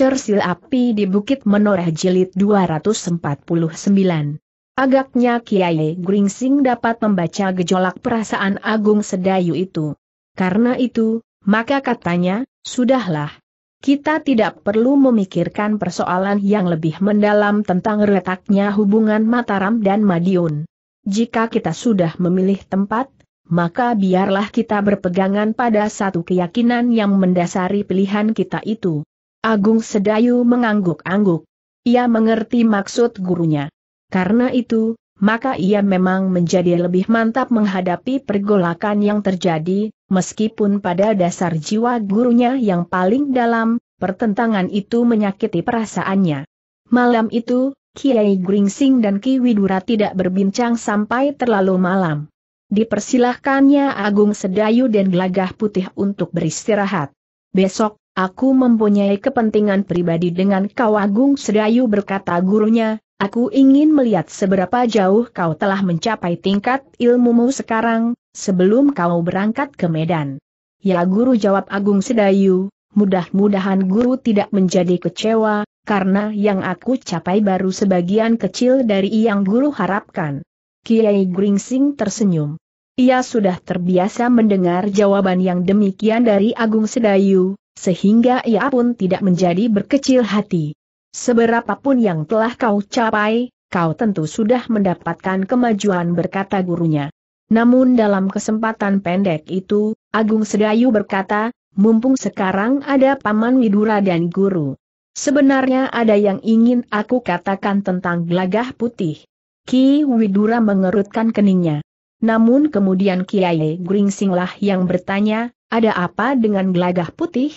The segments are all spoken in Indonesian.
Cersil Api di Bukit Menoreh Jilid 249. Agaknya Kiai Gringsing dapat membaca gejolak perasaan Agung Sedayu itu. Karena itu, maka katanya, sudahlah. Kita tidak perlu memikirkan persoalan yang lebih mendalam tentang retaknya hubungan Mataram dan Madiun. Jika kita sudah memilih tempat, maka biarlah kita berpegangan pada satu keyakinan yang mendasari pilihan kita itu. Agung Sedayu mengangguk-angguk. Ia mengerti maksud gurunya. Karena itu, maka ia memang menjadi lebih mantap menghadapi pergolakan yang terjadi, meskipun pada dasar jiwa gurunya yang paling dalam, pertentangan itu menyakiti perasaannya. Malam itu, Kiai Gringsing dan Ki Widura tidak berbincang sampai terlalu malam. Dipersilahkannya Agung Sedayu dan Gelagah Putih untuk beristirahat. Besok, Aku mempunyai kepentingan pribadi dengan kau Agung Sedayu berkata gurunya, aku ingin melihat seberapa jauh kau telah mencapai tingkat ilmumu sekarang, sebelum kau berangkat ke Medan. Ya guru jawab Agung Sedayu, mudah-mudahan guru tidak menjadi kecewa, karena yang aku capai baru sebagian kecil dari yang guru harapkan. Kiai Gringsing tersenyum. Ia sudah terbiasa mendengar jawaban yang demikian dari Agung Sedayu, sehingga ia pun tidak menjadi berkecil hati. Seberapapun yang telah kau capai, kau tentu sudah mendapatkan kemajuan berkata gurunya. Namun dalam kesempatan pendek itu, Agung Sedayu berkata, mumpung sekarang ada Paman Widura dan guru. Sebenarnya ada yang ingin aku katakan tentang gelagah putih. Ki Widura mengerutkan keningnya. Namun kemudian Kiai Gringsinglah yang bertanya, ada apa dengan gelagah putih?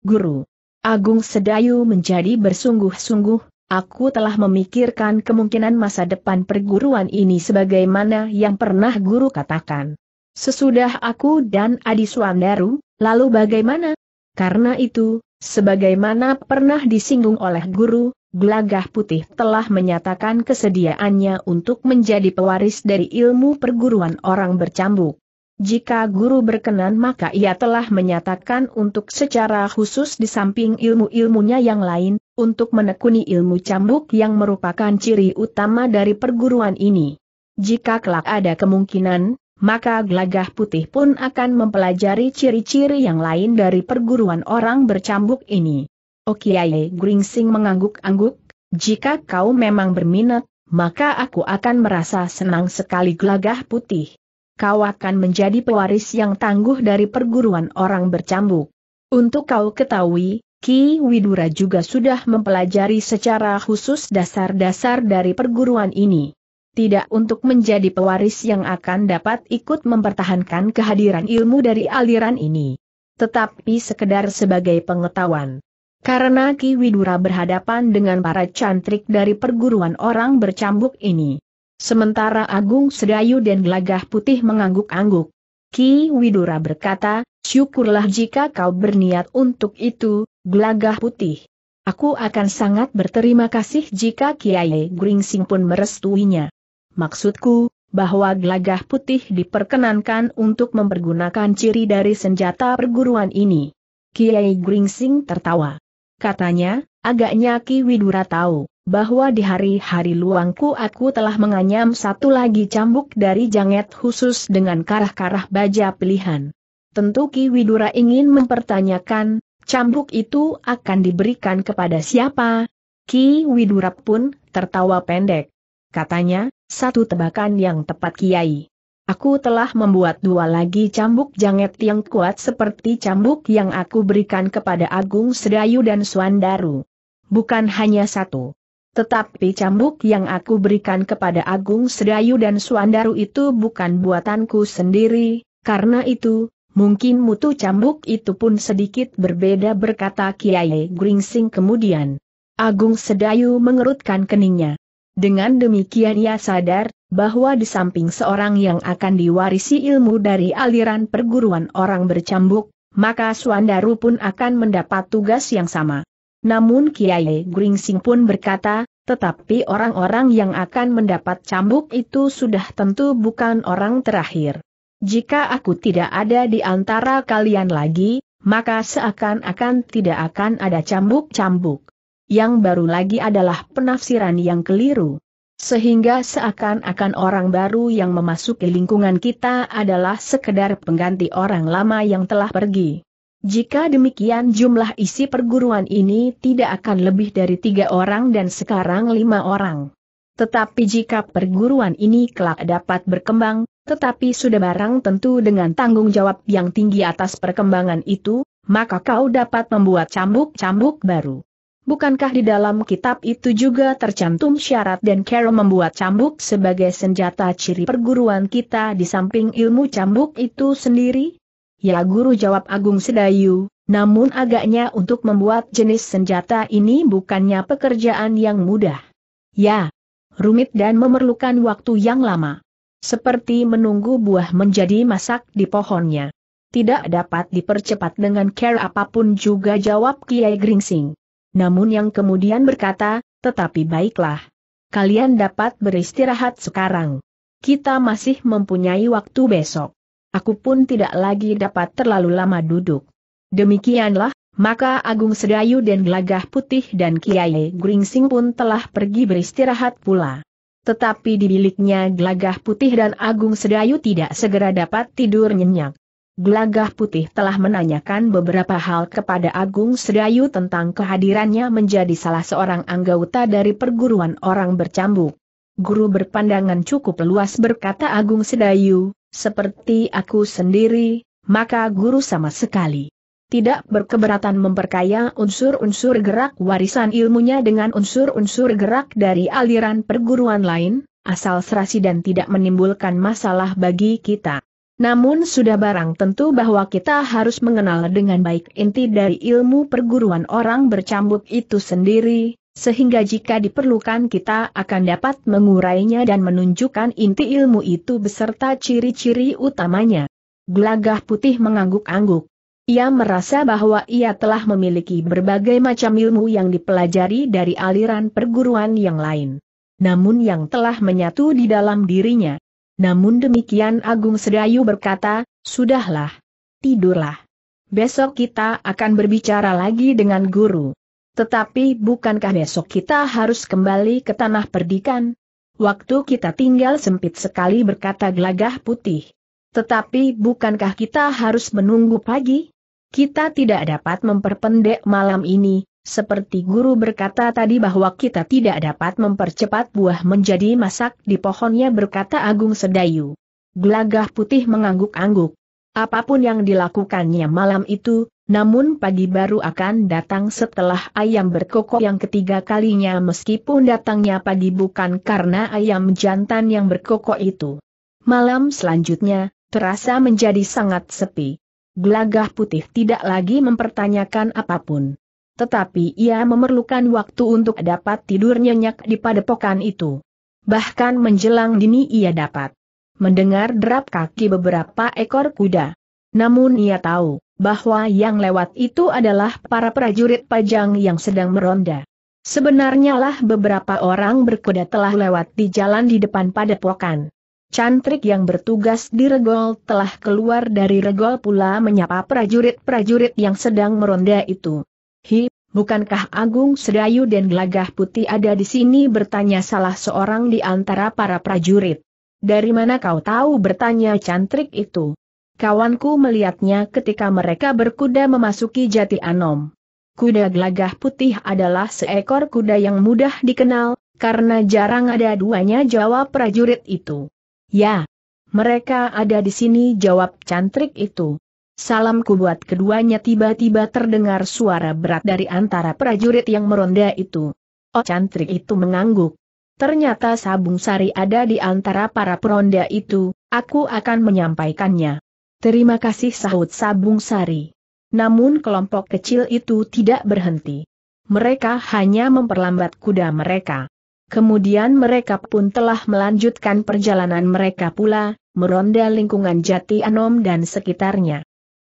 Guru. Agung Sedayu menjadi bersungguh-sungguh, aku telah memikirkan kemungkinan masa depan perguruan ini sebagaimana yang pernah guru katakan. Sesudah aku dan Adi Suandaru, lalu bagaimana? Karena itu, sebagaimana pernah disinggung oleh guru, Gelagah Putih telah menyatakan kesediaannya untuk menjadi pewaris dari ilmu perguruan orang bercambuk. Jika guru berkenan maka ia telah menyatakan untuk secara khusus di samping ilmu-ilmunya yang lain, untuk menekuni ilmu cambuk yang merupakan ciri utama dari perguruan ini. Jika kelak ada kemungkinan, maka gelagah putih pun akan mempelajari ciri-ciri yang lain dari perguruan orang bercambuk ini. Okiai Gringsing mengangguk-angguk, jika kau memang berminat, maka aku akan merasa senang sekali gelagah putih kau akan menjadi pewaris yang tangguh dari perguruan orang bercambuk. Untuk kau ketahui, Ki Widura juga sudah mempelajari secara khusus dasar-dasar dari perguruan ini. Tidak untuk menjadi pewaris yang akan dapat ikut mempertahankan kehadiran ilmu dari aliran ini. Tetapi sekedar sebagai pengetahuan. Karena Ki Widura berhadapan dengan para cantrik dari perguruan orang bercambuk ini Sementara Agung Sedayu dan Gelagah Putih mengangguk-angguk. Ki Widura berkata, syukurlah jika kau berniat untuk itu, Gelagah Putih. Aku akan sangat berterima kasih jika Kiai Gringsing pun merestuinya. Maksudku, bahwa gelagah putih diperkenankan untuk mempergunakan ciri dari senjata perguruan ini. Kiai Gringsing tertawa. Katanya, agaknya Ki Widura tahu, bahwa di hari-hari luangku aku telah menganyam satu lagi cambuk dari janget khusus dengan karah-karah baja pilihan. Tentu Ki Widura ingin mempertanyakan, cambuk itu akan diberikan kepada siapa? Ki Widura pun tertawa pendek. Katanya, satu tebakan yang tepat Kiai. Aku telah membuat dua lagi cambuk janget yang kuat seperti cambuk yang aku berikan kepada Agung Sedayu dan Suandaru. Bukan hanya satu. Tetapi cambuk yang aku berikan kepada Agung Sedayu dan Suandaru itu bukan buatanku sendiri, karena itu, mungkin mutu cambuk itu pun sedikit berbeda berkata Kiai Gringsing kemudian. Agung Sedayu mengerutkan keningnya. Dengan demikian ia sadar, bahwa di samping seorang yang akan diwarisi ilmu dari aliran perguruan orang bercambuk, maka Suandaru pun akan mendapat tugas yang sama. Namun Kiai Gringsing pun berkata, tetapi orang-orang yang akan mendapat cambuk itu sudah tentu bukan orang terakhir. Jika aku tidak ada di antara kalian lagi, maka seakan-akan tidak akan ada cambuk-cambuk yang baru lagi adalah penafsiran yang keliru. Sehingga seakan-akan orang baru yang memasuki lingkungan kita adalah sekedar pengganti orang lama yang telah pergi. Jika demikian jumlah isi perguruan ini tidak akan lebih dari tiga orang dan sekarang lima orang. Tetapi jika perguruan ini kelak dapat berkembang, tetapi sudah barang tentu dengan tanggung jawab yang tinggi atas perkembangan itu, maka kau dapat membuat cambuk-cambuk baru. Bukankah di dalam kitab itu juga tercantum syarat dan Carol membuat cambuk sebagai senjata ciri perguruan kita di samping ilmu cambuk itu sendiri? Ya guru jawab Agung Sedayu, namun agaknya untuk membuat jenis senjata ini bukannya pekerjaan yang mudah. Ya, rumit dan memerlukan waktu yang lama. Seperti menunggu buah menjadi masak di pohonnya. Tidak dapat dipercepat dengan care apapun juga jawab Kiai Gringsing namun yang kemudian berkata, tetapi baiklah. Kalian dapat beristirahat sekarang. Kita masih mempunyai waktu besok. Aku pun tidak lagi dapat terlalu lama duduk. Demikianlah, maka Agung Sedayu dan Gelagah Putih dan Kiai Gringsing pun telah pergi beristirahat pula. Tetapi di biliknya Gelagah Putih dan Agung Sedayu tidak segera dapat tidur nyenyak. Gelagah Putih telah menanyakan beberapa hal kepada Agung Sedayu tentang kehadirannya menjadi salah seorang anggota dari perguruan orang bercambuk. Guru berpandangan cukup luas berkata Agung Sedayu, seperti aku sendiri, maka guru sama sekali tidak berkeberatan memperkaya unsur-unsur gerak warisan ilmunya dengan unsur-unsur gerak dari aliran perguruan lain, asal serasi dan tidak menimbulkan masalah bagi kita. Namun sudah barang tentu bahwa kita harus mengenal dengan baik inti dari ilmu perguruan orang bercambuk itu sendiri, sehingga jika diperlukan kita akan dapat mengurainya dan menunjukkan inti ilmu itu beserta ciri-ciri utamanya. Gelagah putih mengangguk-angguk. Ia merasa bahwa ia telah memiliki berbagai macam ilmu yang dipelajari dari aliran perguruan yang lain. Namun yang telah menyatu di dalam dirinya namun demikian Agung Sedayu berkata, sudahlah, tidurlah. Besok kita akan berbicara lagi dengan guru. Tetapi bukankah besok kita harus kembali ke tanah perdikan? Waktu kita tinggal sempit sekali berkata gelagah putih. Tetapi bukankah kita harus menunggu pagi? Kita tidak dapat memperpendek malam ini, seperti guru berkata tadi bahwa kita tidak dapat mempercepat buah menjadi masak di pohonnya berkata Agung Sedayu. Gelagah putih mengangguk-angguk. Apapun yang dilakukannya malam itu, namun pagi baru akan datang setelah ayam berkokok yang ketiga kalinya meskipun datangnya pagi bukan karena ayam jantan yang berkokok itu. Malam selanjutnya, terasa menjadi sangat sepi. Gelagah putih tidak lagi mempertanyakan apapun tetapi ia memerlukan waktu untuk dapat tidur nyenyak di padepokan itu. Bahkan menjelang dini ia dapat mendengar derap kaki beberapa ekor kuda. Namun ia tahu bahwa yang lewat itu adalah para prajurit pajang yang sedang meronda. Sebenarnya lah beberapa orang berkuda telah lewat di jalan di depan padepokan. Cantrik yang bertugas di regol telah keluar dari regol pula menyapa prajurit-prajurit yang sedang meronda itu. Hi Bukankah Agung Sedayu dan Gelagah Putih ada di sini bertanya salah seorang di antara para prajurit. Dari mana kau tahu bertanya cantrik itu? Kawanku melihatnya ketika mereka berkuda memasuki jati Anom. Kuda Gelagah Putih adalah seekor kuda yang mudah dikenal, karena jarang ada duanya jawab prajurit itu. Ya, mereka ada di sini jawab cantrik itu. Salamku buat keduanya tiba-tiba terdengar suara berat dari antara prajurit yang meronda itu. Oh cantrik itu mengangguk. Ternyata Sabung Sari ada di antara para peronda itu, aku akan menyampaikannya. Terima kasih sahut Sabung Sari. Namun kelompok kecil itu tidak berhenti. Mereka hanya memperlambat kuda mereka. Kemudian mereka pun telah melanjutkan perjalanan mereka pula, meronda lingkungan Jati Anom dan sekitarnya.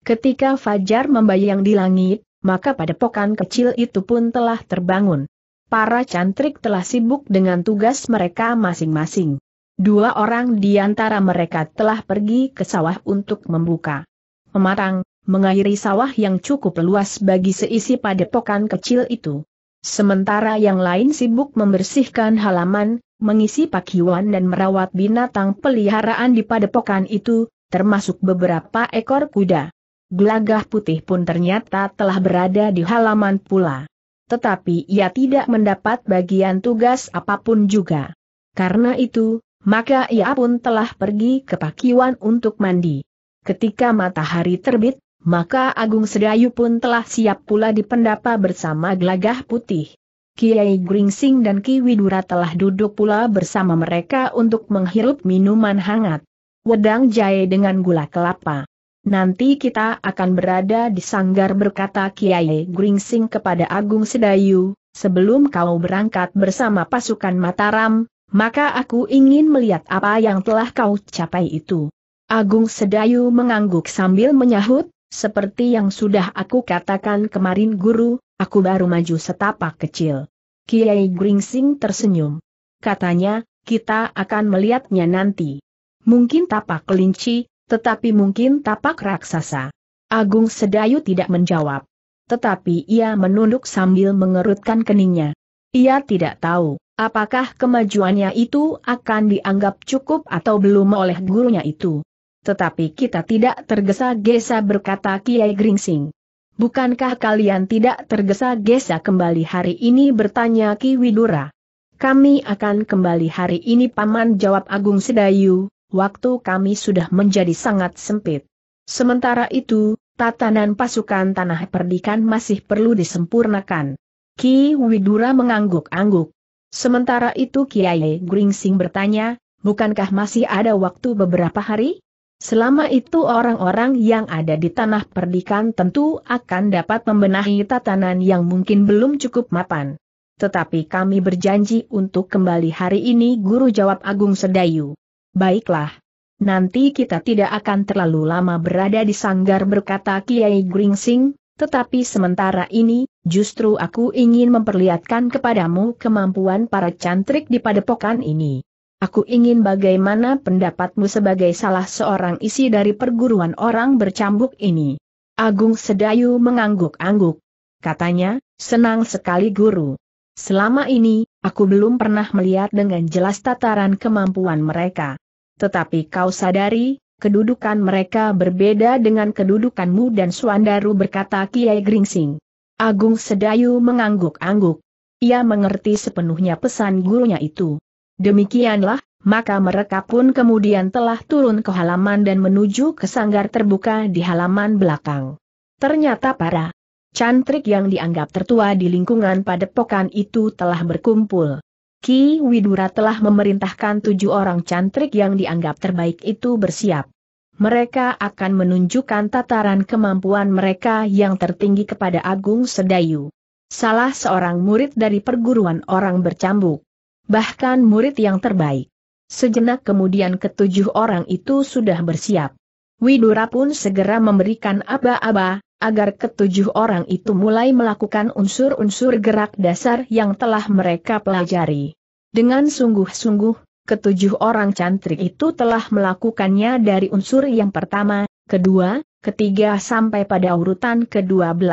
Ketika fajar membayang di langit, maka pada padepokan kecil itu pun telah terbangun. Para cantrik telah sibuk dengan tugas mereka masing-masing. Dua orang di antara mereka telah pergi ke sawah untuk membuka, memarang, mengairi sawah yang cukup luas bagi seisi pada padepokan kecil itu. Sementara yang lain sibuk membersihkan halaman, mengisi pakiwan dan merawat binatang peliharaan di padepokan itu, termasuk beberapa ekor kuda. Gelagah putih pun ternyata telah berada di halaman pula. Tetapi ia tidak mendapat bagian tugas apapun juga. Karena itu, maka ia pun telah pergi ke pakiwan untuk mandi. Ketika matahari terbit, maka Agung Sedayu pun telah siap pula di pendapa bersama gelagah putih. Kiai Gringsing dan Ki Widura telah duduk pula bersama mereka untuk menghirup minuman hangat. Wedang jahe dengan gula kelapa. Nanti kita akan berada di sanggar berkata Kiai Gringsing kepada Agung Sedayu, sebelum kau berangkat bersama pasukan Mataram, maka aku ingin melihat apa yang telah kau capai itu. Agung Sedayu mengangguk sambil menyahut, seperti yang sudah aku katakan kemarin guru, aku baru maju setapak kecil. Kiai Gringsing tersenyum. Katanya, kita akan melihatnya nanti. Mungkin tapak kelinci, tetapi mungkin tapak raksasa. Agung Sedayu tidak menjawab. Tetapi ia menunduk sambil mengerutkan keningnya. Ia tidak tahu, apakah kemajuannya itu akan dianggap cukup atau belum oleh gurunya itu. Tetapi kita tidak tergesa-gesa berkata Kiai Gringsing. Bukankah kalian tidak tergesa-gesa kembali hari ini bertanya Ki Widura? Kami akan kembali hari ini paman jawab Agung Sedayu, waktu kami sudah menjadi sangat sempit. Sementara itu, tatanan pasukan tanah perdikan masih perlu disempurnakan. Ki Widura mengangguk-angguk. Sementara itu Kiai Gringsing bertanya, bukankah masih ada waktu beberapa hari? Selama itu orang-orang yang ada di tanah perdikan tentu akan dapat membenahi tatanan yang mungkin belum cukup mapan. Tetapi kami berjanji untuk kembali hari ini guru jawab Agung Sedayu. Baiklah. Nanti kita tidak akan terlalu lama berada di sanggar berkata Kiai Gringsing, tetapi sementara ini, justru aku ingin memperlihatkan kepadamu kemampuan para cantrik di padepokan ini. Aku ingin bagaimana pendapatmu sebagai salah seorang isi dari perguruan orang bercambuk ini. Agung Sedayu mengangguk-angguk. Katanya, senang sekali guru. Selama ini, Aku belum pernah melihat dengan jelas tataran kemampuan mereka. Tetapi kau sadari, kedudukan mereka berbeda dengan kedudukanmu dan Suandaru berkata Kiai Gringsing. Agung Sedayu mengangguk-angguk. Ia mengerti sepenuhnya pesan gurunya itu. Demikianlah, maka mereka pun kemudian telah turun ke halaman dan menuju ke sanggar terbuka di halaman belakang. Ternyata para cantrik yang dianggap tertua di lingkungan padepokan itu telah berkumpul. Ki Widura telah memerintahkan tujuh orang cantrik yang dianggap terbaik itu bersiap. Mereka akan menunjukkan tataran kemampuan mereka yang tertinggi kepada Agung Sedayu. Salah seorang murid dari perguruan orang bercambuk. Bahkan murid yang terbaik. Sejenak kemudian ketujuh orang itu sudah bersiap. Widura pun segera memberikan aba-aba, agar ketujuh orang itu mulai melakukan unsur-unsur gerak dasar yang telah mereka pelajari. Dengan sungguh-sungguh, ketujuh orang cantrik itu telah melakukannya dari unsur yang pertama, kedua, ketiga sampai pada urutan ke-12.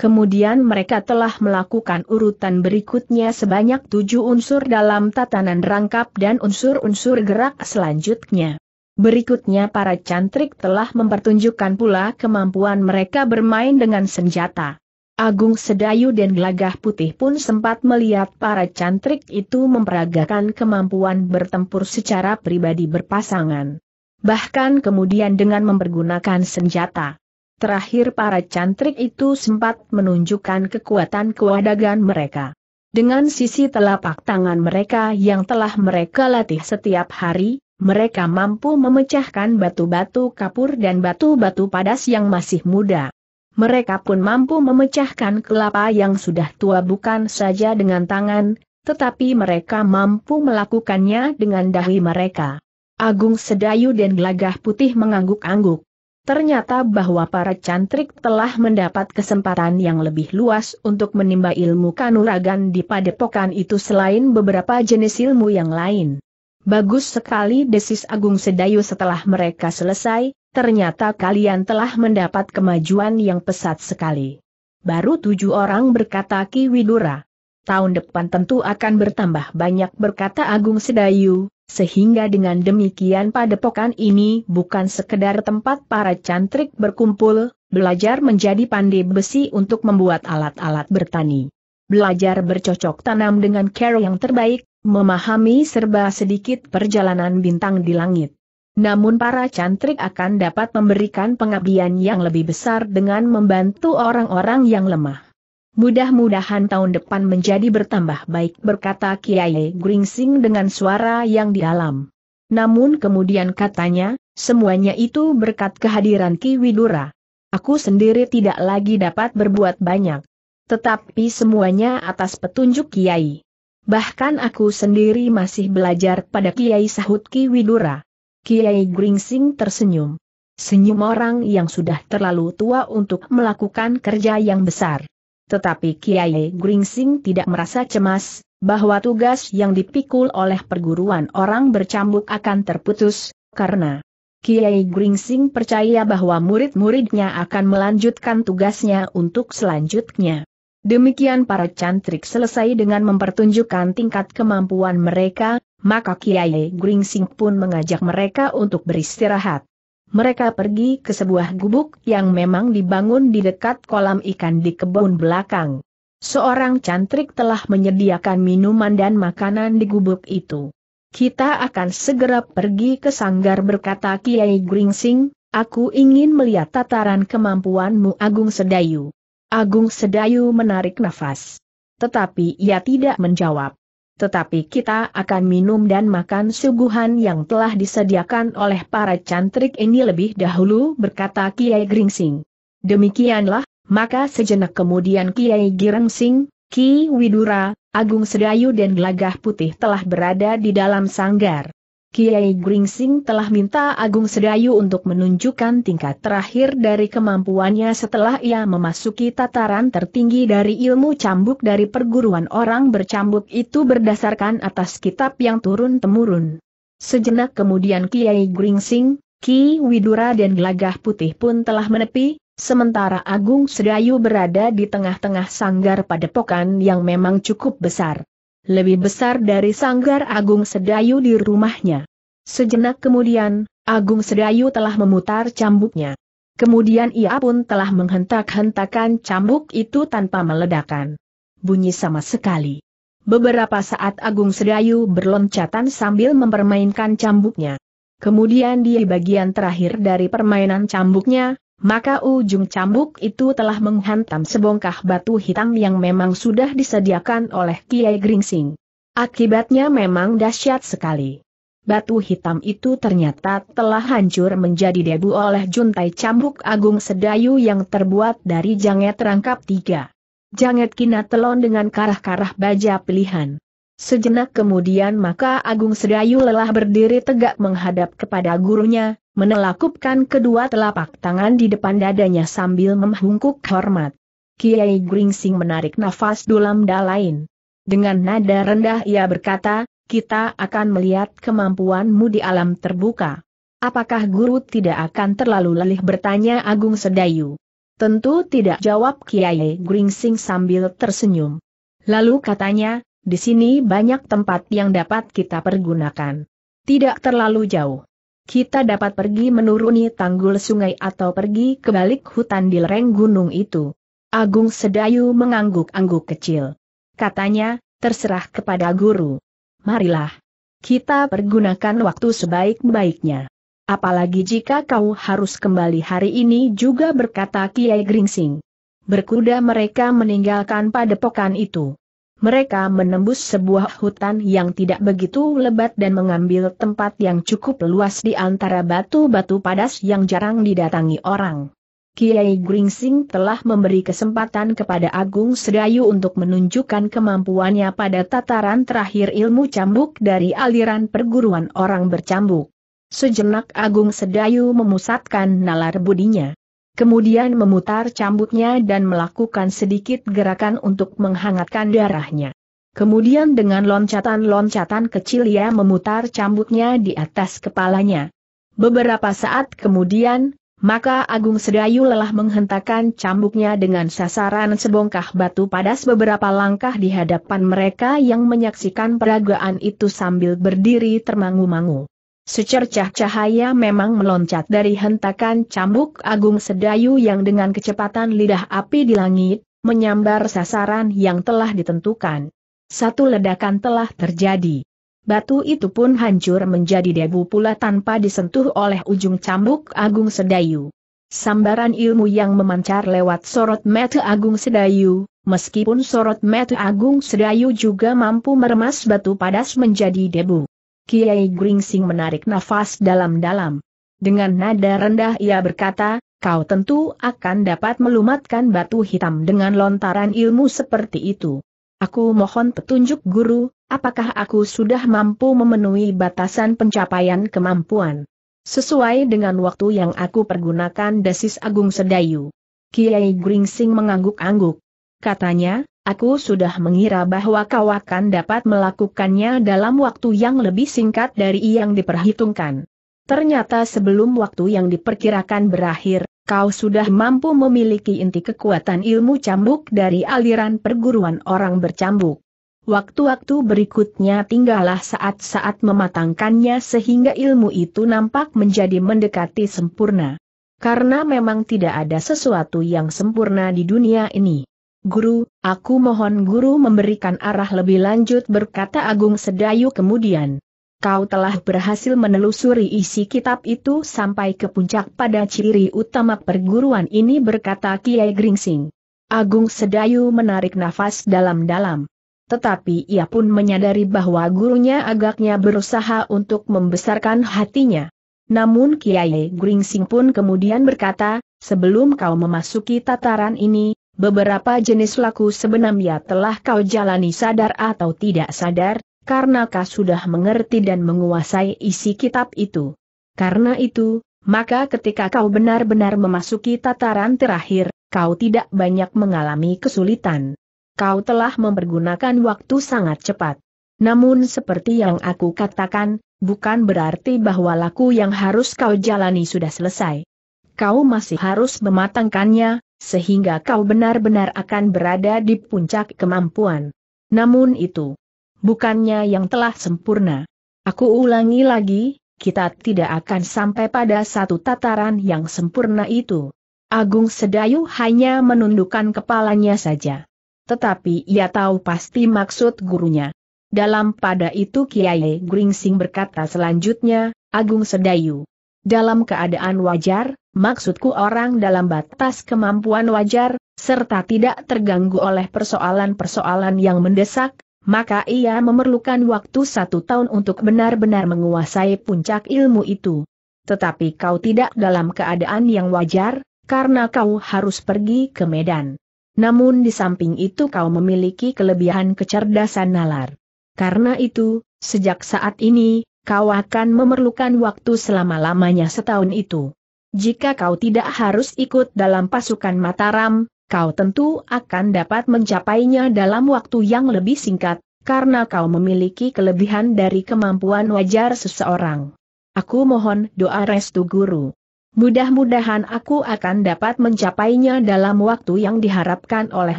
Kemudian mereka telah melakukan urutan berikutnya sebanyak tujuh unsur dalam tatanan rangkap dan unsur-unsur gerak selanjutnya. Berikutnya para cantrik telah mempertunjukkan pula kemampuan mereka bermain dengan senjata. Agung Sedayu dan Gelagah Putih pun sempat melihat para cantrik itu memperagakan kemampuan bertempur secara pribadi berpasangan. Bahkan kemudian dengan mempergunakan senjata. Terakhir para cantrik itu sempat menunjukkan kekuatan kewadagan mereka. Dengan sisi telapak tangan mereka yang telah mereka latih setiap hari, mereka mampu memecahkan batu-batu kapur dan batu-batu padas yang masih muda. Mereka pun mampu memecahkan kelapa yang sudah tua bukan saja dengan tangan, tetapi mereka mampu melakukannya dengan dahi mereka. Agung Sedayu dan Gelagah Putih mengangguk-angguk. Ternyata bahwa para cantrik telah mendapat kesempatan yang lebih luas untuk menimba ilmu kanuragan di padepokan itu selain beberapa jenis ilmu yang lain. Bagus sekali desis Agung Sedayu setelah mereka selesai, ternyata kalian telah mendapat kemajuan yang pesat sekali. Baru tujuh orang berkata Ki Widura. Tahun depan tentu akan bertambah banyak berkata Agung Sedayu, sehingga dengan demikian padepokan ini bukan sekedar tempat para cantrik berkumpul, belajar menjadi pandai besi untuk membuat alat-alat bertani. Belajar bercocok tanam dengan care yang terbaik, memahami serba sedikit perjalanan bintang di langit. Namun para cantrik akan dapat memberikan pengabdian yang lebih besar dengan membantu orang-orang yang lemah. Mudah-mudahan tahun depan menjadi bertambah baik berkata Kiai Gringsing dengan suara yang di dalam. Namun kemudian katanya, semuanya itu berkat kehadiran Ki Widura. Aku sendiri tidak lagi dapat berbuat banyak. Tetapi semuanya atas petunjuk Kiai. Bahkan aku sendiri masih belajar pada Kiai Sahut Ki Widura. Kiai Gringsing tersenyum. Senyum orang yang sudah terlalu tua untuk melakukan kerja yang besar. Tetapi Kiai Gringsing tidak merasa cemas, bahwa tugas yang dipikul oleh perguruan orang bercambuk akan terputus, karena Kiai Gringsing percaya bahwa murid-muridnya akan melanjutkan tugasnya untuk selanjutnya. Demikian para cantrik selesai dengan mempertunjukkan tingkat kemampuan mereka, maka Kiai Gringsing pun mengajak mereka untuk beristirahat. Mereka pergi ke sebuah gubuk yang memang dibangun di dekat kolam ikan di kebun belakang. Seorang cantrik telah menyediakan minuman dan makanan di gubuk itu. Kita akan segera pergi ke sanggar berkata Kiai Gringsing, aku ingin melihat tataran kemampuanmu Agung Sedayu. Agung Sedayu menarik nafas. Tetapi ia tidak menjawab. Tetapi kita akan minum dan makan suguhan yang telah disediakan oleh para cantrik ini lebih dahulu berkata Kiai Gringsing. Demikianlah, maka sejenak kemudian Kiai Gringsing, Ki Widura, Agung Sedayu dan Lagah Putih telah berada di dalam sanggar. Kiai Gringsing telah minta Agung Sedayu untuk menunjukkan tingkat terakhir dari kemampuannya setelah ia memasuki tataran tertinggi dari ilmu cambuk dari perguruan orang bercambuk itu berdasarkan atas kitab yang turun-temurun. Sejenak kemudian Kiai Gringsing, Ki Widura dan Gelagah Putih pun telah menepi, sementara Agung Sedayu berada di tengah-tengah sanggar padepokan yang memang cukup besar lebih besar dari sanggar Agung Sedayu di rumahnya. Sejenak kemudian, Agung Sedayu telah memutar cambuknya. Kemudian ia pun telah menghentak-hentakan cambuk itu tanpa meledakan. Bunyi sama sekali. Beberapa saat Agung Sedayu berloncatan sambil mempermainkan cambuknya. Kemudian di bagian terakhir dari permainan cambuknya, maka ujung cambuk itu telah menghantam sebongkah batu hitam yang memang sudah disediakan oleh Kiai Gringsing. Akibatnya memang dahsyat sekali. Batu hitam itu ternyata telah hancur menjadi debu oleh juntai cambuk agung sedayu yang terbuat dari janget rangkap tiga. Janget kina telon dengan karah-karah baja pilihan. Sejenak kemudian maka Agung Sedayu lelah berdiri tegak menghadap kepada gurunya, menelakupkan kedua telapak tangan di depan dadanya sambil memhungkuk hormat. Kiai Gringsing menarik nafas dalam dalain. Dengan nada rendah ia berkata, kita akan melihat kemampuanmu di alam terbuka. Apakah guru tidak akan terlalu lelih bertanya Agung Sedayu? Tentu tidak jawab Kiai Gringsing sambil tersenyum. Lalu katanya, di sini banyak tempat yang dapat kita pergunakan. Tidak terlalu jauh. Kita dapat pergi menuruni tanggul sungai atau pergi ke balik hutan di lereng gunung itu. Agung Sedayu mengangguk-angguk kecil. Katanya, terserah kepada guru. Marilah. Kita pergunakan waktu sebaik-baiknya. Apalagi jika kau harus kembali hari ini juga berkata Kiai Gringsing. Berkuda mereka meninggalkan padepokan itu mereka menembus sebuah hutan yang tidak begitu lebat dan mengambil tempat yang cukup luas di antara batu-batu padas yang jarang didatangi orang. Kiai Gringsing telah memberi kesempatan kepada Agung Sedayu untuk menunjukkan kemampuannya pada tataran terakhir ilmu cambuk dari aliran perguruan orang bercambuk. Sejenak Agung Sedayu memusatkan nalar budinya kemudian memutar cambuknya dan melakukan sedikit gerakan untuk menghangatkan darahnya. Kemudian dengan loncatan-loncatan kecil ia memutar cambuknya di atas kepalanya. Beberapa saat kemudian, maka Agung Sedayu lelah menghentakkan cambuknya dengan sasaran sebongkah batu padas beberapa langkah di hadapan mereka yang menyaksikan peragaan itu sambil berdiri termangu-mangu. Secercah cahaya memang meloncat dari hentakan cambuk agung sedayu yang dengan kecepatan lidah api di langit, menyambar sasaran yang telah ditentukan. Satu ledakan telah terjadi. Batu itu pun hancur menjadi debu pula tanpa disentuh oleh ujung cambuk agung sedayu. Sambaran ilmu yang memancar lewat sorot mata agung sedayu, meskipun sorot mata agung sedayu juga mampu meremas batu padas menjadi debu. Kiai Gringsing menarik nafas dalam-dalam. Dengan nada rendah ia berkata, kau tentu akan dapat melumatkan batu hitam dengan lontaran ilmu seperti itu. Aku mohon petunjuk guru, apakah aku sudah mampu memenuhi batasan pencapaian kemampuan? Sesuai dengan waktu yang aku pergunakan desis Agung Sedayu. Kiai Gringsing mengangguk-angguk. Katanya, Aku sudah mengira bahwa kau akan dapat melakukannya dalam waktu yang lebih singkat dari yang diperhitungkan. Ternyata sebelum waktu yang diperkirakan berakhir, kau sudah mampu memiliki inti kekuatan ilmu cambuk dari aliran perguruan orang bercambuk. Waktu-waktu berikutnya tinggallah saat-saat mematangkannya sehingga ilmu itu nampak menjadi mendekati sempurna. Karena memang tidak ada sesuatu yang sempurna di dunia ini. Guru, aku mohon guru memberikan arah lebih lanjut berkata Agung Sedayu kemudian. Kau telah berhasil menelusuri isi kitab itu sampai ke puncak pada ciri utama perguruan ini berkata Kiai Gringsing. Agung Sedayu menarik nafas dalam-dalam. Tetapi ia pun menyadari bahwa gurunya agaknya berusaha untuk membesarkan hatinya. Namun Kiai Gringsing pun kemudian berkata, sebelum kau memasuki tataran ini, Beberapa jenis laku sebenarnya telah kau jalani sadar atau tidak sadar, karena kau sudah mengerti dan menguasai isi kitab itu. Karena itu, maka ketika kau benar-benar memasuki tataran terakhir, kau tidak banyak mengalami kesulitan. Kau telah mempergunakan waktu sangat cepat. Namun seperti yang aku katakan, bukan berarti bahwa laku yang harus kau jalani sudah selesai. Kau masih harus mematangkannya, sehingga kau benar-benar akan berada di puncak kemampuan. Namun itu bukannya yang telah sempurna. Aku ulangi lagi, kita tidak akan sampai pada satu tataran yang sempurna itu. Agung Sedayu hanya menundukkan kepalanya saja. Tetapi ia tahu pasti maksud gurunya. Dalam pada itu Kiai Gringsing berkata selanjutnya, Agung Sedayu. Dalam keadaan wajar, maksudku orang dalam batas kemampuan wajar, serta tidak terganggu oleh persoalan-persoalan yang mendesak, maka ia memerlukan waktu satu tahun untuk benar-benar menguasai puncak ilmu itu. Tetapi kau tidak dalam keadaan yang wajar, karena kau harus pergi ke Medan. Namun di samping itu kau memiliki kelebihan kecerdasan nalar. Karena itu, sejak saat ini, kau akan memerlukan waktu selama-lamanya setahun itu jika kau tidak harus ikut dalam pasukan Mataram, kau tentu akan dapat mencapainya dalam waktu yang lebih singkat, karena kau memiliki kelebihan dari kemampuan wajar seseorang. Aku mohon doa restu guru. Mudah-mudahan aku akan dapat mencapainya dalam waktu yang diharapkan oleh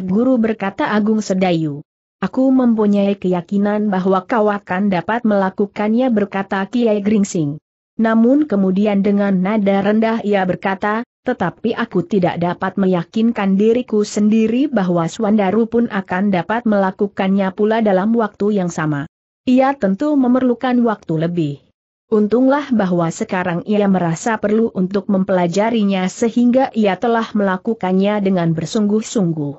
guru berkata Agung Sedayu. Aku mempunyai keyakinan bahwa kau akan dapat melakukannya berkata Kiai Gringsing. Namun kemudian dengan nada rendah ia berkata, tetapi aku tidak dapat meyakinkan diriku sendiri bahwa Swandaru pun akan dapat melakukannya pula dalam waktu yang sama. Ia tentu memerlukan waktu lebih. Untunglah bahwa sekarang ia merasa perlu untuk mempelajarinya sehingga ia telah melakukannya dengan bersungguh-sungguh.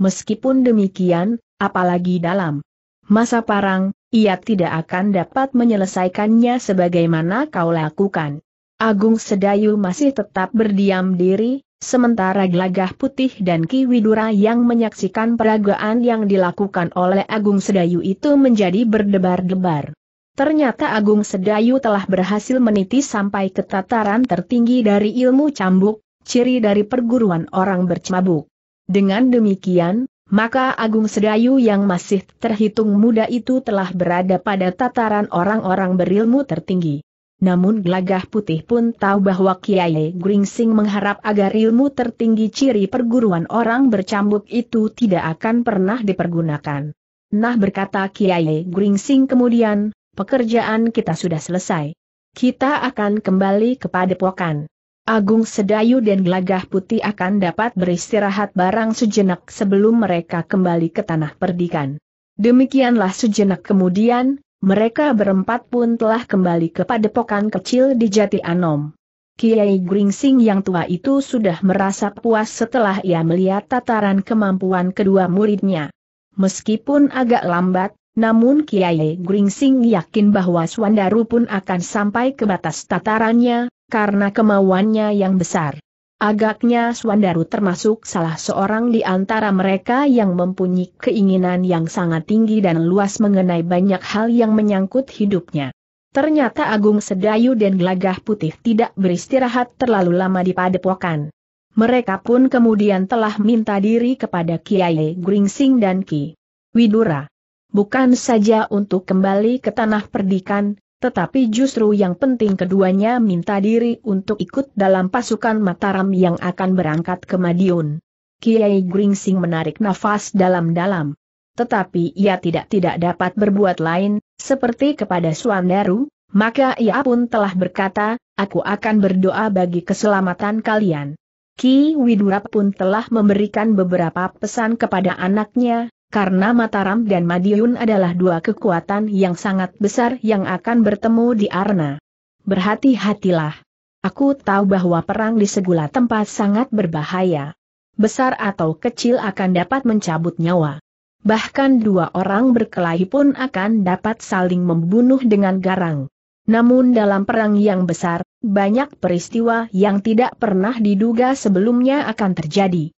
Meskipun demikian, apalagi dalam masa parang, ia tidak akan dapat menyelesaikannya sebagaimana kau lakukan. Agung Sedayu masih tetap berdiam diri, sementara Gelagah Putih dan Ki Widura yang menyaksikan peragaan yang dilakukan oleh Agung Sedayu itu menjadi berdebar-debar. Ternyata Agung Sedayu telah berhasil meniti sampai ke tataran tertinggi dari ilmu cambuk, ciri dari perguruan orang bercabuk. Dengan demikian, maka Agung Sedayu yang masih terhitung muda itu telah berada pada tataran orang-orang berilmu tertinggi. Namun gelagah putih pun tahu bahwa Kiai Gringsing mengharap agar ilmu tertinggi ciri perguruan orang bercambuk itu tidak akan pernah dipergunakan. Nah berkata Kiai Gringsing kemudian, pekerjaan kita sudah selesai. Kita akan kembali kepada pokan. Agung Sedayu dan Gelagah Putih akan dapat beristirahat barang sejenak sebelum mereka kembali ke tanah perdikan. Demikianlah sejenak kemudian, mereka berempat pun telah kembali ke padepokan kecil di Jati Anom. Kiai Gringsing yang tua itu sudah merasa puas setelah ia melihat tataran kemampuan kedua muridnya. Meskipun agak lambat, namun Kiai Gringsing yakin bahwa Swandaru pun akan sampai ke batas tatarannya, karena kemauannya yang besar. Agaknya Swandaru termasuk salah seorang di antara mereka yang mempunyai keinginan yang sangat tinggi dan luas mengenai banyak hal yang menyangkut hidupnya. Ternyata Agung Sedayu dan Gelagah Putih tidak beristirahat terlalu lama di padepokan. Mereka pun kemudian telah minta diri kepada Kiai Gringsing dan Ki Widura. Bukan saja untuk kembali ke tanah perdikan, tetapi justru yang penting keduanya minta diri untuk ikut dalam pasukan Mataram yang akan berangkat ke Madiun. Kiai Gringsing menarik nafas dalam-dalam. Tetapi ia tidak-tidak dapat berbuat lain, seperti kepada Suandaru, maka ia pun telah berkata, aku akan berdoa bagi keselamatan kalian. Ki Widura pun telah memberikan beberapa pesan kepada anaknya, karena Mataram dan Madiun adalah dua kekuatan yang sangat besar yang akan bertemu di Arna. Berhati-hatilah. Aku tahu bahwa perang di segala tempat sangat berbahaya. Besar atau kecil akan dapat mencabut nyawa. Bahkan dua orang berkelahi pun akan dapat saling membunuh dengan garang. Namun dalam perang yang besar, banyak peristiwa yang tidak pernah diduga sebelumnya akan terjadi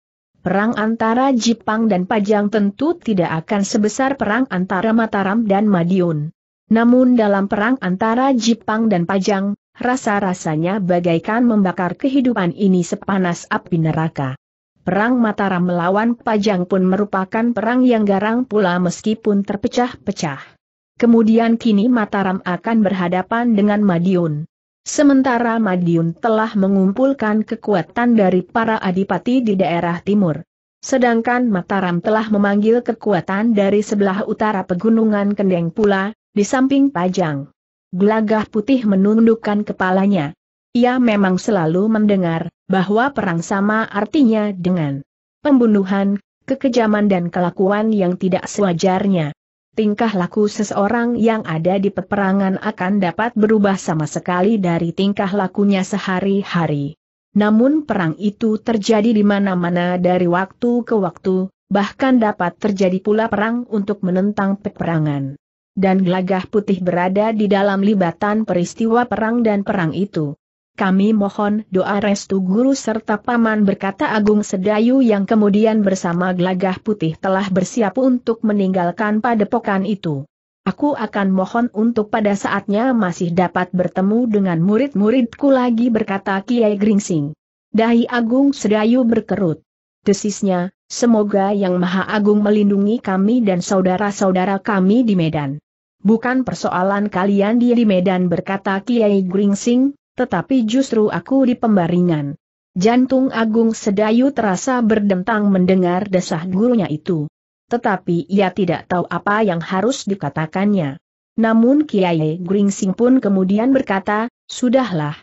perang antara Jepang dan Pajang tentu tidak akan sebesar perang antara Mataram dan Madiun. Namun dalam perang antara Jepang dan Pajang, rasa-rasanya bagaikan membakar kehidupan ini sepanas api neraka. Perang Mataram melawan Pajang pun merupakan perang yang garang pula meskipun terpecah-pecah. Kemudian kini Mataram akan berhadapan dengan Madiun. Sementara Madiun telah mengumpulkan kekuatan dari para adipati di daerah timur. Sedangkan Mataram telah memanggil kekuatan dari sebelah utara pegunungan Kendeng pula, di samping Pajang. Gelagah putih menundukkan kepalanya. Ia memang selalu mendengar bahwa perang sama artinya dengan pembunuhan, kekejaman dan kelakuan yang tidak sewajarnya tingkah laku seseorang yang ada di peperangan akan dapat berubah sama sekali dari tingkah lakunya sehari-hari. Namun perang itu terjadi di mana-mana dari waktu ke waktu, bahkan dapat terjadi pula perang untuk menentang peperangan. Dan gelagah putih berada di dalam libatan peristiwa perang dan perang itu kami mohon doa restu guru serta paman berkata Agung Sedayu yang kemudian bersama gelagah putih telah bersiap untuk meninggalkan padepokan itu. Aku akan mohon untuk pada saatnya masih dapat bertemu dengan murid-muridku lagi berkata Kiai Gringsing. Dahi Agung Sedayu berkerut. Desisnya, semoga Yang Maha Agung melindungi kami dan saudara-saudara kami di Medan. Bukan persoalan kalian di Medan berkata Kiai Gringsing, tetapi justru aku di pembaringan. Jantung Agung Sedayu terasa berdentang mendengar desah gurunya itu. Tetapi ia tidak tahu apa yang harus dikatakannya. Namun Kiai Gringsing pun kemudian berkata, Sudahlah.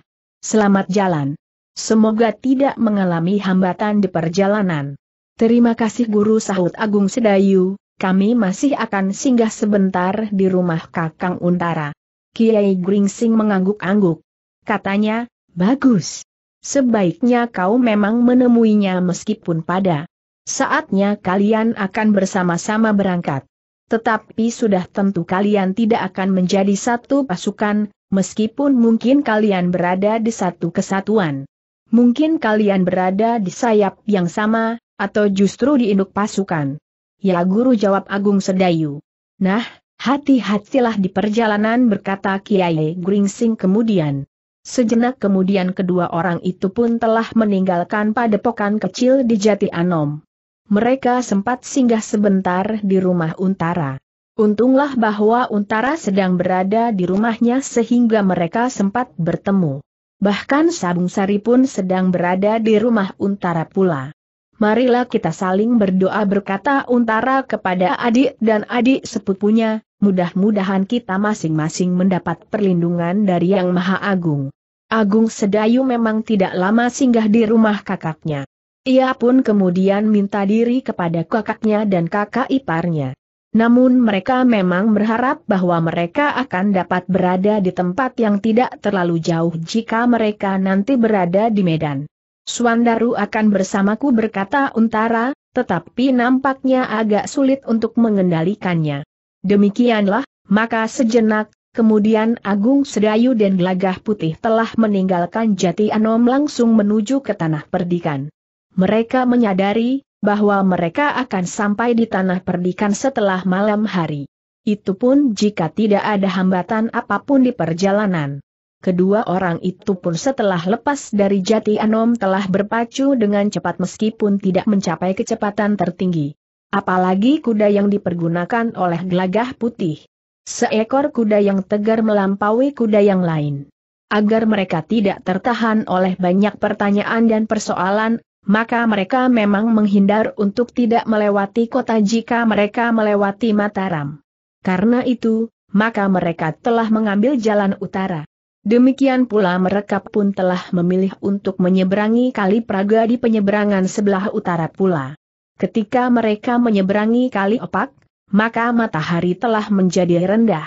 Selamat jalan. Semoga tidak mengalami hambatan di perjalanan. Terima kasih Guru Sahut Agung Sedayu, kami masih akan singgah sebentar di rumah Kakang Untara. Kiai Gringsing mengangguk-angguk katanya, bagus. Sebaiknya kau memang menemuinya meskipun pada saatnya kalian akan bersama-sama berangkat. Tetapi sudah tentu kalian tidak akan menjadi satu pasukan, meskipun mungkin kalian berada di satu kesatuan. Mungkin kalian berada di sayap yang sama, atau justru di induk pasukan. Ya guru jawab Agung Sedayu. Nah, hati-hatilah di perjalanan berkata Kiai Gringsing kemudian. Sejenak kemudian kedua orang itu pun telah meninggalkan padepokan kecil di Jati Anom. Mereka sempat singgah sebentar di rumah Untara. Untunglah bahwa Untara sedang berada di rumahnya sehingga mereka sempat bertemu. Bahkan Sabung Sari pun sedang berada di rumah Untara pula. Marilah kita saling berdoa berkata Untara kepada adik dan adik sepupunya, mudah-mudahan kita masing-masing mendapat perlindungan dari Yang Maha Agung. Agung Sedayu memang tidak lama singgah di rumah kakaknya. Ia pun kemudian minta diri kepada kakaknya dan kakak iparnya. Namun mereka memang berharap bahwa mereka akan dapat berada di tempat yang tidak terlalu jauh jika mereka nanti berada di Medan. Suandaru akan bersamaku berkata untara, tetapi nampaknya agak sulit untuk mengendalikannya. Demikianlah, maka sejenak, kemudian Agung Sedayu dan Gelagah Putih telah meninggalkan Jati Anom langsung menuju ke tanah perdikan. Mereka menyadari, bahwa mereka akan sampai di tanah perdikan setelah malam hari. Itu pun jika tidak ada hambatan apapun di perjalanan. Kedua orang itu pun setelah lepas dari Jati Anom telah berpacu dengan cepat meskipun tidak mencapai kecepatan tertinggi. Apalagi kuda yang dipergunakan oleh gelagah putih. Seekor kuda yang tegar melampaui kuda yang lain. Agar mereka tidak tertahan oleh banyak pertanyaan dan persoalan, maka mereka memang menghindar untuk tidak melewati kota jika mereka melewati Mataram. Karena itu, maka mereka telah mengambil jalan utara. Demikian pula mereka pun telah memilih untuk menyeberangi Kali Praga di penyeberangan sebelah utara pula. Ketika mereka menyeberangi kali opak, maka matahari telah menjadi rendah.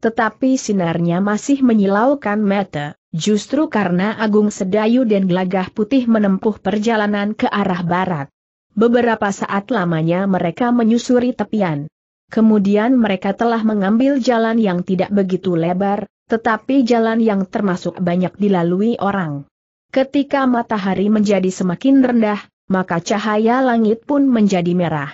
Tetapi sinarnya masih menyilaukan mata, justru karena Agung Sedayu dan Gelagah Putih menempuh perjalanan ke arah barat. Beberapa saat lamanya mereka menyusuri tepian. Kemudian mereka telah mengambil jalan yang tidak begitu lebar, tetapi jalan yang termasuk banyak dilalui orang. Ketika matahari menjadi semakin rendah, maka cahaya langit pun menjadi merah.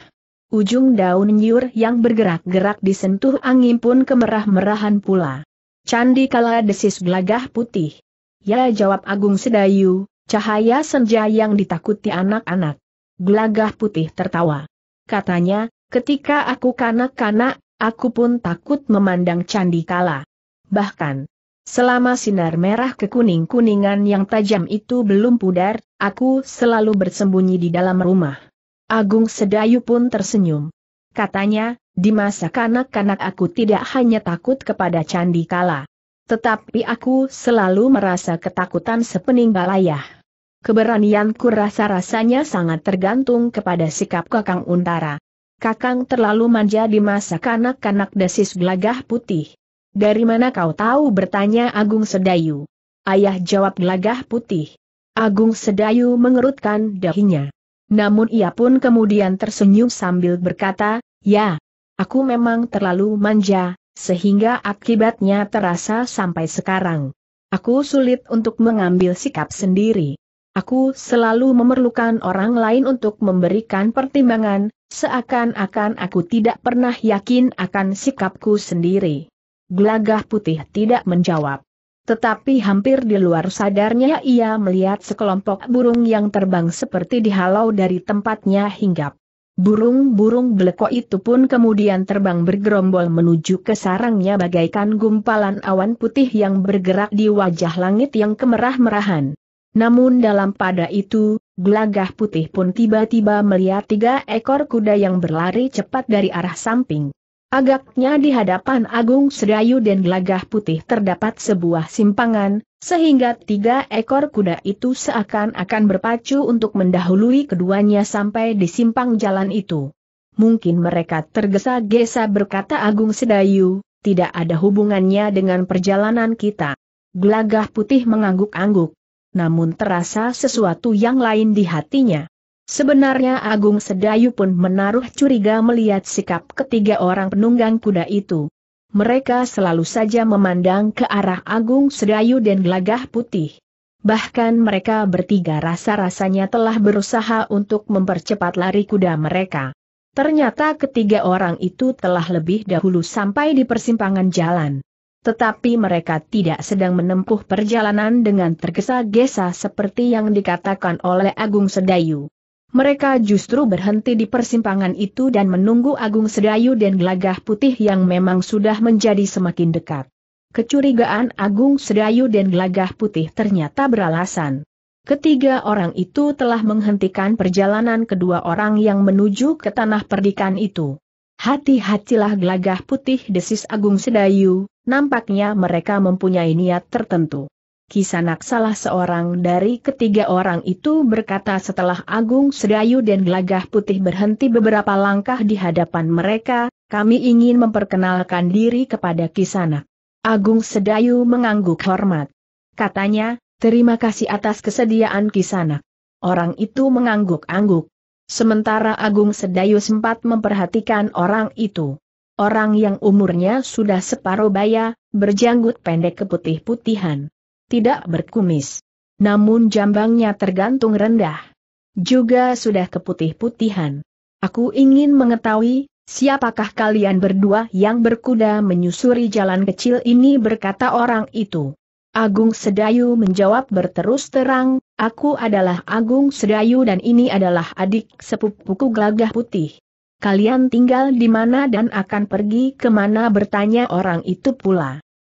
Ujung daun nyur yang bergerak-gerak disentuh angin pun kemerah-merahan pula. Candi kala desis gelagah putih. Ya jawab Agung Sedayu, cahaya senja yang ditakuti anak-anak. Gelagah putih tertawa. Katanya, ketika aku kanak-kanak, aku pun takut memandang candi kala. Bahkan, Selama sinar merah kekuning-kuningan yang tajam itu belum pudar, aku selalu bersembunyi di dalam rumah. Agung Sedayu pun tersenyum. Katanya, di masa kanak-kanak aku tidak hanya takut kepada Candi Kala. Tetapi aku selalu merasa ketakutan sepeninggal ayah. Keberanianku rasa-rasanya sangat tergantung kepada sikap Kakang Untara. Kakang terlalu manja di masa kanak-kanak desis gelagah putih. Dari mana kau tahu bertanya Agung Sedayu? Ayah jawab gelagah putih. Agung Sedayu mengerutkan dahinya. Namun ia pun kemudian tersenyum sambil berkata, ya, aku memang terlalu manja, sehingga akibatnya terasa sampai sekarang. Aku sulit untuk mengambil sikap sendiri. Aku selalu memerlukan orang lain untuk memberikan pertimbangan, seakan-akan aku tidak pernah yakin akan sikapku sendiri. Gelagah putih tidak menjawab. Tetapi hampir di luar sadarnya ia melihat sekelompok burung yang terbang seperti dihalau dari tempatnya hinggap. Burung-burung beleko itu pun kemudian terbang bergerombol menuju ke sarangnya bagaikan gumpalan awan putih yang bergerak di wajah langit yang kemerah-merahan. Namun dalam pada itu, gelagah putih pun tiba-tiba melihat tiga ekor kuda yang berlari cepat dari arah samping. Agaknya di hadapan Agung Sedayu dan Gelagah Putih terdapat sebuah simpangan, sehingga tiga ekor kuda itu seakan-akan berpacu untuk mendahului keduanya sampai di simpang jalan itu. Mungkin mereka tergesa-gesa berkata Agung Sedayu, tidak ada hubungannya dengan perjalanan kita. Gelagah Putih mengangguk-angguk. Namun terasa sesuatu yang lain di hatinya. Sebenarnya Agung Sedayu pun menaruh curiga melihat sikap ketiga orang penunggang kuda itu. Mereka selalu saja memandang ke arah Agung Sedayu dan Gelagah Putih. Bahkan mereka bertiga rasa-rasanya telah berusaha untuk mempercepat lari kuda mereka. Ternyata ketiga orang itu telah lebih dahulu sampai di persimpangan jalan. Tetapi mereka tidak sedang menempuh perjalanan dengan tergesa-gesa seperti yang dikatakan oleh Agung Sedayu. Mereka justru berhenti di persimpangan itu dan menunggu Agung Sedayu dan gelagah putih yang memang sudah menjadi semakin dekat. Kecurigaan Agung Sedayu dan gelagah putih ternyata beralasan. Ketiga orang itu telah menghentikan perjalanan kedua orang yang menuju ke tanah perdikan itu. Hati-hatilah gelagah putih desis Agung Sedayu, nampaknya mereka mempunyai niat tertentu. Kisanak salah seorang dari ketiga orang itu berkata setelah Agung Sedayu dan Gelagah Putih berhenti beberapa langkah di hadapan mereka, kami ingin memperkenalkan diri kepada Kisanak. Agung Sedayu mengangguk hormat. Katanya, terima kasih atas kesediaan Kisanak. Orang itu mengangguk-angguk. Sementara Agung Sedayu sempat memperhatikan orang itu. Orang yang umurnya sudah separuh baya, berjanggut pendek keputih-putihan tidak berkumis. Namun jambangnya tergantung rendah. Juga sudah keputih-putihan. Aku ingin mengetahui, siapakah kalian berdua yang berkuda menyusuri jalan kecil ini berkata orang itu. Agung Sedayu menjawab berterus terang, aku adalah Agung Sedayu dan ini adalah adik sepupuku gelagah putih. Kalian tinggal di mana dan akan pergi ke mana? bertanya orang itu pula.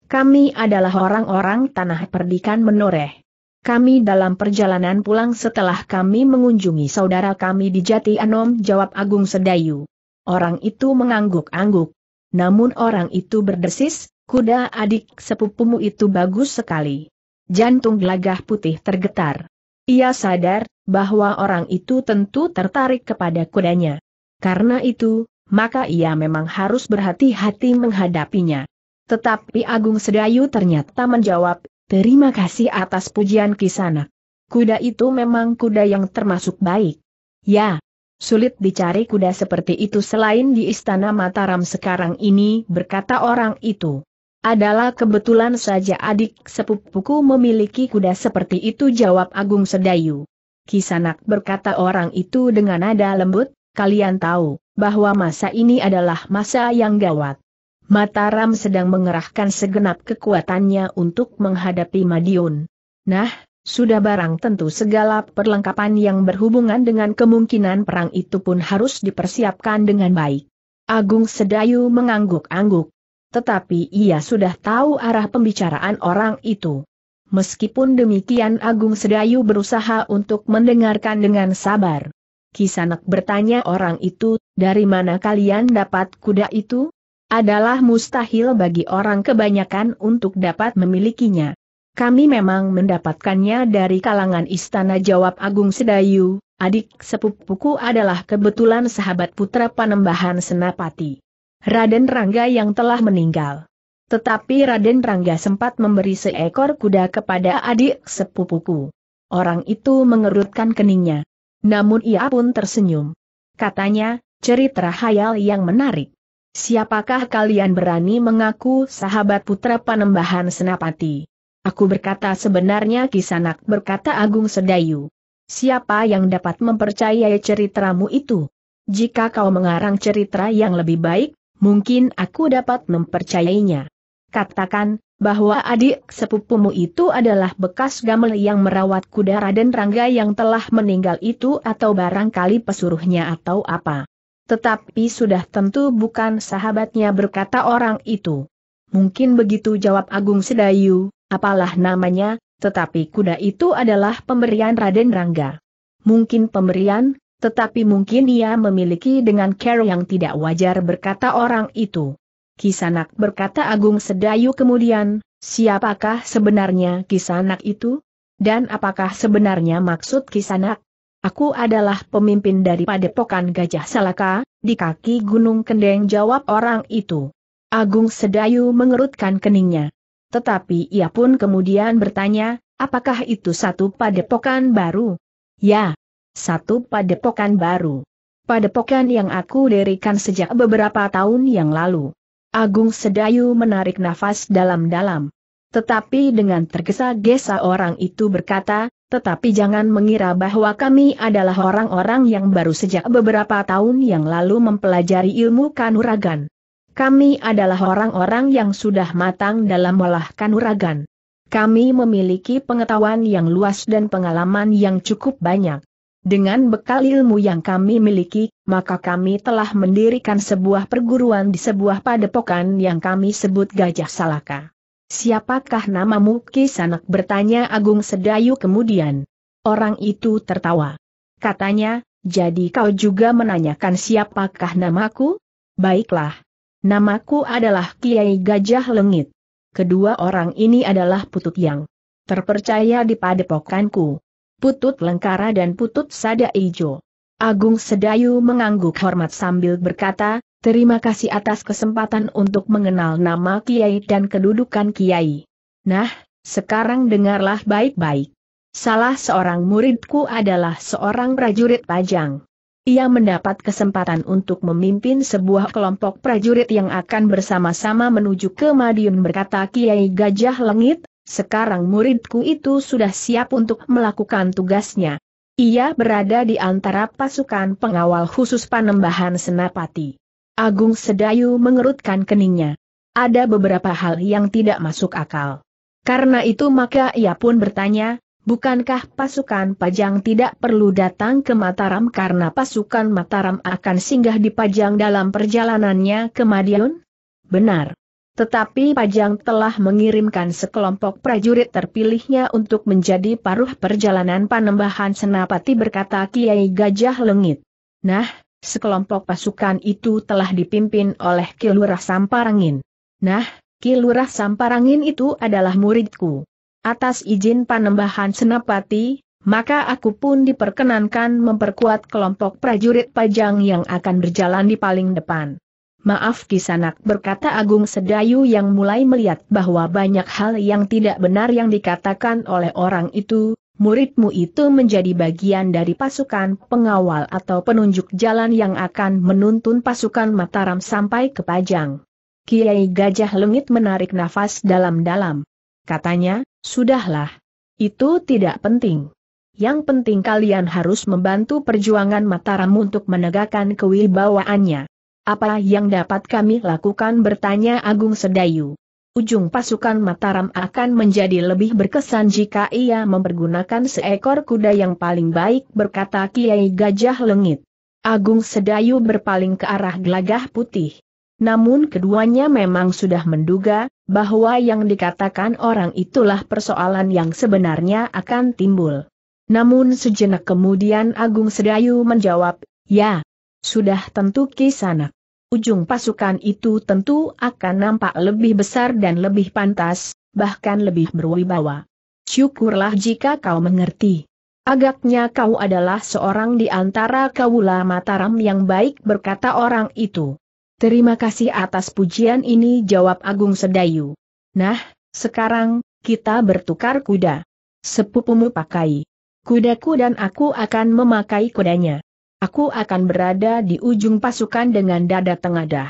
Kami adalah orang-orang tanah perdikan menoreh. Kami dalam perjalanan pulang setelah kami mengunjungi saudara kami di Jati Anom, jawab Agung Sedayu. Orang itu mengangguk-angguk. Namun orang itu berdesis, kuda adik sepupumu itu bagus sekali. Jantung gelagah putih tergetar. Ia sadar bahwa orang itu tentu tertarik kepada kudanya. Karena itu, maka ia memang harus berhati-hati menghadapinya. Tetapi Agung Sedayu ternyata menjawab, terima kasih atas pujian kisanak. Kuda itu memang kuda yang termasuk baik. Ya, sulit dicari kuda seperti itu selain di Istana Mataram sekarang ini, berkata orang itu. Adalah kebetulan saja adik sepupuku memiliki kuda seperti itu jawab Agung Sedayu. Kisanak berkata orang itu dengan nada lembut, kalian tahu, bahwa masa ini adalah masa yang gawat. Mataram sedang mengerahkan segenap kekuatannya untuk menghadapi Madiun. Nah, sudah barang tentu segala perlengkapan yang berhubungan dengan kemungkinan perang itu pun harus dipersiapkan dengan baik. Agung Sedayu mengangguk-angguk. Tetapi ia sudah tahu arah pembicaraan orang itu. Meskipun demikian Agung Sedayu berusaha untuk mendengarkan dengan sabar. Kisanak bertanya orang itu, dari mana kalian dapat kuda itu? adalah mustahil bagi orang kebanyakan untuk dapat memilikinya. Kami memang mendapatkannya dari kalangan istana jawab Agung Sedayu, adik sepupuku adalah kebetulan sahabat putra Panembahan Senapati. Raden Rangga yang telah meninggal. Tetapi Raden Rangga sempat memberi seekor kuda kepada adik sepupuku. Orang itu mengerutkan keningnya. Namun ia pun tersenyum. Katanya, cerita hayal yang menarik. Siapakah kalian berani mengaku sahabat putra panembahan Senapati? Aku berkata sebenarnya Kisanak berkata Agung Sedayu. Siapa yang dapat mempercayai ceritamu itu? Jika kau mengarang cerita yang lebih baik, mungkin aku dapat mempercayainya. Katakan, bahwa adik sepupumu itu adalah bekas gamel yang merawat kuda Raden Rangga yang telah meninggal itu atau barangkali pesuruhnya atau apa. Tetapi sudah tentu bukan sahabatnya berkata orang itu. Mungkin begitu jawab Agung Sedayu, apalah namanya, tetapi kuda itu adalah pemberian Raden Rangga. Mungkin pemberian, tetapi mungkin ia memiliki dengan care yang tidak wajar berkata orang itu. Kisanak berkata Agung Sedayu kemudian, siapakah sebenarnya Kisanak itu? Dan apakah sebenarnya maksud Kisanak? Aku adalah pemimpin dari padepokan Gajah Salaka, di kaki Gunung Kendeng jawab orang itu. Agung Sedayu mengerutkan keningnya. Tetapi ia pun kemudian bertanya, apakah itu satu padepokan baru? Ya, satu padepokan baru. Padepokan yang aku dirikan sejak beberapa tahun yang lalu. Agung Sedayu menarik nafas dalam-dalam. Tetapi dengan tergesa-gesa orang itu berkata, tetapi jangan mengira bahwa kami adalah orang-orang yang baru sejak beberapa tahun yang lalu mempelajari ilmu kanuragan. Kami adalah orang-orang yang sudah matang dalam olah kanuragan. Kami memiliki pengetahuan yang luas dan pengalaman yang cukup banyak. Dengan bekal ilmu yang kami miliki, maka kami telah mendirikan sebuah perguruan di sebuah padepokan yang kami sebut Gajah Salaka. Siapakah namamu Kisanak bertanya Agung Sedayu kemudian. Orang itu tertawa. Katanya, jadi kau juga menanyakan siapakah namaku? Baiklah. Namaku adalah Kiai Gajah Lengit. Kedua orang ini adalah Putut yang terpercaya di padepokanku. Putut Lengkara dan Putut Sada Ijo. Agung Sedayu mengangguk hormat sambil berkata, Terima kasih atas kesempatan untuk mengenal nama Kiai dan kedudukan Kiai. Nah, sekarang dengarlah baik-baik. Salah seorang muridku adalah seorang prajurit pajang. Ia mendapat kesempatan untuk memimpin sebuah kelompok prajurit yang akan bersama-sama menuju ke Madiun berkata Kiai Gajah Lengit, sekarang muridku itu sudah siap untuk melakukan tugasnya. Ia berada di antara pasukan pengawal khusus panembahan Senapati. Agung Sedayu mengerutkan keningnya. Ada beberapa hal yang tidak masuk akal. Karena itu maka ia pun bertanya, bukankah pasukan Pajang tidak perlu datang ke Mataram karena pasukan Mataram akan singgah di Pajang dalam perjalanannya ke Madiun? Benar. Tetapi Pajang telah mengirimkan sekelompok prajurit terpilihnya untuk menjadi paruh perjalanan panembahan Senapati berkata Kiai Gajah Lengit. Nah, Sekelompok pasukan itu telah dipimpin oleh Kilurah Samparangin. Nah, Kilurah Samparangin itu adalah muridku. Atas izin panembahan Senapati, maka aku pun diperkenankan memperkuat kelompok prajurit pajang yang akan berjalan di paling depan. Maaf Kisanak berkata Agung Sedayu yang mulai melihat bahwa banyak hal yang tidak benar yang dikatakan oleh orang itu, muridmu itu menjadi bagian dari pasukan pengawal atau penunjuk jalan yang akan menuntun pasukan Mataram sampai ke Pajang. Kiai Gajah Lengit menarik nafas dalam-dalam. Katanya, sudahlah. Itu tidak penting. Yang penting kalian harus membantu perjuangan Mataram untuk menegakkan kewibawaannya. Apa yang dapat kami lakukan bertanya Agung Sedayu ujung pasukan Mataram akan menjadi lebih berkesan jika ia mempergunakan seekor kuda yang paling baik berkata Kiai Gajah Lengit. Agung Sedayu berpaling ke arah gelagah putih. Namun keduanya memang sudah menduga, bahwa yang dikatakan orang itulah persoalan yang sebenarnya akan timbul. Namun sejenak kemudian Agung Sedayu menjawab, ya, sudah tentu kisanak ujung pasukan itu tentu akan nampak lebih besar dan lebih pantas, bahkan lebih berwibawa. Syukurlah jika kau mengerti. Agaknya kau adalah seorang di antara kaula Mataram yang baik berkata orang itu. Terima kasih atas pujian ini jawab Agung Sedayu. Nah, sekarang, kita bertukar kuda. Sepupumu pakai kudaku dan aku akan memakai kudanya. Aku akan berada di ujung pasukan dengan dada tengadah.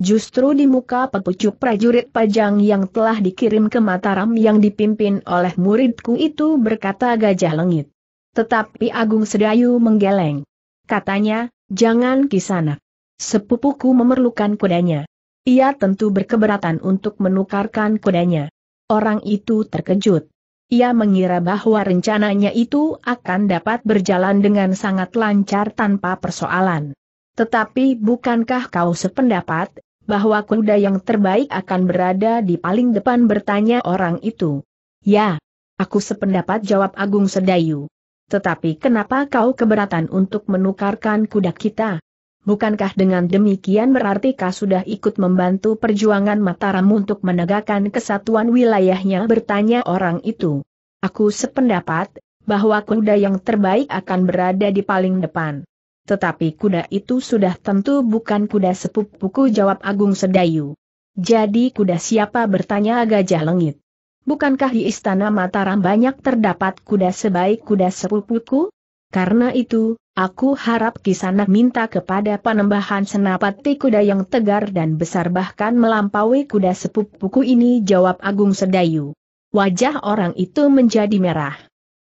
Justru di muka pepucuk prajurit pajang yang telah dikirim ke Mataram yang dipimpin oleh muridku itu berkata gajah lengit. Tetapi Agung Sedayu menggeleng. Katanya, jangan kisanak. Sepupuku memerlukan kudanya. Ia tentu berkeberatan untuk menukarkan kudanya. Orang itu terkejut. Ia mengira bahwa rencananya itu akan dapat berjalan dengan sangat lancar tanpa persoalan. Tetapi bukankah kau sependapat, bahwa kuda yang terbaik akan berada di paling depan bertanya orang itu? Ya, aku sependapat jawab Agung Sedayu. Tetapi kenapa kau keberatan untuk menukarkan kuda kita? Bukankah dengan demikian berarti kau sudah ikut membantu perjuangan Mataram untuk menegakkan kesatuan wilayahnya bertanya orang itu. Aku sependapat, bahwa kuda yang terbaik akan berada di paling depan. Tetapi kuda itu sudah tentu bukan kuda sepupuku jawab Agung Sedayu. Jadi kuda siapa bertanya gajah lengit. Bukankah di istana Mataram banyak terdapat kuda sebaik kuda sepupuku? Karena itu, aku harap Kisanak minta kepada penembahan senapati kuda yang tegar dan besar bahkan melampaui kuda sepupuku ini jawab Agung Sedayu. Wajah orang itu menjadi merah.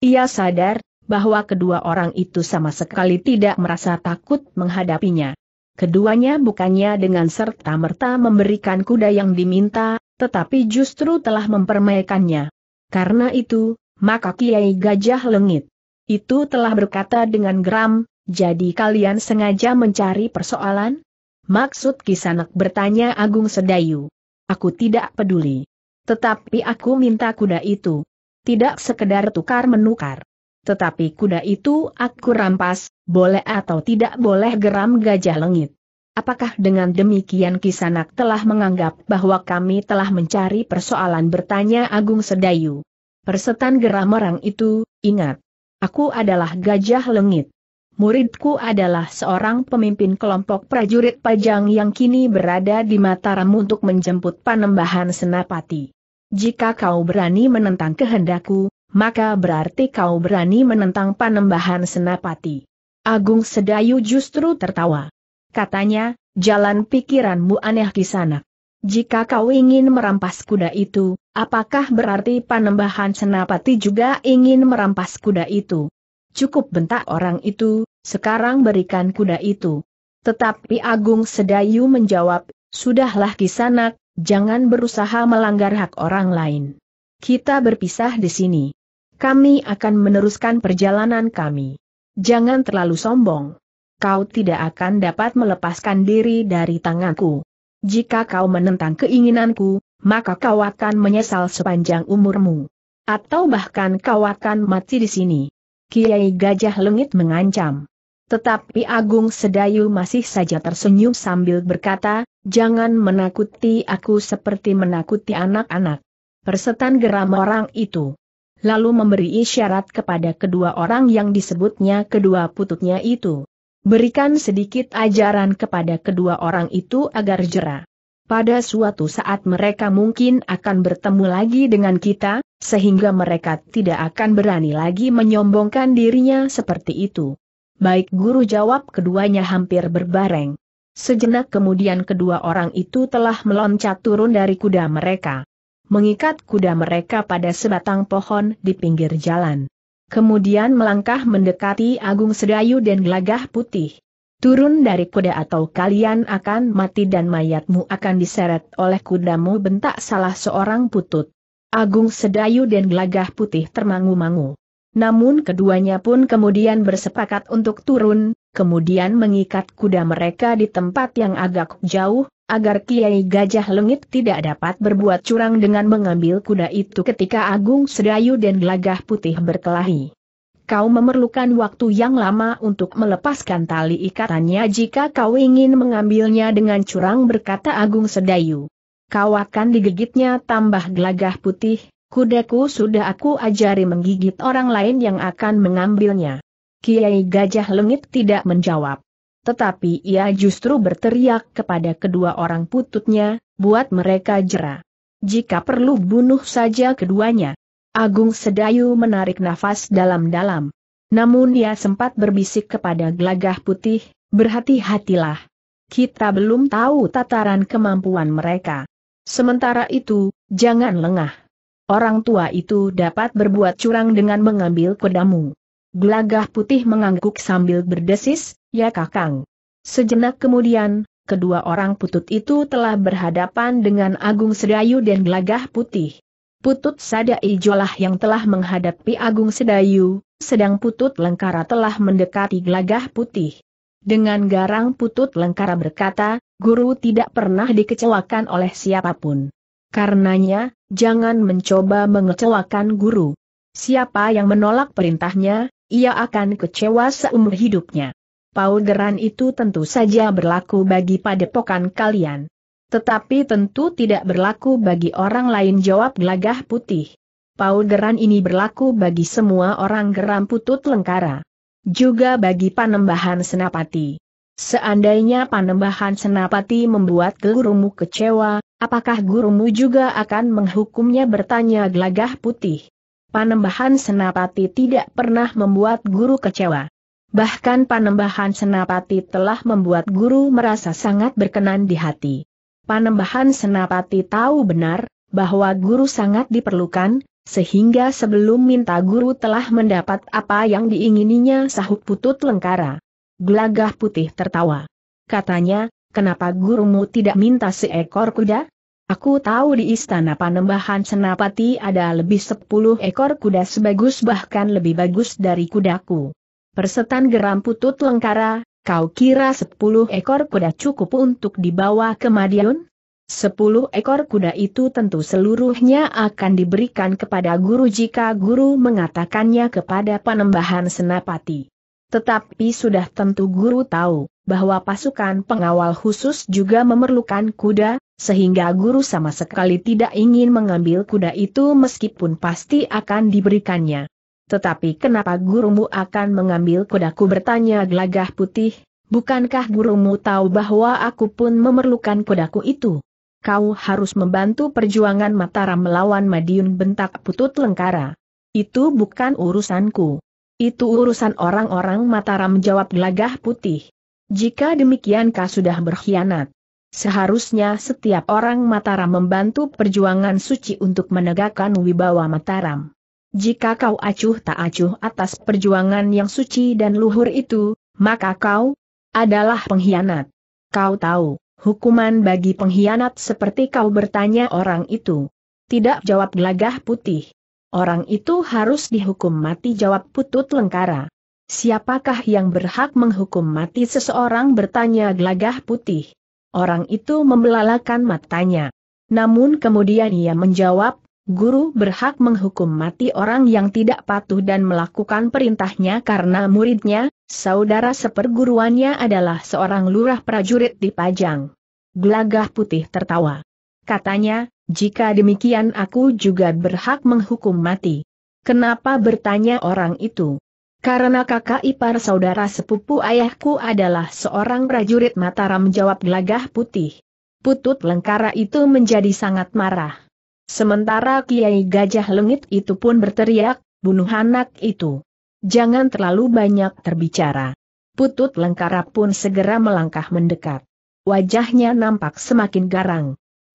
Ia sadar, bahwa kedua orang itu sama sekali tidak merasa takut menghadapinya. Keduanya bukannya dengan serta-merta memberikan kuda yang diminta, tetapi justru telah mempermaikannya. Karena itu, maka Kiai Gajah Lengit itu telah berkata dengan geram, jadi kalian sengaja mencari persoalan? Maksud Kisanak bertanya Agung Sedayu. Aku tidak peduli. Tetapi aku minta kuda itu. Tidak sekedar tukar-menukar. Tetapi kuda itu aku rampas, boleh atau tidak boleh geram gajah lengit. Apakah dengan demikian Kisanak telah menganggap bahwa kami telah mencari persoalan bertanya Agung Sedayu? Persetan geram orang itu, ingat. Aku adalah gajah lengit. Muridku adalah seorang pemimpin kelompok prajurit pajang yang kini berada di Mataram untuk menjemput panembahan Senapati. Jika kau berani menentang kehendakku, maka berarti kau berani menentang panembahan Senapati. Agung Sedayu justru tertawa. Katanya, jalan pikiranmu aneh di sana. Jika kau ingin merampas kuda itu, Apakah berarti panembahan senapati juga ingin merampas kuda itu? Cukup bentak orang itu, sekarang berikan kuda itu. Tetapi Agung Sedayu menjawab, sudahlah kisanak, jangan berusaha melanggar hak orang lain. Kita berpisah di sini. Kami akan meneruskan perjalanan kami. Jangan terlalu sombong. Kau tidak akan dapat melepaskan diri dari tanganku. Jika kau menentang keinginanku, maka kau akan menyesal sepanjang umurmu. Atau bahkan kau akan mati di sini. Kiai Gajah Lengit mengancam. Tetapi Agung Sedayu masih saja tersenyum sambil berkata, jangan menakuti aku seperti menakuti anak-anak. Persetan geram orang itu. Lalu memberi isyarat kepada kedua orang yang disebutnya kedua pututnya itu. Berikan sedikit ajaran kepada kedua orang itu agar jerah. Pada suatu saat mereka mungkin akan bertemu lagi dengan kita, sehingga mereka tidak akan berani lagi menyombongkan dirinya seperti itu. Baik guru jawab keduanya hampir berbareng. Sejenak kemudian kedua orang itu telah meloncat turun dari kuda mereka. Mengikat kuda mereka pada sebatang pohon di pinggir jalan. Kemudian melangkah mendekati Agung Sedayu dan Gelagah Putih. Turun dari kuda atau kalian akan mati dan mayatmu akan diseret oleh kudamu bentak salah seorang putut. Agung Sedayu dan Gelagah Putih termangu-mangu. Namun keduanya pun kemudian bersepakat untuk turun, kemudian mengikat kuda mereka di tempat yang agak jauh, agar Kiai Gajah Lengit tidak dapat berbuat curang dengan mengambil kuda itu ketika Agung Sedayu dan Gelagah Putih berkelahi kau memerlukan waktu yang lama untuk melepaskan tali ikatannya jika kau ingin mengambilnya dengan curang berkata Agung Sedayu. Kau akan digigitnya tambah gelagah putih, kudaku sudah aku ajari menggigit orang lain yang akan mengambilnya. Kiai Gajah Lengit tidak menjawab. Tetapi ia justru berteriak kepada kedua orang pututnya, buat mereka jera. Jika perlu bunuh saja keduanya. Agung Sedayu menarik nafas dalam-dalam. Namun ia sempat berbisik kepada Glagah putih, berhati-hatilah. Kita belum tahu tataran kemampuan mereka. Sementara itu, jangan lengah. Orang tua itu dapat berbuat curang dengan mengambil kodamu. Glagah putih mengangguk sambil berdesis, ya kakang. Sejenak kemudian, kedua orang putut itu telah berhadapan dengan Agung Sedayu dan Glagah Putih. Putut Sada Ijolah yang telah menghadapi Agung Sedayu, sedang Putut Lengkara telah mendekati gelagah putih. Dengan garang Putut Lengkara berkata, guru tidak pernah dikecewakan oleh siapapun. Karenanya, jangan mencoba mengecewakan guru. Siapa yang menolak perintahnya, ia akan kecewa seumur hidupnya. Pauderan itu tentu saja berlaku bagi padepokan kalian. Tetapi tentu tidak berlaku bagi orang lain jawab gelagah putih. geran ini berlaku bagi semua orang geram putut lengkara. Juga bagi panembahan senapati. Seandainya panembahan senapati membuat gurumu kecewa, apakah gurumu juga akan menghukumnya bertanya gelagah putih? Panembahan senapati tidak pernah membuat guru kecewa. Bahkan panembahan senapati telah membuat guru merasa sangat berkenan di hati. Panembahan Senapati tahu benar, bahwa guru sangat diperlukan, sehingga sebelum minta guru telah mendapat apa yang diingininya sahut putut lengkara. Gelagah putih tertawa. Katanya, kenapa gurumu tidak minta seekor kuda? Aku tahu di istana panembahan Senapati ada lebih sepuluh ekor kuda sebagus bahkan lebih bagus dari kudaku. Persetan geram putut lengkara, Kau kira sepuluh ekor kuda cukup untuk dibawa ke Madiun? Sepuluh ekor kuda itu tentu seluruhnya akan diberikan kepada guru jika guru mengatakannya kepada penembahan senapati. Tetapi sudah tentu guru tahu bahwa pasukan pengawal khusus juga memerlukan kuda, sehingga guru sama sekali tidak ingin mengambil kuda itu meskipun pasti akan diberikannya. Tetapi kenapa gurumu akan mengambil kudaku bertanya gelagah putih, bukankah gurumu tahu bahwa aku pun memerlukan kudaku itu? Kau harus membantu perjuangan Mataram melawan Madiun bentak putut lengkara. Itu bukan urusanku. Itu urusan orang-orang Mataram jawab gelagah putih. Jika demikian kau sudah berkhianat. Seharusnya setiap orang Mataram membantu perjuangan suci untuk menegakkan wibawa Mataram. Jika kau acuh tak acuh atas perjuangan yang suci dan luhur itu, maka kau adalah pengkhianat. Kau tahu, hukuman bagi pengkhianat seperti kau bertanya orang itu. Tidak jawab gelagah putih. Orang itu harus dihukum mati jawab putut lengkara. Siapakah yang berhak menghukum mati seseorang bertanya gelagah putih. Orang itu membelalakan matanya. Namun kemudian ia menjawab, Guru berhak menghukum mati orang yang tidak patuh dan melakukan perintahnya karena muridnya, saudara seperguruannya adalah seorang lurah prajurit di Pajang. Gelagah putih tertawa. Katanya, jika demikian aku juga berhak menghukum mati. Kenapa bertanya orang itu? Karena kakak ipar saudara sepupu ayahku adalah seorang prajurit Mataram jawab gelagah putih. Putut Lengkara itu menjadi sangat marah. Sementara Kiai Gajah Lengit itu pun berteriak, bunuh anak itu. Jangan terlalu banyak terbicara. Putut Lengkara pun segera melangkah mendekat. Wajahnya nampak semakin garang.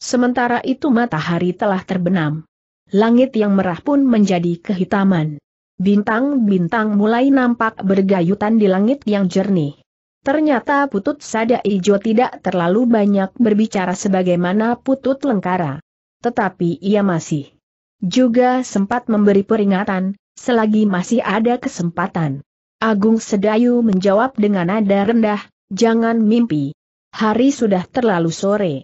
Sementara itu matahari telah terbenam. Langit yang merah pun menjadi kehitaman. Bintang-bintang mulai nampak bergayutan di langit yang jernih. Ternyata Putut Sada Ijo tidak terlalu banyak berbicara sebagaimana Putut Lengkara tetapi ia masih juga sempat memberi peringatan, selagi masih ada kesempatan. Agung Sedayu menjawab dengan nada rendah, jangan mimpi. Hari sudah terlalu sore.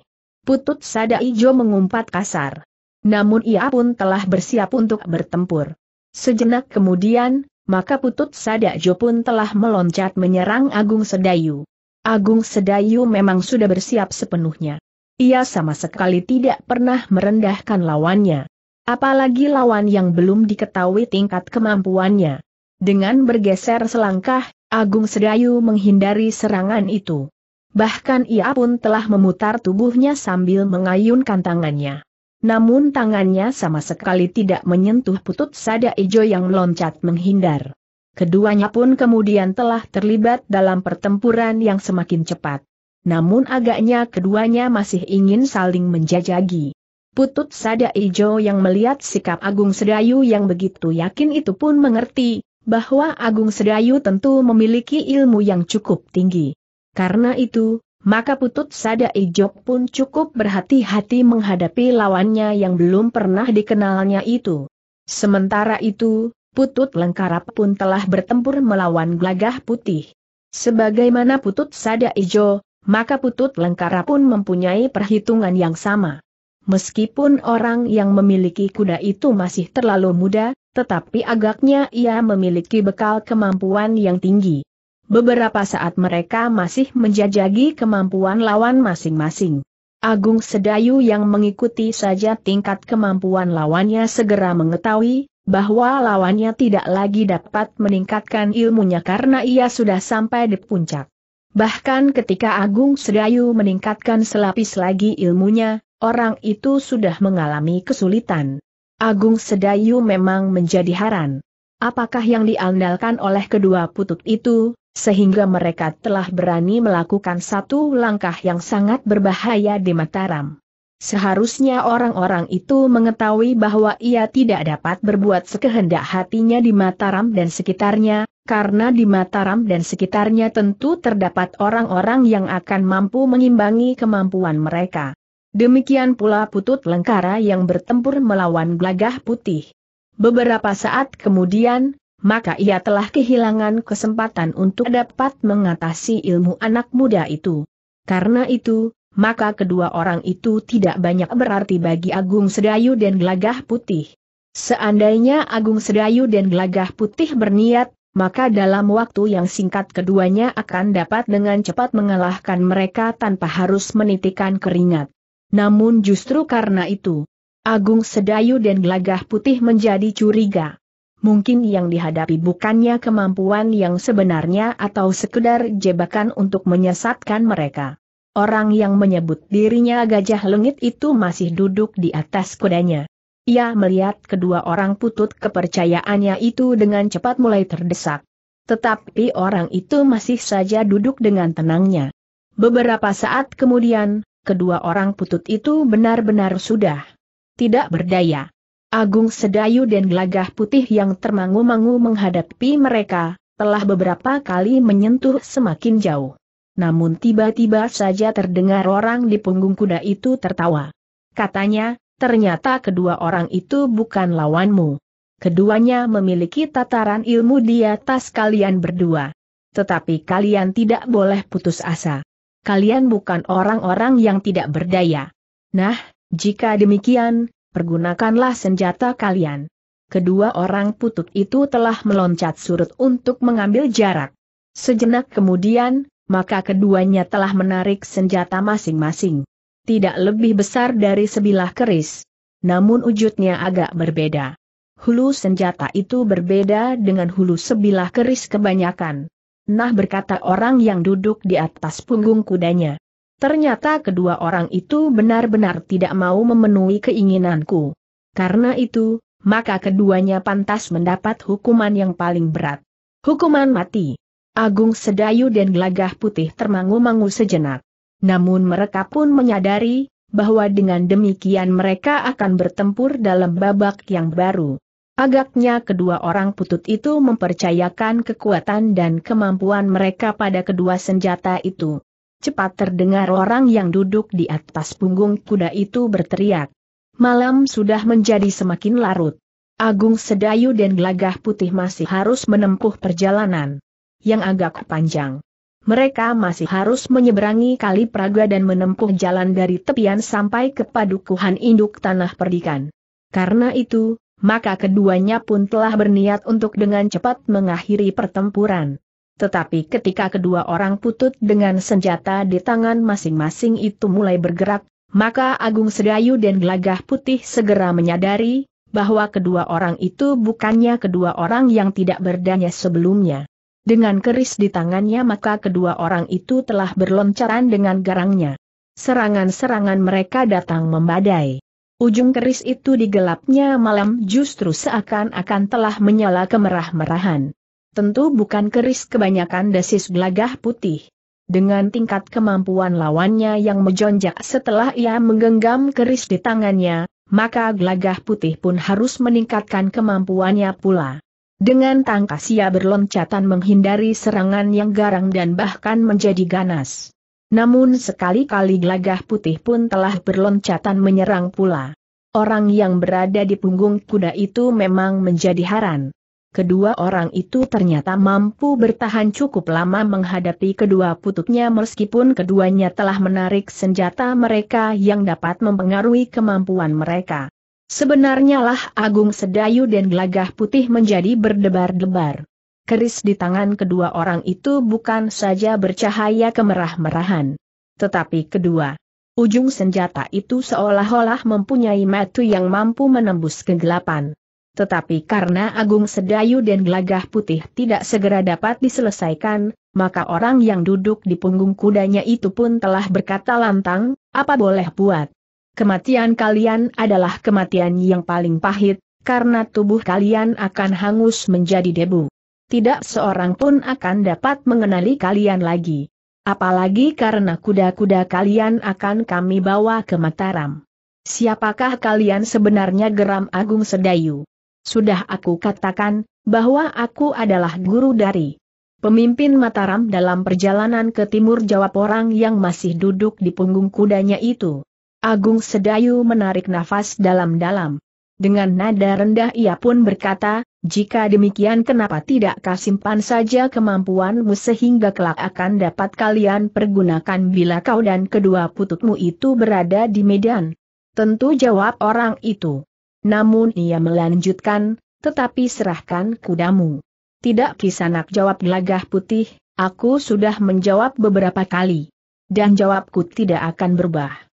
Putut Sada Ijo mengumpat kasar. Namun ia pun telah bersiap untuk bertempur. Sejenak kemudian, maka Putut Ijo pun telah meloncat menyerang Agung Sedayu. Agung Sedayu memang sudah bersiap sepenuhnya. Ia sama sekali tidak pernah merendahkan lawannya. Apalagi lawan yang belum diketahui tingkat kemampuannya. Dengan bergeser selangkah, Agung Sedayu menghindari serangan itu. Bahkan ia pun telah memutar tubuhnya sambil mengayunkan tangannya. Namun tangannya sama sekali tidak menyentuh putut sada ijo yang meloncat menghindar. Keduanya pun kemudian telah terlibat dalam pertempuran yang semakin cepat namun agaknya keduanya masih ingin saling menjajagi. Putut Sada Ijo yang melihat sikap Agung Sedayu yang begitu yakin itu pun mengerti, bahwa Agung Sedayu tentu memiliki ilmu yang cukup tinggi. Karena itu, maka Putut Sada Ijo pun cukup berhati-hati menghadapi lawannya yang belum pernah dikenalnya itu. Sementara itu, Putut Lengkarap pun telah bertempur melawan Glagah Putih. Sebagaimana Putut Sada Ijo, maka putut lengkara pun mempunyai perhitungan yang sama. Meskipun orang yang memiliki kuda itu masih terlalu muda, tetapi agaknya ia memiliki bekal kemampuan yang tinggi. Beberapa saat mereka masih menjajagi kemampuan lawan masing-masing. Agung Sedayu yang mengikuti saja tingkat kemampuan lawannya segera mengetahui bahwa lawannya tidak lagi dapat meningkatkan ilmunya karena ia sudah sampai di puncak. Bahkan ketika Agung Sedayu meningkatkan selapis lagi ilmunya, orang itu sudah mengalami kesulitan. Agung Sedayu memang menjadi haran. Apakah yang diandalkan oleh kedua putut itu, sehingga mereka telah berani melakukan satu langkah yang sangat berbahaya di Mataram? Seharusnya orang-orang itu mengetahui bahwa ia tidak dapat berbuat sekehendak hatinya di Mataram dan sekitarnya, karena di Mataram dan sekitarnya tentu terdapat orang-orang yang akan mampu mengimbangi kemampuan mereka. Demikian pula Putut Lengkara yang bertempur melawan Glagah Putih. Beberapa saat kemudian, maka ia telah kehilangan kesempatan untuk dapat mengatasi ilmu anak muda itu. Karena itu, maka kedua orang itu tidak banyak berarti bagi Agung Sedayu dan Gelagah Putih. Seandainya Agung Sedayu dan Gelagah Putih berniat maka dalam waktu yang singkat keduanya akan dapat dengan cepat mengalahkan mereka tanpa harus menitikan keringat. Namun justru karena itu, Agung Sedayu dan Gelagah Putih menjadi curiga. Mungkin yang dihadapi bukannya kemampuan yang sebenarnya atau sekedar jebakan untuk menyesatkan mereka. Orang yang menyebut dirinya gajah lengit itu masih duduk di atas kudanya. Ia melihat kedua orang putut kepercayaannya itu dengan cepat mulai terdesak. Tetapi orang itu masih saja duduk dengan tenangnya. Beberapa saat kemudian, kedua orang putut itu benar-benar sudah tidak berdaya. Agung Sedayu dan Gelagah Putih yang termangu-mangu menghadapi mereka, telah beberapa kali menyentuh semakin jauh. Namun tiba-tiba saja terdengar orang di punggung kuda itu tertawa. Katanya, ternyata kedua orang itu bukan lawanmu. Keduanya memiliki tataran ilmu di atas kalian berdua. Tetapi kalian tidak boleh putus asa. Kalian bukan orang-orang yang tidak berdaya. Nah, jika demikian, pergunakanlah senjata kalian. Kedua orang putut itu telah meloncat surut untuk mengambil jarak. Sejenak kemudian, maka keduanya telah menarik senjata masing-masing tidak lebih besar dari sebilah keris. Namun wujudnya agak berbeda. Hulu senjata itu berbeda dengan hulu sebilah keris kebanyakan. Nah berkata orang yang duduk di atas punggung kudanya. Ternyata kedua orang itu benar-benar tidak mau memenuhi keinginanku. Karena itu, maka keduanya pantas mendapat hukuman yang paling berat. Hukuman mati. Agung Sedayu dan Gelagah Putih termangu-mangu sejenak. Namun mereka pun menyadari, bahwa dengan demikian mereka akan bertempur dalam babak yang baru. Agaknya kedua orang putut itu mempercayakan kekuatan dan kemampuan mereka pada kedua senjata itu. Cepat terdengar orang yang duduk di atas punggung kuda itu berteriak. Malam sudah menjadi semakin larut. Agung Sedayu dan Gelagah Putih masih harus menempuh perjalanan yang agak panjang mereka masih harus menyeberangi kali Praga dan menempuh jalan dari tepian sampai ke padukuhan induk tanah perdikan. Karena itu, maka keduanya pun telah berniat untuk dengan cepat mengakhiri pertempuran. Tetapi ketika kedua orang putut dengan senjata di tangan masing-masing itu mulai bergerak, maka Agung Sedayu dan Gelagah Putih segera menyadari bahwa kedua orang itu bukannya kedua orang yang tidak berdaya sebelumnya. Dengan keris di tangannya maka kedua orang itu telah berloncaran dengan garangnya. Serangan-serangan mereka datang membadai. Ujung keris itu di gelapnya malam justru seakan-akan telah menyala kemerah-merahan. Tentu bukan keris kebanyakan desis gelagah putih. Dengan tingkat kemampuan lawannya yang mejonjak setelah ia menggenggam keris di tangannya, maka gelagah putih pun harus meningkatkan kemampuannya pula. Dengan tangkas ia berloncatan menghindari serangan yang garang dan bahkan menjadi ganas. Namun sekali-kali gelagah putih pun telah berloncatan menyerang pula. Orang yang berada di punggung kuda itu memang menjadi haran. Kedua orang itu ternyata mampu bertahan cukup lama menghadapi kedua pututnya meskipun keduanya telah menarik senjata mereka yang dapat mempengaruhi kemampuan mereka. Sebenarnya lah Agung Sedayu dan gelagah putih menjadi berdebar-debar. Keris di tangan kedua orang itu bukan saja bercahaya kemerah-merahan. Tetapi kedua, ujung senjata itu seolah-olah mempunyai metu yang mampu menembus kegelapan. Tetapi karena Agung Sedayu dan gelagah putih tidak segera dapat diselesaikan, maka orang yang duduk di punggung kudanya itu pun telah berkata lantang, apa boleh buat. Kematian kalian adalah kematian yang paling pahit, karena tubuh kalian akan hangus menjadi debu. Tidak seorang pun akan dapat mengenali kalian lagi. Apalagi karena kuda-kuda kalian akan kami bawa ke Mataram. Siapakah kalian sebenarnya geram Agung Sedayu? Sudah aku katakan, bahwa aku adalah guru dari Pemimpin Mataram dalam perjalanan ke timur jawab orang yang masih duduk di punggung kudanya itu. Agung Sedayu menarik nafas dalam-dalam. Dengan nada rendah ia pun berkata, jika demikian kenapa tidak simpan saja kemampuanmu sehingga kelak akan dapat kalian pergunakan bila kau dan kedua pututmu itu berada di Medan? Tentu jawab orang itu. Namun ia melanjutkan, tetapi serahkan kudamu. Tidak kisanak jawab gelagah putih, aku sudah menjawab beberapa kali. Dan jawabku tidak akan berubah.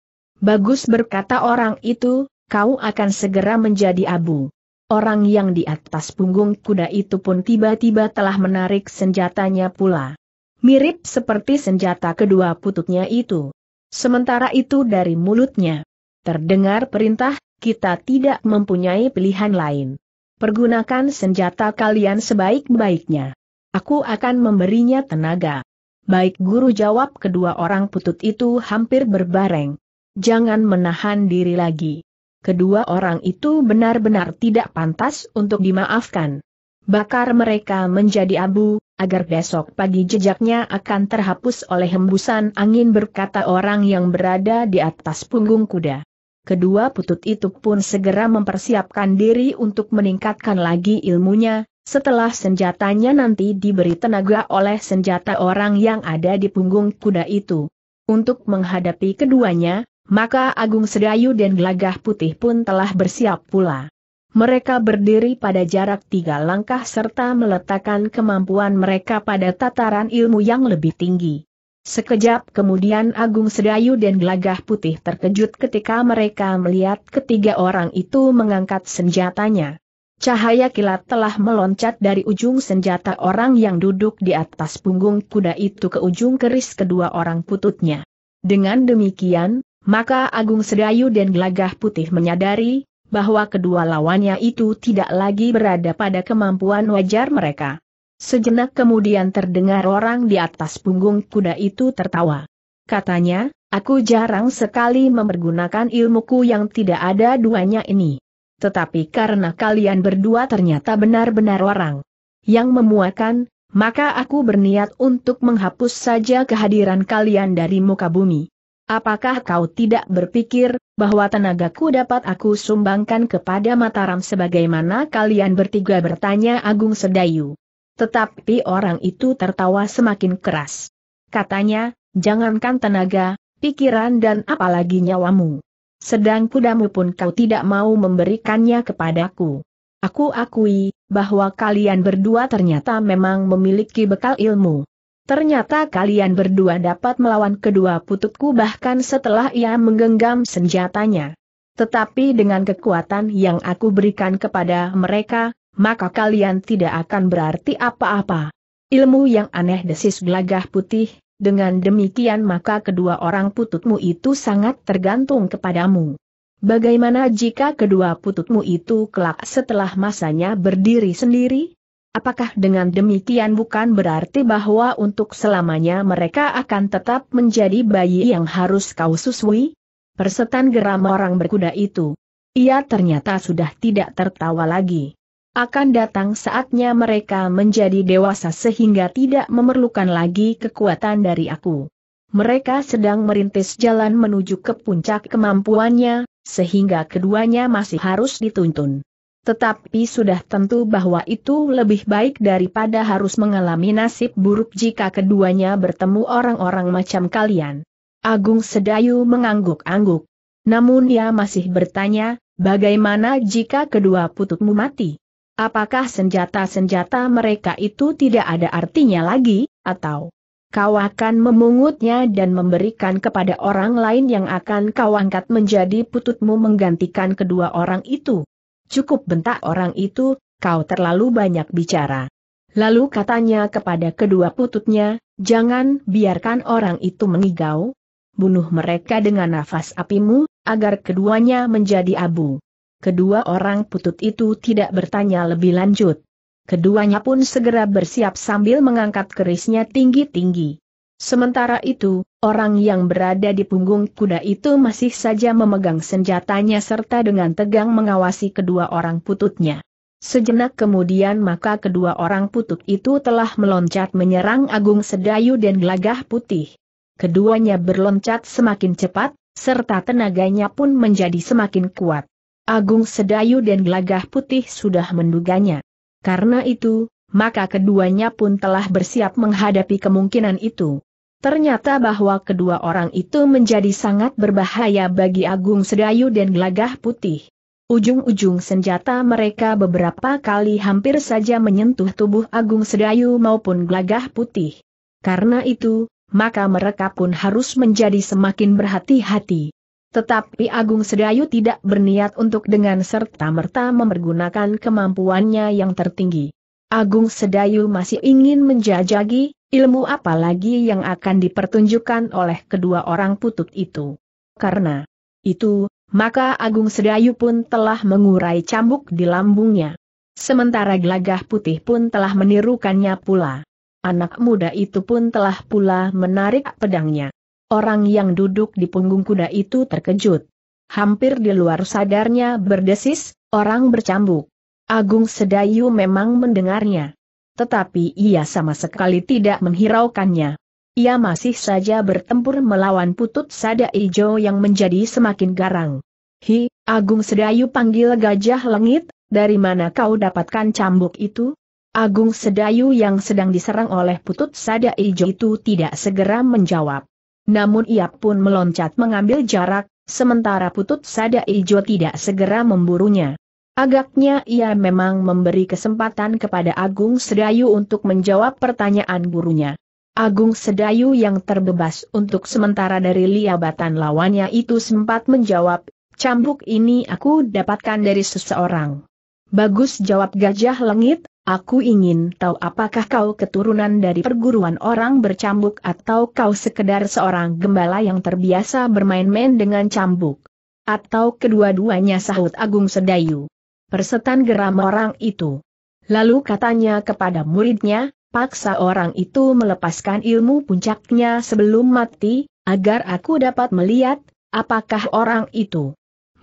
Bagus berkata orang itu, kau akan segera menjadi abu. Orang yang di atas punggung kuda itu pun tiba-tiba telah menarik senjatanya pula. Mirip seperti senjata kedua pututnya itu. Sementara itu dari mulutnya. Terdengar perintah, kita tidak mempunyai pilihan lain. Pergunakan senjata kalian sebaik-baiknya. Aku akan memberinya tenaga. Baik guru jawab kedua orang putut itu hampir berbareng. Jangan menahan diri lagi. Kedua orang itu benar-benar tidak pantas untuk dimaafkan. Bakar mereka menjadi abu, agar besok pagi jejaknya akan terhapus oleh hembusan angin berkata orang yang berada di atas punggung kuda. Kedua putut itu pun segera mempersiapkan diri untuk meningkatkan lagi ilmunya, setelah senjatanya nanti diberi tenaga oleh senjata orang yang ada di punggung kuda itu. Untuk menghadapi keduanya, maka Agung Sedayu dan Gelagah Putih pun telah bersiap pula. Mereka berdiri pada jarak tiga langkah serta meletakkan kemampuan mereka pada tataran ilmu yang lebih tinggi. Sekejap kemudian Agung Sedayu dan Gelagah Putih terkejut ketika mereka melihat ketiga orang itu mengangkat senjatanya. Cahaya kilat telah meloncat dari ujung senjata orang yang duduk di atas punggung kuda itu ke ujung keris kedua orang pututnya. Dengan demikian, maka Agung Sedayu dan Gelagah Putih menyadari, bahwa kedua lawannya itu tidak lagi berada pada kemampuan wajar mereka. Sejenak kemudian terdengar orang di atas punggung kuda itu tertawa. Katanya, aku jarang sekali mempergunakan ilmuku yang tidak ada duanya ini. Tetapi karena kalian berdua ternyata benar-benar orang yang memuakan, maka aku berniat untuk menghapus saja kehadiran kalian dari muka bumi. Apakah kau tidak berpikir bahwa tenagaku dapat aku sumbangkan kepada Mataram sebagaimana kalian bertiga bertanya Agung Sedayu? Tetapi orang itu tertawa semakin keras. Katanya, jangankan tenaga, pikiran dan apalagi nyawamu. Sedang kudamu pun kau tidak mau memberikannya kepadaku. Aku akui, bahwa kalian berdua ternyata memang memiliki bekal ilmu. Ternyata kalian berdua dapat melawan kedua pututku bahkan setelah ia menggenggam senjatanya. Tetapi dengan kekuatan yang aku berikan kepada mereka, maka kalian tidak akan berarti apa-apa. Ilmu yang aneh desis gelagah putih, dengan demikian maka kedua orang pututmu itu sangat tergantung kepadamu. Bagaimana jika kedua pututmu itu kelak setelah masanya berdiri sendiri? Apakah dengan demikian bukan berarti bahwa untuk selamanya mereka akan tetap menjadi bayi yang harus kau susui? Persetan geram orang berkuda itu. Ia ternyata sudah tidak tertawa lagi. Akan datang saatnya mereka menjadi dewasa sehingga tidak memerlukan lagi kekuatan dari aku. Mereka sedang merintis jalan menuju ke puncak kemampuannya, sehingga keduanya masih harus dituntun. Tetapi sudah tentu bahwa itu lebih baik daripada harus mengalami nasib buruk jika keduanya bertemu orang-orang macam kalian. Agung Sedayu mengangguk-angguk. Namun ia masih bertanya, bagaimana jika kedua pututmu mati? Apakah senjata-senjata mereka itu tidak ada artinya lagi, atau kau akan memungutnya dan memberikan kepada orang lain yang akan kau angkat menjadi pututmu menggantikan kedua orang itu? Cukup bentak orang itu, kau terlalu banyak bicara. Lalu katanya kepada kedua pututnya, jangan biarkan orang itu mengigau. Bunuh mereka dengan nafas apimu, agar keduanya menjadi abu. Kedua orang putut itu tidak bertanya lebih lanjut. Keduanya pun segera bersiap sambil mengangkat kerisnya tinggi-tinggi. Sementara itu, orang yang berada di punggung kuda itu masih saja memegang senjatanya serta dengan tegang mengawasi kedua orang pututnya. Sejenak kemudian maka kedua orang putut itu telah meloncat menyerang Agung Sedayu dan Gelagah Putih. Keduanya berloncat semakin cepat, serta tenaganya pun menjadi semakin kuat. Agung Sedayu dan Gelagah Putih sudah menduganya. Karena itu, maka keduanya pun telah bersiap menghadapi kemungkinan itu. Ternyata bahwa kedua orang itu menjadi sangat berbahaya bagi Agung Sedayu dan Gelagah Putih. Ujung-ujung senjata mereka beberapa kali hampir saja menyentuh tubuh Agung Sedayu maupun Gelagah Putih. Karena itu, maka mereka pun harus menjadi semakin berhati-hati. Tetapi Agung Sedayu tidak berniat untuk dengan serta-merta mempergunakan kemampuannya yang tertinggi. Agung Sedayu masih ingin menjajagi, Ilmu apa lagi yang akan dipertunjukkan oleh kedua orang putut itu? Karena itu, maka Agung Sedayu pun telah mengurai cambuk di lambungnya. Sementara gelagah putih pun telah menirukannya pula. Anak muda itu pun telah pula menarik pedangnya. Orang yang duduk di punggung kuda itu terkejut. Hampir di luar sadarnya berdesis, orang bercambuk. Agung Sedayu memang mendengarnya tetapi ia sama sekali tidak menghiraukannya. Ia masih saja bertempur melawan putut sada ijo yang menjadi semakin garang. Hi, Agung Sedayu panggil gajah lengit, dari mana kau dapatkan cambuk itu? Agung Sedayu yang sedang diserang oleh putut sada ijo itu tidak segera menjawab. Namun ia pun meloncat mengambil jarak, sementara putut sada ijo tidak segera memburunya. Agaknya ia memang memberi kesempatan kepada Agung Sedayu untuk menjawab pertanyaan gurunya. Agung Sedayu yang terbebas untuk sementara dari liabatan lawannya itu sempat menjawab, cambuk ini aku dapatkan dari seseorang. Bagus jawab gajah lengit, aku ingin tahu apakah kau keturunan dari perguruan orang bercambuk atau kau sekedar seorang gembala yang terbiasa bermain-main dengan cambuk. Atau kedua-duanya sahut Agung Sedayu. Persetan geram orang itu. Lalu katanya kepada muridnya, paksa orang itu melepaskan ilmu puncaknya sebelum mati, agar aku dapat melihat, apakah orang itu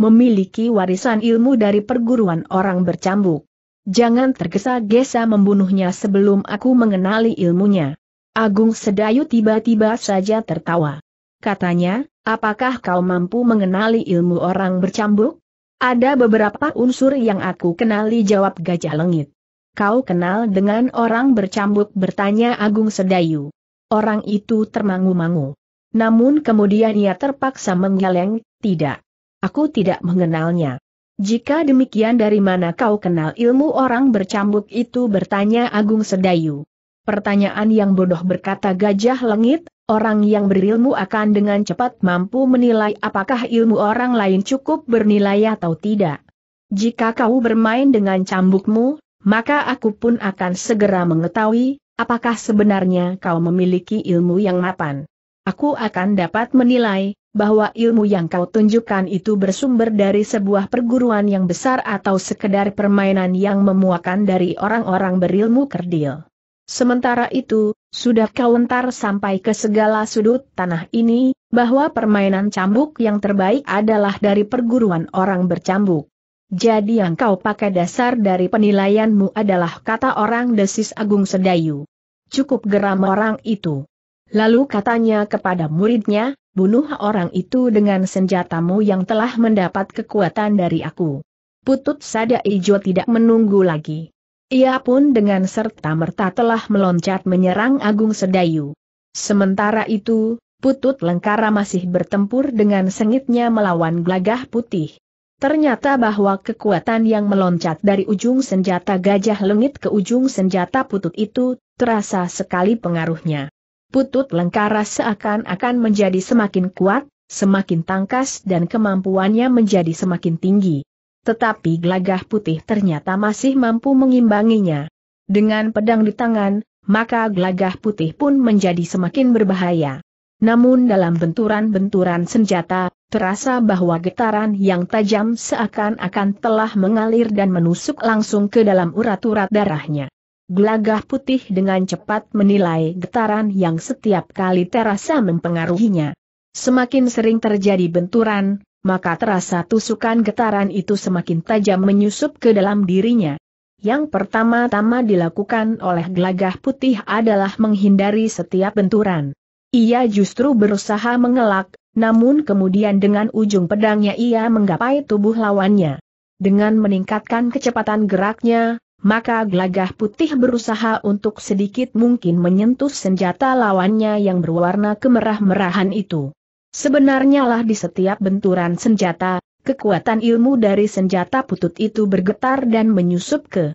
memiliki warisan ilmu dari perguruan orang bercambuk. Jangan tergesa-gesa membunuhnya sebelum aku mengenali ilmunya. Agung Sedayu tiba-tiba saja tertawa. Katanya, apakah kau mampu mengenali ilmu orang bercambuk? Ada beberapa unsur yang aku kenali jawab Gajah Lengit. Kau kenal dengan orang bercambuk bertanya Agung Sedayu. Orang itu termangu-mangu. Namun kemudian ia terpaksa menggeleng, tidak. Aku tidak mengenalnya. Jika demikian dari mana kau kenal ilmu orang bercambuk itu bertanya Agung Sedayu. Pertanyaan yang bodoh berkata Gajah Lengit, orang yang berilmu akan dengan cepat mampu menilai apakah ilmu orang lain cukup bernilai atau tidak. Jika kau bermain dengan cambukmu, maka aku pun akan segera mengetahui, apakah sebenarnya kau memiliki ilmu yang mapan. Aku akan dapat menilai, bahwa ilmu yang kau tunjukkan itu bersumber dari sebuah perguruan yang besar atau sekedar permainan yang memuakan dari orang-orang berilmu kerdil. Sementara itu, sudah kau entar sampai ke segala sudut tanah ini, bahwa permainan cambuk yang terbaik adalah dari perguruan orang bercambuk. Jadi yang kau pakai dasar dari penilaianmu adalah kata orang desis Agung Sedayu. Cukup geram orang itu. Lalu katanya kepada muridnya, bunuh orang itu dengan senjatamu yang telah mendapat kekuatan dari aku. Putut Sada Ijo tidak menunggu lagi. Ia pun dengan serta-merta telah meloncat menyerang Agung Sedayu. Sementara itu, Putut Lengkara masih bertempur dengan sengitnya melawan gelagah putih. Ternyata bahwa kekuatan yang meloncat dari ujung senjata gajah lengit ke ujung senjata putut itu, terasa sekali pengaruhnya. Putut Lengkara seakan-akan menjadi semakin kuat, semakin tangkas dan kemampuannya menjadi semakin tinggi. Tetapi gelagah putih ternyata masih mampu mengimbanginya. Dengan pedang di tangan, maka gelagah putih pun menjadi semakin berbahaya. Namun dalam benturan-benturan senjata, terasa bahwa getaran yang tajam seakan-akan telah mengalir dan menusuk langsung ke dalam urat-urat darahnya. Gelagah putih dengan cepat menilai getaran yang setiap kali terasa mempengaruhinya. Semakin sering terjadi benturan, maka terasa tusukan getaran itu semakin tajam menyusup ke dalam dirinya. Yang pertama-tama dilakukan oleh gelagah putih adalah menghindari setiap benturan. Ia justru berusaha mengelak, namun kemudian dengan ujung pedangnya ia menggapai tubuh lawannya. Dengan meningkatkan kecepatan geraknya, maka gelagah putih berusaha untuk sedikit mungkin menyentuh senjata lawannya yang berwarna kemerah-merahan itu. Sebenarnya lah di setiap benturan senjata, kekuatan ilmu dari senjata putut itu bergetar dan menyusup ke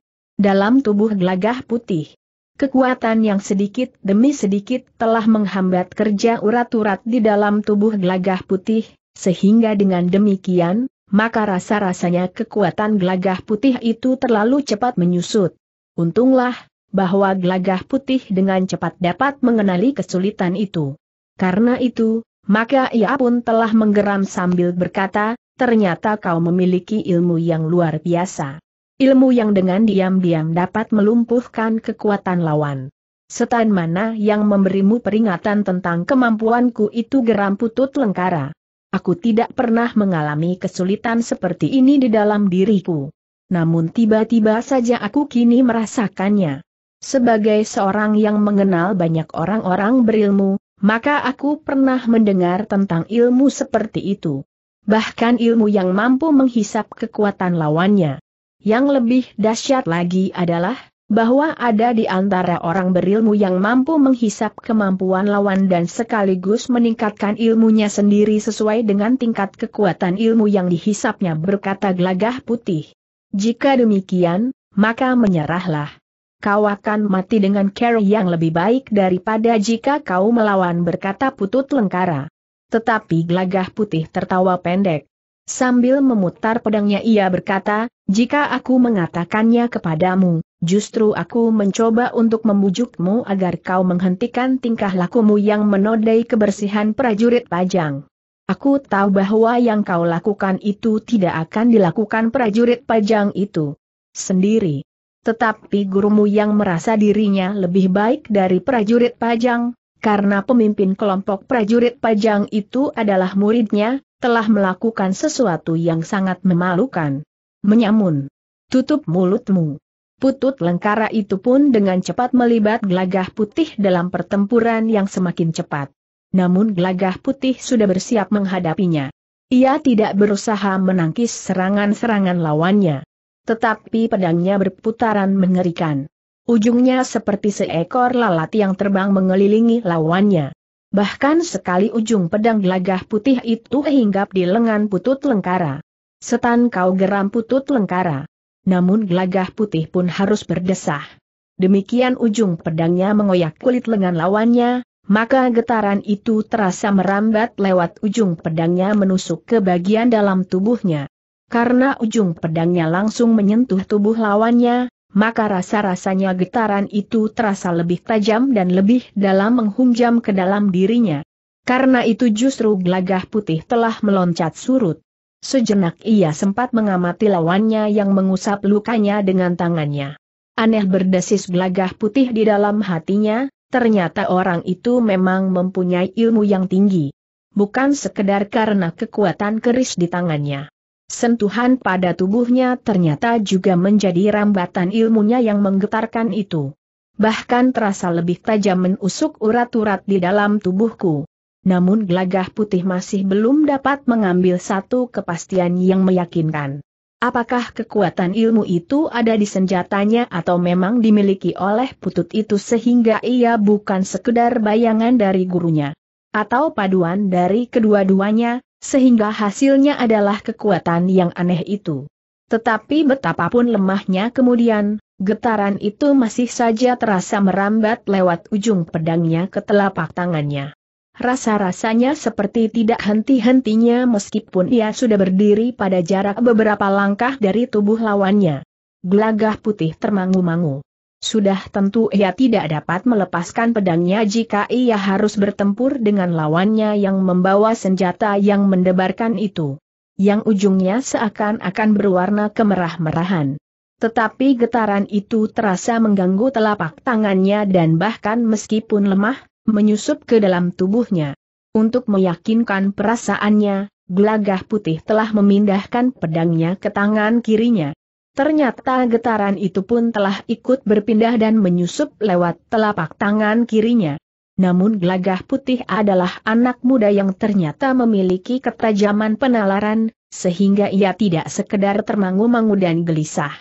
dalam tubuh gelagah putih. Kekuatan yang sedikit demi sedikit telah menghambat kerja urat-urat di dalam tubuh gelagah putih, sehingga dengan demikian, maka rasa-rasanya kekuatan gelagah putih itu terlalu cepat menyusut. Untunglah, bahwa gelagah putih dengan cepat dapat mengenali kesulitan itu. Karena itu, maka ia pun telah menggeram sambil berkata, ternyata kau memiliki ilmu yang luar biasa. Ilmu yang dengan diam-diam dapat melumpuhkan kekuatan lawan. Setan mana yang memberimu peringatan tentang kemampuanku itu geram putut lengkara. Aku tidak pernah mengalami kesulitan seperti ini di dalam diriku. Namun tiba-tiba saja aku kini merasakannya. Sebagai seorang yang mengenal banyak orang-orang berilmu, maka aku pernah mendengar tentang ilmu seperti itu. Bahkan ilmu yang mampu menghisap kekuatan lawannya. Yang lebih dahsyat lagi adalah, bahwa ada di antara orang berilmu yang mampu menghisap kemampuan lawan dan sekaligus meningkatkan ilmunya sendiri sesuai dengan tingkat kekuatan ilmu yang dihisapnya berkata gelagah putih. Jika demikian, maka menyerahlah kau akan mati dengan cara yang lebih baik daripada jika kau melawan berkata putut lengkara. Tetapi gelagah putih tertawa pendek. Sambil memutar pedangnya ia berkata, jika aku mengatakannya kepadamu, justru aku mencoba untuk membujukmu agar kau menghentikan tingkah lakumu yang menodai kebersihan prajurit pajang. Aku tahu bahwa yang kau lakukan itu tidak akan dilakukan prajurit pajang itu sendiri. Tetapi gurumu yang merasa dirinya lebih baik dari prajurit Pajang, karena pemimpin kelompok prajurit Pajang itu adalah muridnya, telah melakukan sesuatu yang sangat memalukan. Menyamun. Tutup mulutmu. Putut Lengkara itu pun dengan cepat melibat gelagah putih dalam pertempuran yang semakin cepat. Namun gelagah putih sudah bersiap menghadapinya. Ia tidak berusaha menangkis serangan-serangan lawannya. Tetapi pedangnya berputaran mengerikan. Ujungnya seperti seekor lalat yang terbang mengelilingi lawannya. Bahkan sekali ujung pedang gelagah putih itu hinggap di lengan putut lengkara. Setan kau geram putut lengkara. Namun gelagah putih pun harus berdesah. Demikian ujung pedangnya mengoyak kulit lengan lawannya, maka getaran itu terasa merambat lewat ujung pedangnya menusuk ke bagian dalam tubuhnya. Karena ujung pedangnya langsung menyentuh tubuh lawannya, maka rasa-rasanya getaran itu terasa lebih tajam dan lebih dalam menghunjam ke dalam dirinya. Karena itu justru gelagah putih telah meloncat surut. Sejenak ia sempat mengamati lawannya yang mengusap lukanya dengan tangannya. Aneh berdesis gelagah putih di dalam hatinya, ternyata orang itu memang mempunyai ilmu yang tinggi. Bukan sekedar karena kekuatan keris di tangannya. Sentuhan pada tubuhnya ternyata juga menjadi rambatan ilmunya yang menggetarkan itu. Bahkan terasa lebih tajam menusuk urat-urat di dalam tubuhku. Namun gelagah putih masih belum dapat mengambil satu kepastian yang meyakinkan. Apakah kekuatan ilmu itu ada di senjatanya atau memang dimiliki oleh putut itu sehingga ia bukan sekedar bayangan dari gurunya? Atau paduan dari kedua-duanya? Sehingga hasilnya adalah kekuatan yang aneh itu. Tetapi betapapun lemahnya kemudian, getaran itu masih saja terasa merambat lewat ujung pedangnya ke telapak tangannya. Rasa-rasanya seperti tidak henti-hentinya meskipun ia sudah berdiri pada jarak beberapa langkah dari tubuh lawannya. Gelagah putih termangu-mangu. Sudah tentu ia tidak dapat melepaskan pedangnya jika ia harus bertempur dengan lawannya yang membawa senjata yang mendebarkan itu. Yang ujungnya seakan-akan berwarna kemerah-merahan. Tetapi getaran itu terasa mengganggu telapak tangannya dan bahkan meskipun lemah, menyusup ke dalam tubuhnya. Untuk meyakinkan perasaannya, gelagah putih telah memindahkan pedangnya ke tangan kirinya. Ternyata getaran itu pun telah ikut berpindah dan menyusup lewat telapak tangan kirinya. Namun gelagah putih adalah anak muda yang ternyata memiliki ketajaman penalaran, sehingga ia tidak sekedar termangu-mangu dan gelisah.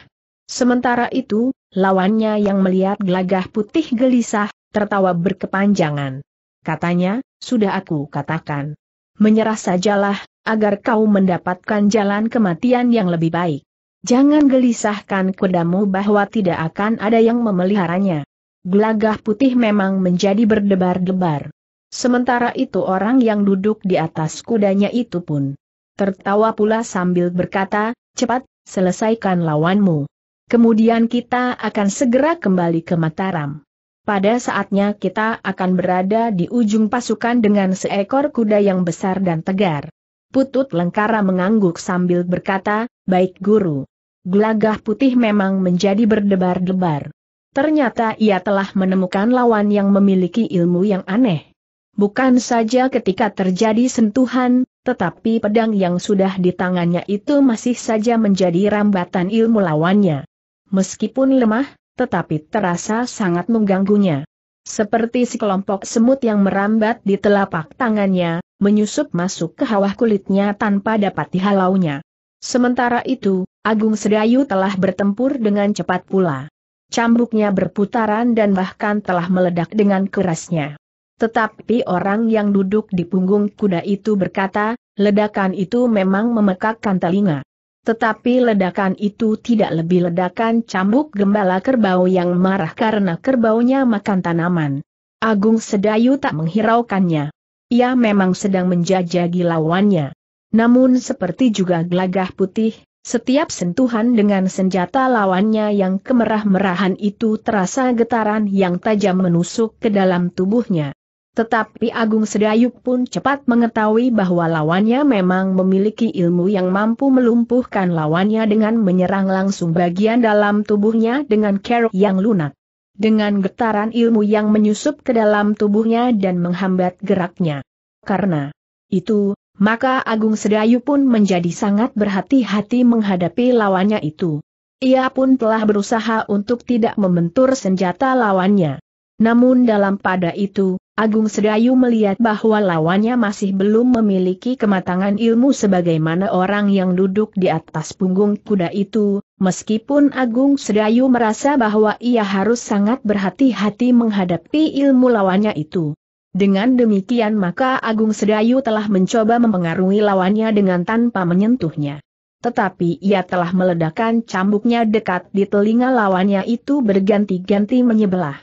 Sementara itu, lawannya yang melihat gelagah putih gelisah, tertawa berkepanjangan. Katanya, sudah aku katakan. Menyerah sajalah, agar kau mendapatkan jalan kematian yang lebih baik. Jangan gelisahkan kudamu bahwa tidak akan ada yang memeliharanya. Gelagah putih memang menjadi berdebar-debar. Sementara itu orang yang duduk di atas kudanya itu pun tertawa pula sambil berkata, cepat, selesaikan lawanmu. Kemudian kita akan segera kembali ke Mataram. Pada saatnya kita akan berada di ujung pasukan dengan seekor kuda yang besar dan tegar. Putut Lengkara mengangguk sambil berkata, baik guru gelagah putih memang menjadi berdebar-debar. Ternyata ia telah menemukan lawan yang memiliki ilmu yang aneh. Bukan saja ketika terjadi sentuhan, tetapi pedang yang sudah di tangannya itu masih saja menjadi rambatan ilmu lawannya. Meskipun lemah, tetapi terasa sangat mengganggunya. Seperti sekelompok semut yang merambat di telapak tangannya, menyusup masuk ke hawah kulitnya tanpa dapat dihalaunya. Sementara itu, Agung Sedayu telah bertempur dengan cepat pula. Cambuknya berputaran dan bahkan telah meledak dengan kerasnya. Tetapi orang yang duduk di punggung kuda itu berkata, ledakan itu memang memekakkan telinga. Tetapi ledakan itu tidak lebih ledakan cambuk gembala kerbau yang marah karena kerbaunya makan tanaman. Agung Sedayu tak menghiraukannya. Ia memang sedang menjajagi lawannya. Namun seperti juga gelagah putih, setiap sentuhan dengan senjata lawannya yang kemerah-merahan itu terasa getaran yang tajam menusuk ke dalam tubuhnya. Tetapi Agung Sedayu pun cepat mengetahui bahwa lawannya memang memiliki ilmu yang mampu melumpuhkan lawannya dengan menyerang langsung bagian dalam tubuhnya dengan kerok yang lunak. Dengan getaran ilmu yang menyusup ke dalam tubuhnya dan menghambat geraknya. Karena itu, maka Agung Sedayu pun menjadi sangat berhati-hati menghadapi lawannya itu. Ia pun telah berusaha untuk tidak membentur senjata lawannya. Namun dalam pada itu, Agung Sedayu melihat bahwa lawannya masih belum memiliki kematangan ilmu sebagaimana orang yang duduk di atas punggung kuda itu, meskipun Agung Sedayu merasa bahwa ia harus sangat berhati-hati menghadapi ilmu lawannya itu. Dengan demikian maka Agung Sedayu telah mencoba mempengaruhi lawannya dengan tanpa menyentuhnya. Tetapi ia telah meledakkan cambuknya dekat di telinga lawannya itu berganti-ganti menyebelah.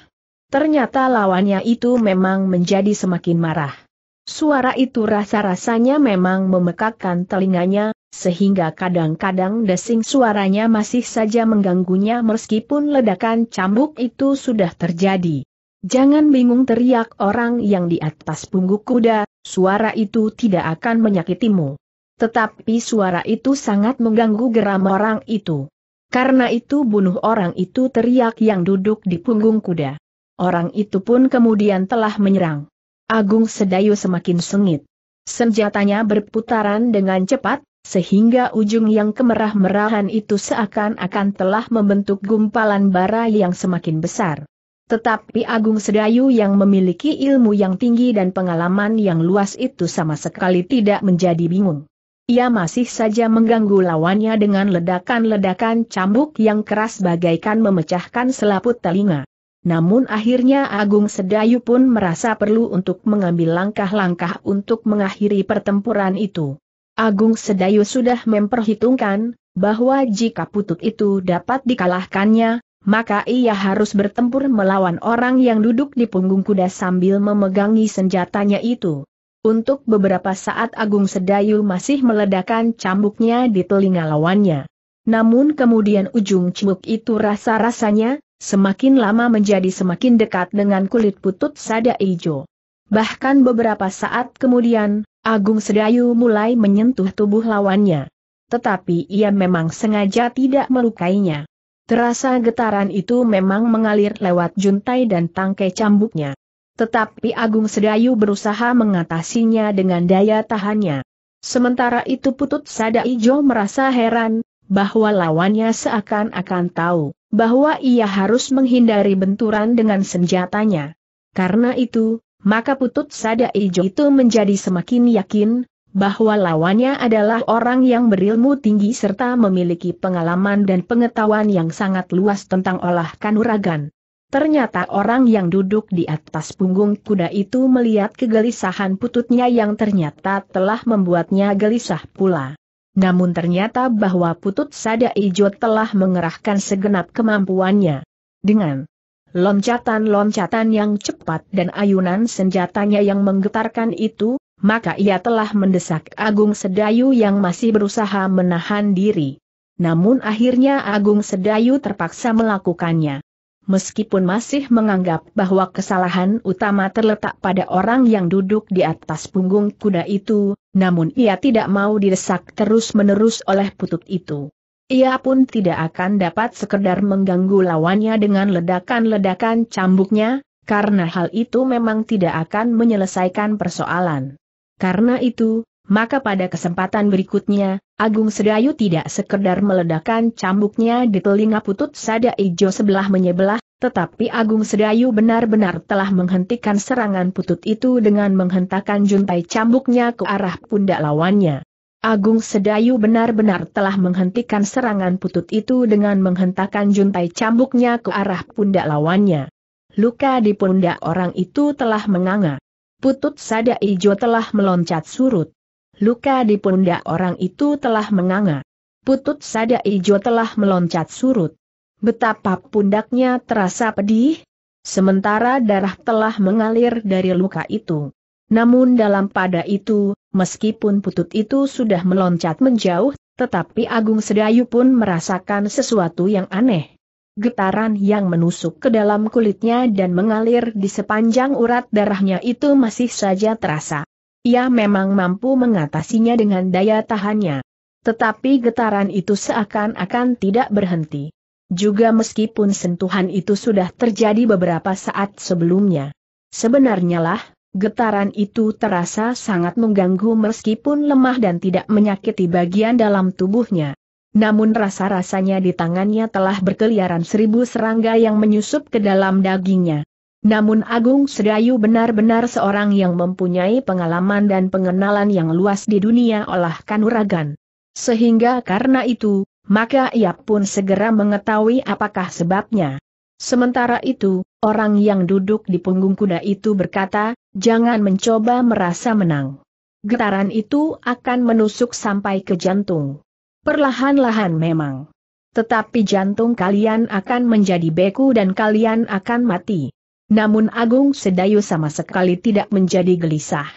Ternyata lawannya itu memang menjadi semakin marah. Suara itu rasa-rasanya memang memekakkan telinganya, sehingga kadang-kadang desing suaranya masih saja mengganggunya meskipun ledakan cambuk itu sudah terjadi. Jangan bingung teriak orang yang di atas punggung kuda, suara itu tidak akan menyakitimu. Tetapi suara itu sangat mengganggu geram orang itu. Karena itu bunuh orang itu teriak yang duduk di punggung kuda. Orang itu pun kemudian telah menyerang. Agung Sedayu semakin sengit. Senjatanya berputaran dengan cepat, sehingga ujung yang kemerah-merahan itu seakan-akan telah membentuk gumpalan bara yang semakin besar. Tetapi Agung Sedayu yang memiliki ilmu yang tinggi dan pengalaman yang luas itu sama sekali tidak menjadi bingung. Ia masih saja mengganggu lawannya dengan ledakan-ledakan cambuk yang keras bagaikan memecahkan selaput telinga. Namun akhirnya Agung Sedayu pun merasa perlu untuk mengambil langkah-langkah untuk mengakhiri pertempuran itu. Agung Sedayu sudah memperhitungkan, bahwa jika putut itu dapat dikalahkannya, maka ia harus bertempur melawan orang yang duduk di punggung kuda sambil memegangi senjatanya itu. Untuk beberapa saat Agung Sedayu masih meledakan cambuknya di telinga lawannya. Namun kemudian ujung cambuk itu rasa-rasanya, semakin lama menjadi semakin dekat dengan kulit putut sada ijo. Bahkan beberapa saat kemudian, Agung Sedayu mulai menyentuh tubuh lawannya. Tetapi ia memang sengaja tidak melukainya. Terasa getaran itu memang mengalir lewat juntai dan tangkai cambuknya. Tetapi Agung Sedayu berusaha mengatasinya dengan daya tahannya. Sementara itu Putut Sada Ijo merasa heran, bahwa lawannya seakan-akan tahu, bahwa ia harus menghindari benturan dengan senjatanya. Karena itu, maka Putut Sada Ijo itu menjadi semakin yakin, bahwa lawannya adalah orang yang berilmu tinggi serta memiliki pengalaman dan pengetahuan yang sangat luas tentang olah kanuragan. Ternyata orang yang duduk di atas punggung kuda itu melihat kegelisahan pututnya yang ternyata telah membuatnya gelisah pula. Namun ternyata bahwa putut Sada Ijo telah mengerahkan segenap kemampuannya. Dengan loncatan-loncatan yang cepat dan ayunan senjatanya yang menggetarkan itu, maka ia telah mendesak Agung Sedayu yang masih berusaha menahan diri. Namun akhirnya Agung Sedayu terpaksa melakukannya. Meskipun masih menganggap bahwa kesalahan utama terletak pada orang yang duduk di atas punggung kuda itu, namun ia tidak mau didesak terus-menerus oleh putut itu. Ia pun tidak akan dapat sekedar mengganggu lawannya dengan ledakan-ledakan cambuknya, karena hal itu memang tidak akan menyelesaikan persoalan. Karena itu, maka pada kesempatan berikutnya, Agung Sedayu tidak sekedar meledakkan cambuknya di telinga putut sada ijo sebelah menyebelah, tetapi Agung Sedayu benar-benar telah menghentikan serangan putut itu dengan menghentakkan juntai cambuknya ke arah pundak lawannya. Agung Sedayu benar-benar telah menghentikan serangan putut itu dengan menghentakkan juntai cambuknya ke arah pundak lawannya. Luka di pundak orang itu telah menganga putut sada ijo telah meloncat surut. Luka di pundak orang itu telah menganga. Putut sada ijo telah meloncat surut. Betapa pundaknya terasa pedih, sementara darah telah mengalir dari luka itu. Namun dalam pada itu, meskipun putut itu sudah meloncat menjauh, tetapi Agung Sedayu pun merasakan sesuatu yang aneh. Getaran yang menusuk ke dalam kulitnya dan mengalir di sepanjang urat darahnya itu masih saja terasa. Ia memang mampu mengatasinya dengan daya tahannya. Tetapi getaran itu seakan-akan tidak berhenti. Juga meskipun sentuhan itu sudah terjadi beberapa saat sebelumnya. Sebenarnya lah, Getaran itu terasa sangat mengganggu meskipun lemah dan tidak menyakiti bagian dalam tubuhnya namun rasa-rasanya di tangannya telah berkeliaran seribu serangga yang menyusup ke dalam dagingnya. Namun Agung Sedayu benar-benar seorang yang mempunyai pengalaman dan pengenalan yang luas di dunia olah kanuragan. Sehingga karena itu, maka ia pun segera mengetahui apakah sebabnya. Sementara itu, orang yang duduk di punggung kuda itu berkata, jangan mencoba merasa menang. Getaran itu akan menusuk sampai ke jantung. Perlahan-lahan memang. Tetapi jantung kalian akan menjadi beku dan kalian akan mati. Namun Agung Sedayu sama sekali tidak menjadi gelisah.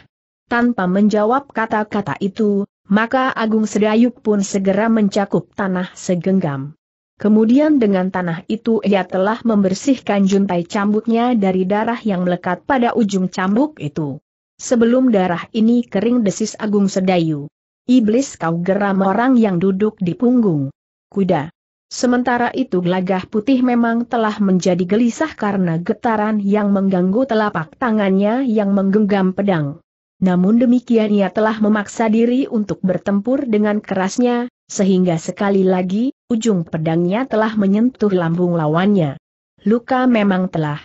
Tanpa menjawab kata-kata itu, maka Agung Sedayu pun segera mencakup tanah segenggam. Kemudian dengan tanah itu ia telah membersihkan juntai cambuknya dari darah yang melekat pada ujung cambuk itu. Sebelum darah ini kering desis Agung Sedayu. Iblis kau geram orang yang duduk di punggung. Kuda. Sementara itu gelagah putih memang telah menjadi gelisah karena getaran yang mengganggu telapak tangannya yang menggenggam pedang. Namun demikian ia telah memaksa diri untuk bertempur dengan kerasnya, sehingga sekali lagi, ujung pedangnya telah menyentuh lambung lawannya. Luka memang telah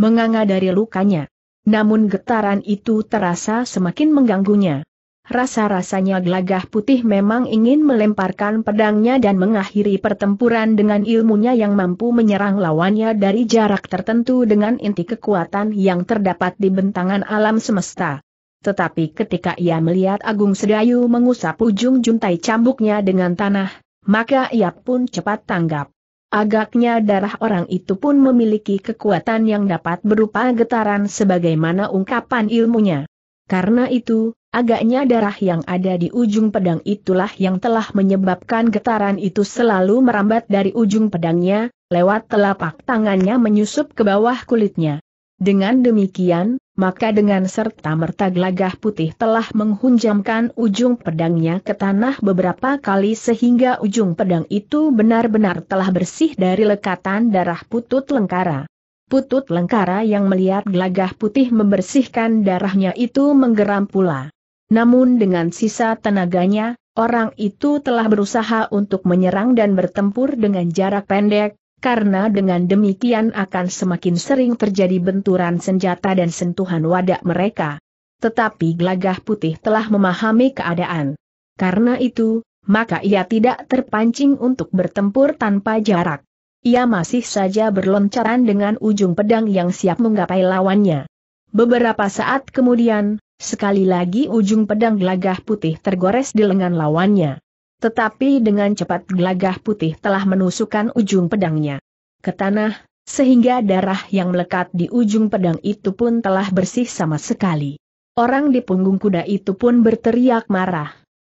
menganga dari lukanya. Namun getaran itu terasa semakin mengganggunya. Rasa-rasanya gelagah putih memang ingin melemparkan pedangnya dan mengakhiri pertempuran dengan ilmunya yang mampu menyerang lawannya dari jarak tertentu dengan inti kekuatan yang terdapat di bentangan alam semesta. Tetapi ketika ia melihat Agung Sedayu mengusap ujung juntai cambuknya dengan tanah, maka ia pun cepat tanggap. Agaknya darah orang itu pun memiliki kekuatan yang dapat berupa getaran sebagaimana ungkapan ilmunya. Karena itu, Agaknya darah yang ada di ujung pedang itulah yang telah menyebabkan getaran itu selalu merambat dari ujung pedangnya, lewat telapak tangannya menyusup ke bawah kulitnya. Dengan demikian, maka dengan serta-merta gelagah putih telah menghunjamkan ujung pedangnya ke tanah beberapa kali sehingga ujung pedang itu benar-benar telah bersih dari lekatan darah putut lengkara. Putut lengkara yang melihat gelagah putih membersihkan darahnya itu menggeram pula. Namun dengan sisa tenaganya, orang itu telah berusaha untuk menyerang dan bertempur dengan jarak pendek, karena dengan demikian akan semakin sering terjadi benturan senjata dan sentuhan wadah mereka. Tetapi gelagah putih telah memahami keadaan. Karena itu, maka ia tidak terpancing untuk bertempur tanpa jarak. Ia masih saja berloncaran dengan ujung pedang yang siap menggapai lawannya. Beberapa saat kemudian, Sekali lagi ujung pedang gelagah putih tergores di lengan lawannya. Tetapi dengan cepat gelagah putih telah menusukkan ujung pedangnya ke tanah, sehingga darah yang melekat di ujung pedang itu pun telah bersih sama sekali. Orang di punggung kuda itu pun berteriak marah.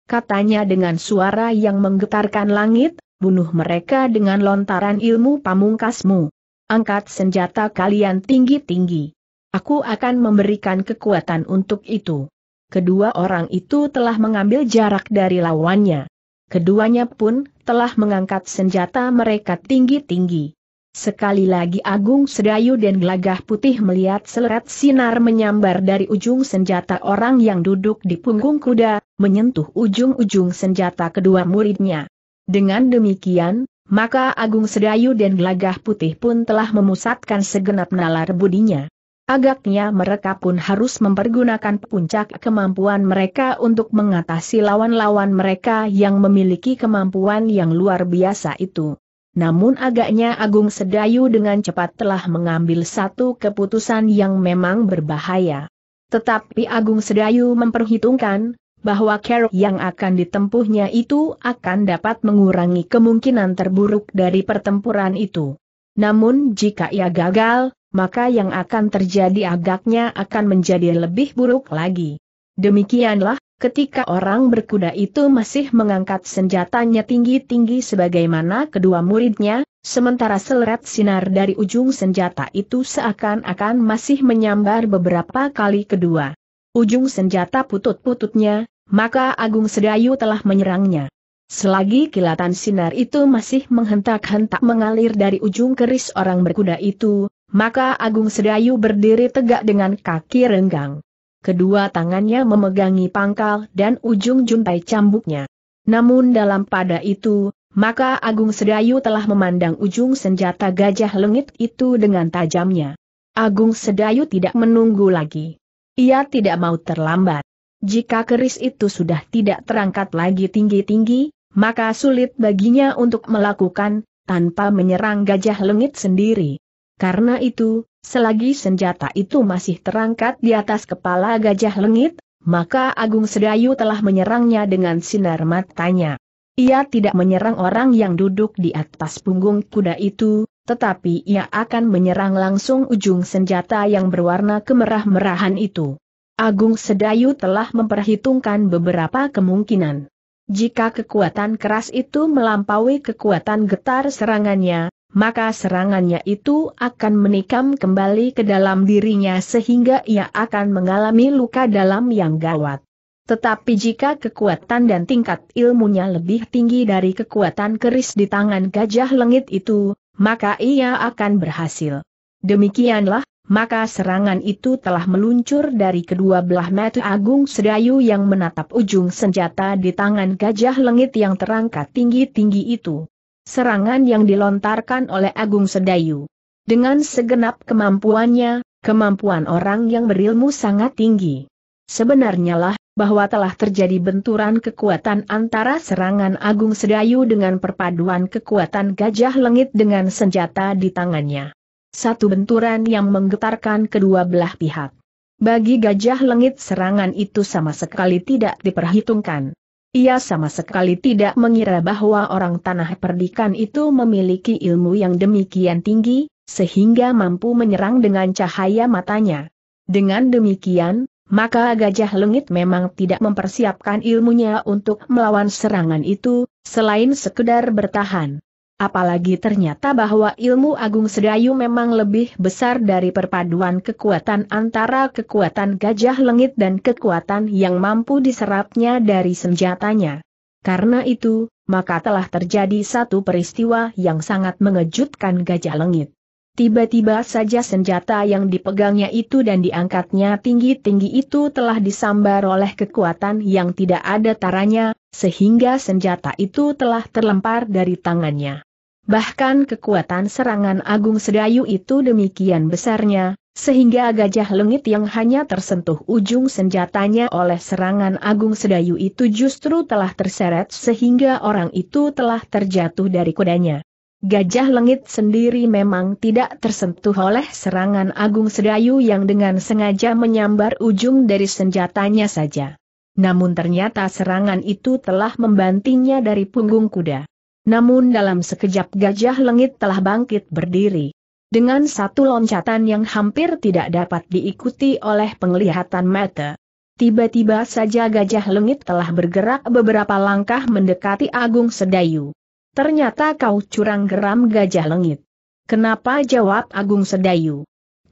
Katanya dengan suara yang menggetarkan langit, bunuh mereka dengan lontaran ilmu pamungkasmu. Angkat senjata kalian tinggi-tinggi. Aku akan memberikan kekuatan untuk itu. Kedua orang itu telah mengambil jarak dari lawannya. Keduanya pun telah mengangkat senjata mereka tinggi-tinggi. Sekali lagi Agung Sedayu dan Gelagah Putih melihat seleret sinar menyambar dari ujung senjata orang yang duduk di punggung kuda, menyentuh ujung-ujung senjata kedua muridnya. Dengan demikian, maka Agung Sedayu dan Gelagah Putih pun telah memusatkan segenap nalar budinya. Agaknya mereka pun harus mempergunakan puncak kemampuan mereka untuk mengatasi lawan-lawan mereka yang memiliki kemampuan yang luar biasa itu. Namun agaknya Agung Sedayu dengan cepat telah mengambil satu keputusan yang memang berbahaya. Tetapi Agung Sedayu memperhitungkan, bahwa keruk yang akan ditempuhnya itu akan dapat mengurangi kemungkinan terburuk dari pertempuran itu. Namun jika ia gagal, maka yang akan terjadi agaknya akan menjadi lebih buruk lagi. Demikianlah, ketika orang berkuda itu masih mengangkat senjatanya tinggi-tinggi sebagaimana kedua muridnya, sementara seleret sinar dari ujung senjata itu seakan-akan masih menyambar beberapa kali kedua. Ujung senjata putut-pututnya, maka Agung Sedayu telah menyerangnya. Selagi kilatan sinar itu masih menghentak-hentak mengalir dari ujung keris orang berkuda itu, maka Agung Sedayu berdiri tegak dengan kaki renggang. Kedua tangannya memegangi pangkal dan ujung juntai cambuknya. Namun dalam pada itu, maka Agung Sedayu telah memandang ujung senjata gajah lengit itu dengan tajamnya. Agung Sedayu tidak menunggu lagi. Ia tidak mau terlambat. Jika keris itu sudah tidak terangkat lagi tinggi-tinggi, maka sulit baginya untuk melakukan, tanpa menyerang gajah lengit sendiri. Karena itu, selagi senjata itu masih terangkat di atas kepala gajah lengit, maka Agung Sedayu telah menyerangnya dengan sinar matanya. Ia tidak menyerang orang yang duduk di atas punggung kuda itu, tetapi ia akan menyerang langsung ujung senjata yang berwarna kemerah-merahan itu. Agung Sedayu telah memperhitungkan beberapa kemungkinan. Jika kekuatan keras itu melampaui kekuatan getar serangannya, maka serangannya itu akan menikam kembali ke dalam dirinya sehingga ia akan mengalami luka dalam yang gawat. Tetapi jika kekuatan dan tingkat ilmunya lebih tinggi dari kekuatan keris di tangan gajah lengit itu, maka ia akan berhasil. Demikianlah, maka serangan itu telah meluncur dari kedua belah mata Agung Sedayu yang menatap ujung senjata di tangan gajah lengit yang terangkat tinggi-tinggi itu serangan yang dilontarkan oleh Agung Sedayu. Dengan segenap kemampuannya, kemampuan orang yang berilmu sangat tinggi. Sebenarnya lah, bahwa telah terjadi benturan kekuatan antara serangan Agung Sedayu dengan perpaduan kekuatan gajah lengit dengan senjata di tangannya. Satu benturan yang menggetarkan kedua belah pihak. Bagi gajah lengit serangan itu sama sekali tidak diperhitungkan. Ia sama sekali tidak mengira bahwa orang tanah perdikan itu memiliki ilmu yang demikian tinggi, sehingga mampu menyerang dengan cahaya matanya. Dengan demikian, maka gajah lengit memang tidak mempersiapkan ilmunya untuk melawan serangan itu, selain sekedar bertahan. Apalagi ternyata bahwa ilmu agung sedayu memang lebih besar dari perpaduan kekuatan antara kekuatan gajah lengit dan kekuatan yang mampu diserapnya dari senjatanya. Karena itu, maka telah terjadi satu peristiwa yang sangat mengejutkan gajah lengit. Tiba-tiba saja senjata yang dipegangnya itu dan diangkatnya tinggi-tinggi itu telah disambar oleh kekuatan yang tidak ada taranya, sehingga senjata itu telah terlempar dari tangannya. Bahkan kekuatan serangan Agung Sedayu itu demikian besarnya, sehingga gajah lengit yang hanya tersentuh ujung senjatanya oleh serangan Agung Sedayu itu justru telah terseret sehingga orang itu telah terjatuh dari kudanya. Gajah lengit sendiri memang tidak tersentuh oleh serangan Agung Sedayu yang dengan sengaja menyambar ujung dari senjatanya saja. Namun ternyata serangan itu telah membantingnya dari punggung kuda. Namun dalam sekejap gajah lengit telah bangkit berdiri. Dengan satu loncatan yang hampir tidak dapat diikuti oleh penglihatan mata. Tiba-tiba saja gajah lengit telah bergerak beberapa langkah mendekati Agung Sedayu. Ternyata kau curang geram gajah lengit. Kenapa jawab Agung Sedayu?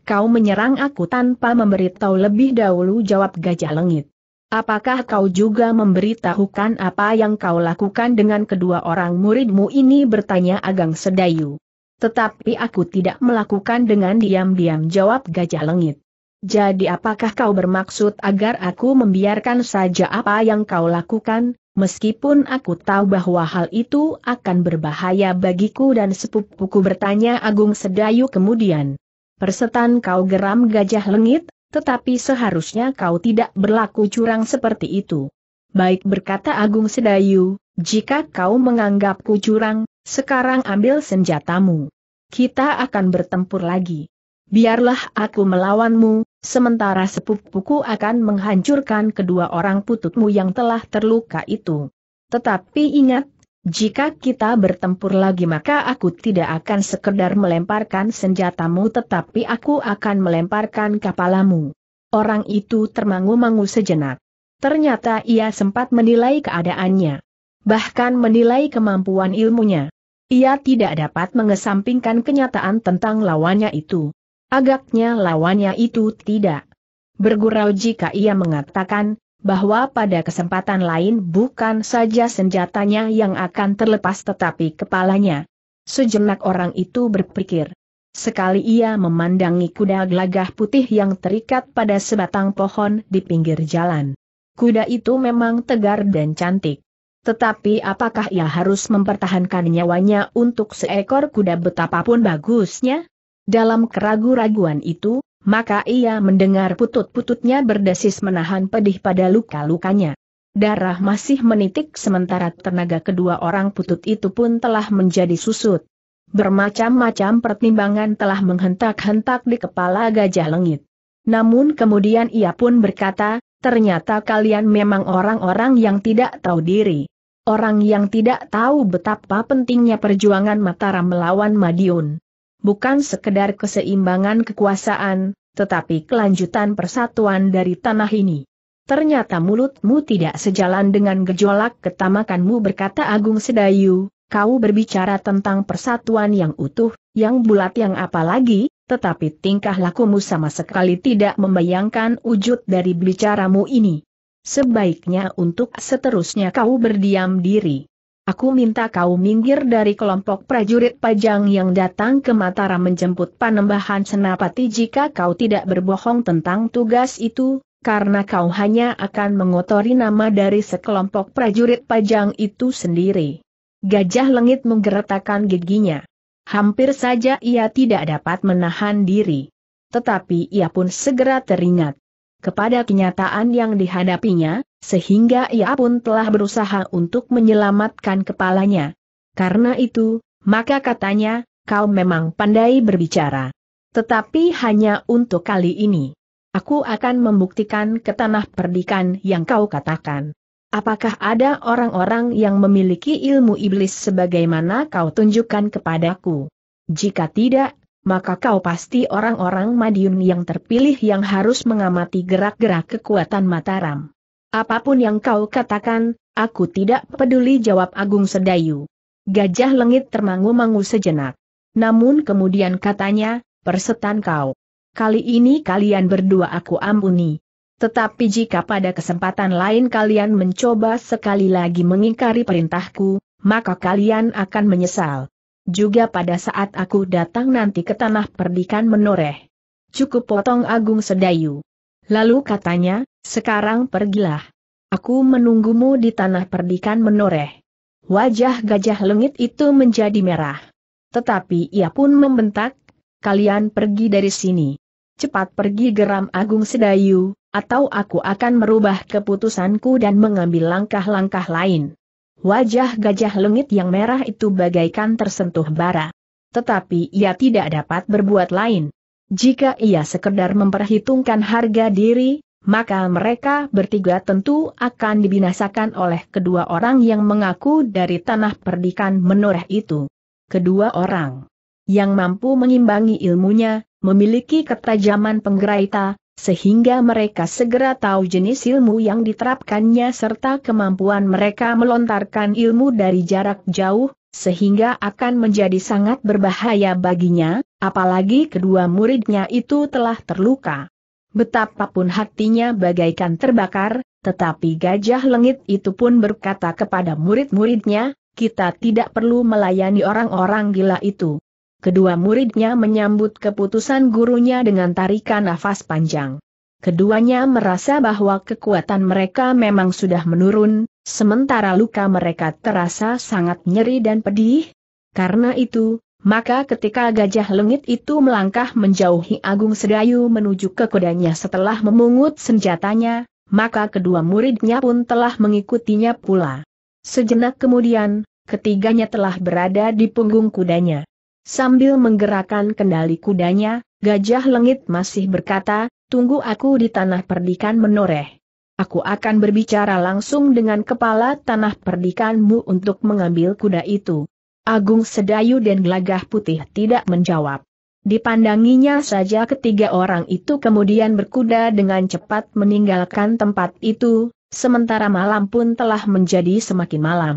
Kau menyerang aku tanpa memberitahu lebih dahulu jawab gajah lengit. Apakah kau juga memberitahukan apa yang kau lakukan dengan kedua orang muridmu ini bertanya Agang Sedayu. Tetapi aku tidak melakukan dengan diam-diam jawab Gajah Lengit. Jadi apakah kau bermaksud agar aku membiarkan saja apa yang kau lakukan, meskipun aku tahu bahwa hal itu akan berbahaya bagiku dan sepupuku bertanya Agung Sedayu kemudian. Persetan kau geram Gajah Lengit, tetapi seharusnya kau tidak berlaku curang seperti itu. Baik berkata Agung Sedayu, jika kau menganggapku curang, sekarang ambil senjatamu. Kita akan bertempur lagi. Biarlah aku melawanmu, sementara sepupuku akan menghancurkan kedua orang pututmu yang telah terluka itu. Tetapi ingat, jika kita bertempur lagi maka aku tidak akan sekedar melemparkan senjatamu tetapi aku akan melemparkan kepalamu. Orang itu termangu-mangu sejenak. Ternyata ia sempat menilai keadaannya. Bahkan menilai kemampuan ilmunya. Ia tidak dapat mengesampingkan kenyataan tentang lawannya itu. Agaknya lawannya itu tidak bergurau jika ia mengatakan, bahwa pada kesempatan lain bukan saja senjatanya yang akan terlepas tetapi kepalanya. Sejenak orang itu berpikir. Sekali ia memandangi kuda gelagah putih yang terikat pada sebatang pohon di pinggir jalan. Kuda itu memang tegar dan cantik. Tetapi apakah ia harus mempertahankan nyawanya untuk seekor kuda betapapun bagusnya? Dalam keragu-raguan itu, maka ia mendengar putut-pututnya berdesis menahan pedih pada luka-lukanya. Darah masih menitik sementara tenaga kedua orang putut itu pun telah menjadi susut. Bermacam-macam pertimbangan telah menghentak-hentak di kepala gajah lengit. Namun kemudian ia pun berkata, ternyata kalian memang orang-orang yang tidak tahu diri. Orang yang tidak tahu betapa pentingnya perjuangan Mataram melawan Madiun bukan sekedar keseimbangan kekuasaan, tetapi kelanjutan persatuan dari tanah ini. Ternyata mulutmu tidak sejalan dengan gejolak ketamakanmu berkata Agung Sedayu, kau berbicara tentang persatuan yang utuh, yang bulat yang apalagi, tetapi tingkah lakumu sama sekali tidak membayangkan wujud dari bicaramu ini. Sebaiknya untuk seterusnya kau berdiam diri. Aku minta kau minggir dari kelompok prajurit pajang yang datang ke Mataram menjemput panembahan senapati jika kau tidak berbohong tentang tugas itu, karena kau hanya akan mengotori nama dari sekelompok prajurit pajang itu sendiri. Gajah lengit menggeretakkan giginya. Hampir saja ia tidak dapat menahan diri. Tetapi ia pun segera teringat. Kepada kenyataan yang dihadapinya, sehingga ia pun telah berusaha untuk menyelamatkan kepalanya. Karena itu, maka katanya, kau memang pandai berbicara. Tetapi hanya untuk kali ini. Aku akan membuktikan ke tanah perdikan yang kau katakan. Apakah ada orang-orang yang memiliki ilmu iblis sebagaimana kau tunjukkan kepadaku? Jika tidak, maka kau pasti orang-orang Madiun yang terpilih yang harus mengamati gerak-gerak kekuatan Mataram. Apapun yang kau katakan, aku tidak peduli jawab Agung Sedayu. Gajah lengit termangu-mangu sejenak. Namun kemudian katanya, persetan kau. Kali ini kalian berdua aku ampuni. Tetapi jika pada kesempatan lain kalian mencoba sekali lagi mengingkari perintahku, maka kalian akan menyesal. Juga pada saat aku datang nanti ke tanah perdikan menoreh. Cukup potong Agung Sedayu. Lalu katanya, sekarang pergilah. Aku menunggumu di tanah perdikan menoreh. Wajah gajah lengit itu menjadi merah. Tetapi ia pun membentak, kalian pergi dari sini. Cepat pergi geram Agung Sedayu, atau aku akan merubah keputusanku dan mengambil langkah-langkah lain. Wajah gajah lengit yang merah itu bagaikan tersentuh bara. Tetapi ia tidak dapat berbuat lain. Jika ia sekedar memperhitungkan harga diri, maka mereka bertiga tentu akan dibinasakan oleh kedua orang yang mengaku dari tanah perdikan menoreh itu. Kedua orang yang mampu mengimbangi ilmunya, memiliki ketajaman penggeraita, sehingga mereka segera tahu jenis ilmu yang diterapkannya serta kemampuan mereka melontarkan ilmu dari jarak jauh, sehingga akan menjadi sangat berbahaya baginya, Apalagi kedua muridnya itu telah terluka. Betapapun hatinya bagaikan terbakar, tetapi gajah lengit itu pun berkata kepada murid-muridnya, kita tidak perlu melayani orang-orang gila itu. Kedua muridnya menyambut keputusan gurunya dengan tarikan nafas panjang. Keduanya merasa bahwa kekuatan mereka memang sudah menurun, sementara luka mereka terasa sangat nyeri dan pedih. Karena itu, maka ketika gajah lengit itu melangkah menjauhi Agung Sedayu menuju ke kudanya setelah memungut senjatanya, maka kedua muridnya pun telah mengikutinya pula. Sejenak kemudian, ketiganya telah berada di punggung kudanya. Sambil menggerakkan kendali kudanya, gajah lengit masih berkata, tunggu aku di tanah perdikan menoreh. Aku akan berbicara langsung dengan kepala tanah perdikanmu untuk mengambil kuda itu. Agung Sedayu dan Glagah Putih tidak menjawab. Dipandanginya saja ketiga orang itu kemudian berkuda dengan cepat meninggalkan tempat itu, sementara malam pun telah menjadi semakin malam.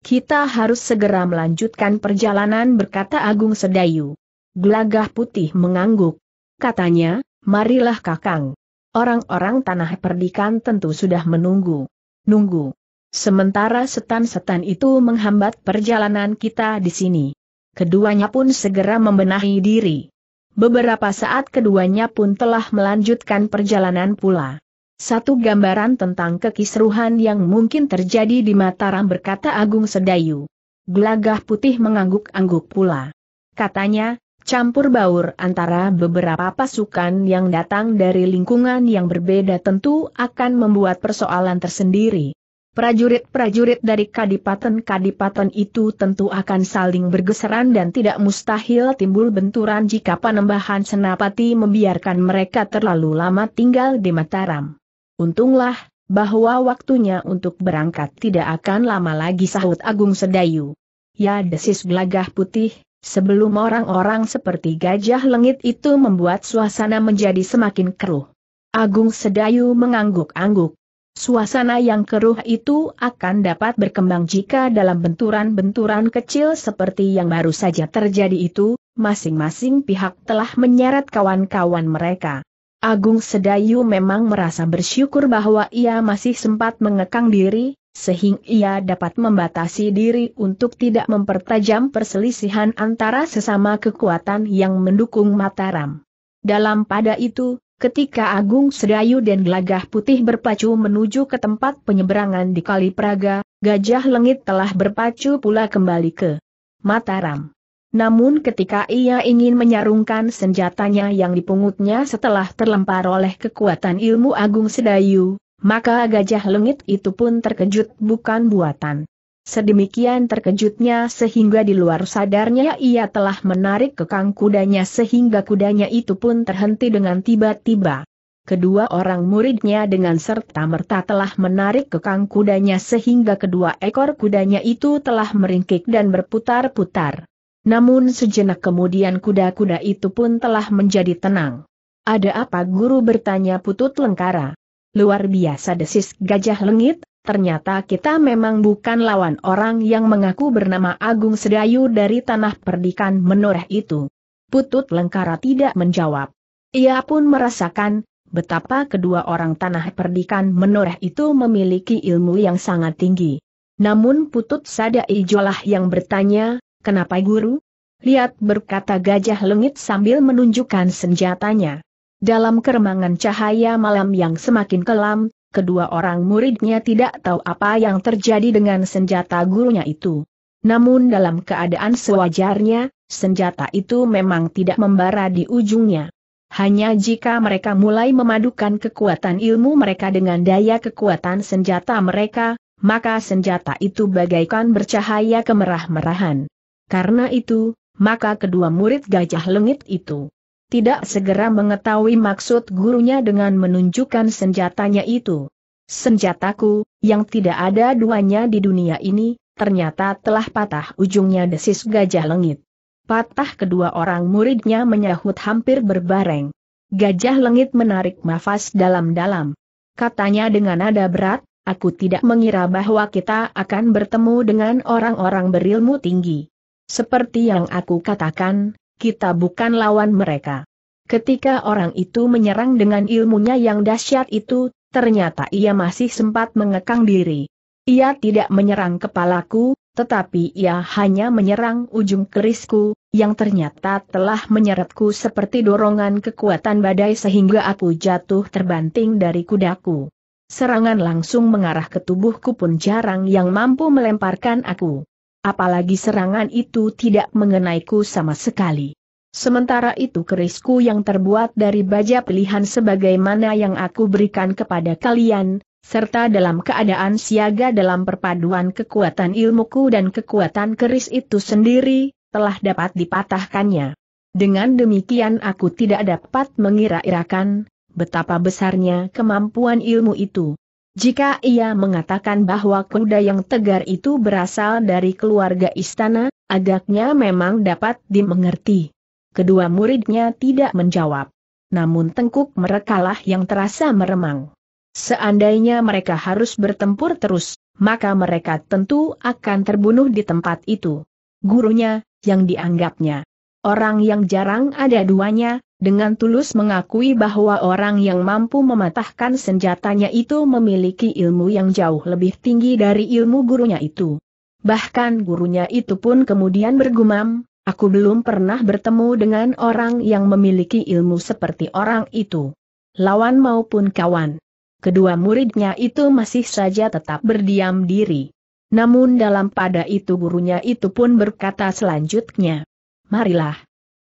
Kita harus segera melanjutkan perjalanan berkata Agung Sedayu. Glagah Putih mengangguk. Katanya, marilah kakang. Orang-orang tanah perdikan tentu sudah menunggu. Nunggu. Sementara setan-setan itu menghambat perjalanan kita di sini. Keduanya pun segera membenahi diri. Beberapa saat keduanya pun telah melanjutkan perjalanan pula. Satu gambaran tentang kekisruhan yang mungkin terjadi di Mataram berkata Agung Sedayu. Gelagah putih mengangguk-angguk pula. Katanya, campur baur antara beberapa pasukan yang datang dari lingkungan yang berbeda tentu akan membuat persoalan tersendiri. Prajurit-prajurit dari kadipaten-kadipaten itu tentu akan saling bergeseran dan tidak mustahil timbul benturan jika panembahan Senapati membiarkan mereka terlalu lama tinggal di Mataram. Untunglah, bahwa waktunya untuk berangkat tidak akan lama lagi sahut Agung Sedayu. Ya desis gelagah putih, sebelum orang-orang seperti gajah lengit itu membuat suasana menjadi semakin keruh. Agung Sedayu mengangguk-angguk. Suasana yang keruh itu akan dapat berkembang jika dalam benturan-benturan kecil seperti yang baru saja terjadi itu, masing-masing pihak telah menyeret kawan-kawan mereka. Agung Sedayu memang merasa bersyukur bahwa ia masih sempat mengekang diri, sehingga ia dapat membatasi diri untuk tidak mempertajam perselisihan antara sesama kekuatan yang mendukung Mataram. Dalam pada itu, Ketika Agung Sedayu dan Gelagah Putih berpacu menuju ke tempat penyeberangan di Kali Praga, Gajah Lengit telah berpacu pula kembali ke Mataram. Namun ketika ia ingin menyarungkan senjatanya yang dipungutnya setelah terlempar oleh kekuatan ilmu Agung Sedayu, maka Gajah Lengit itu pun terkejut bukan buatan. Sedemikian terkejutnya sehingga di luar sadarnya ia telah menarik kekang kudanya sehingga kudanya itu pun terhenti dengan tiba-tiba. Kedua orang muridnya dengan serta-merta telah menarik kekang kudanya sehingga kedua ekor kudanya itu telah meringkik dan berputar-putar. Namun sejenak kemudian kuda-kuda itu pun telah menjadi tenang. Ada apa guru bertanya putut lengkara? Luar biasa desis gajah lengit, ternyata kita memang bukan lawan orang yang mengaku bernama Agung Sedayu dari tanah perdikan menoreh itu. Putut Lengkara tidak menjawab. Ia pun merasakan, betapa kedua orang tanah perdikan menoreh itu memiliki ilmu yang sangat tinggi. Namun Putut Sadai Jolah yang bertanya, kenapa guru? Lihat berkata gajah lengit sambil menunjukkan senjatanya. Dalam keremangan cahaya malam yang semakin kelam, kedua orang muridnya tidak tahu apa yang terjadi dengan senjata gurunya itu. Namun dalam keadaan sewajarnya, senjata itu memang tidak membara di ujungnya. Hanya jika mereka mulai memadukan kekuatan ilmu mereka dengan daya kekuatan senjata mereka, maka senjata itu bagaikan bercahaya kemerah-merahan. Karena itu, maka kedua murid gajah lengit itu tidak segera mengetahui maksud gurunya dengan menunjukkan senjatanya itu. Senjataku, yang tidak ada duanya di dunia ini, ternyata telah patah ujungnya desis gajah lengit. Patah kedua orang muridnya menyahut hampir berbareng. Gajah lengit menarik nafas dalam-dalam. Katanya dengan nada berat, aku tidak mengira bahwa kita akan bertemu dengan orang-orang berilmu tinggi. Seperti yang aku katakan, kita bukan lawan mereka. Ketika orang itu menyerang dengan ilmunya yang dahsyat itu, ternyata ia masih sempat mengekang diri. Ia tidak menyerang kepalaku, tetapi ia hanya menyerang ujung kerisku, yang ternyata telah menyeretku seperti dorongan kekuatan badai sehingga aku jatuh terbanting dari kudaku. Serangan langsung mengarah ke tubuhku pun jarang yang mampu melemparkan aku. Apalagi serangan itu tidak mengenaiku sama sekali. Sementara itu kerisku yang terbuat dari baja pilihan sebagaimana yang aku berikan kepada kalian, serta dalam keadaan siaga dalam perpaduan kekuatan ilmuku dan kekuatan keris itu sendiri, telah dapat dipatahkannya. Dengan demikian aku tidak dapat mengira-irakan, betapa besarnya kemampuan ilmu itu. Jika ia mengatakan bahwa kuda yang tegar itu berasal dari keluarga istana, agaknya memang dapat dimengerti. Kedua muridnya tidak menjawab. Namun tengkuk merekalah yang terasa meremang. Seandainya mereka harus bertempur terus, maka mereka tentu akan terbunuh di tempat itu. Gurunya, yang dianggapnya orang yang jarang ada duanya, dengan tulus mengakui bahwa orang yang mampu mematahkan senjatanya itu memiliki ilmu yang jauh lebih tinggi dari ilmu gurunya itu. Bahkan gurunya itu pun kemudian bergumam, aku belum pernah bertemu dengan orang yang memiliki ilmu seperti orang itu. Lawan maupun kawan. Kedua muridnya itu masih saja tetap berdiam diri. Namun dalam pada itu gurunya itu pun berkata selanjutnya, Marilah,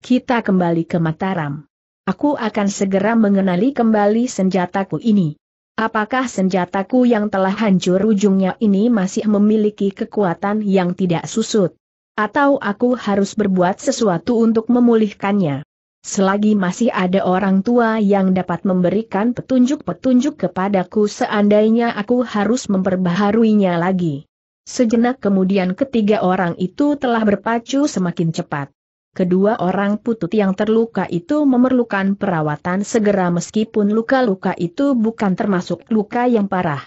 kita kembali ke Mataram. Aku akan segera mengenali kembali senjataku ini. Apakah senjataku yang telah hancur ujungnya ini masih memiliki kekuatan yang tidak susut? Atau aku harus berbuat sesuatu untuk memulihkannya? Selagi masih ada orang tua yang dapat memberikan petunjuk-petunjuk kepadaku seandainya aku harus memperbaharuinya lagi. Sejenak kemudian ketiga orang itu telah berpacu semakin cepat. Kedua orang putut yang terluka itu memerlukan perawatan segera meskipun luka-luka itu bukan termasuk luka yang parah.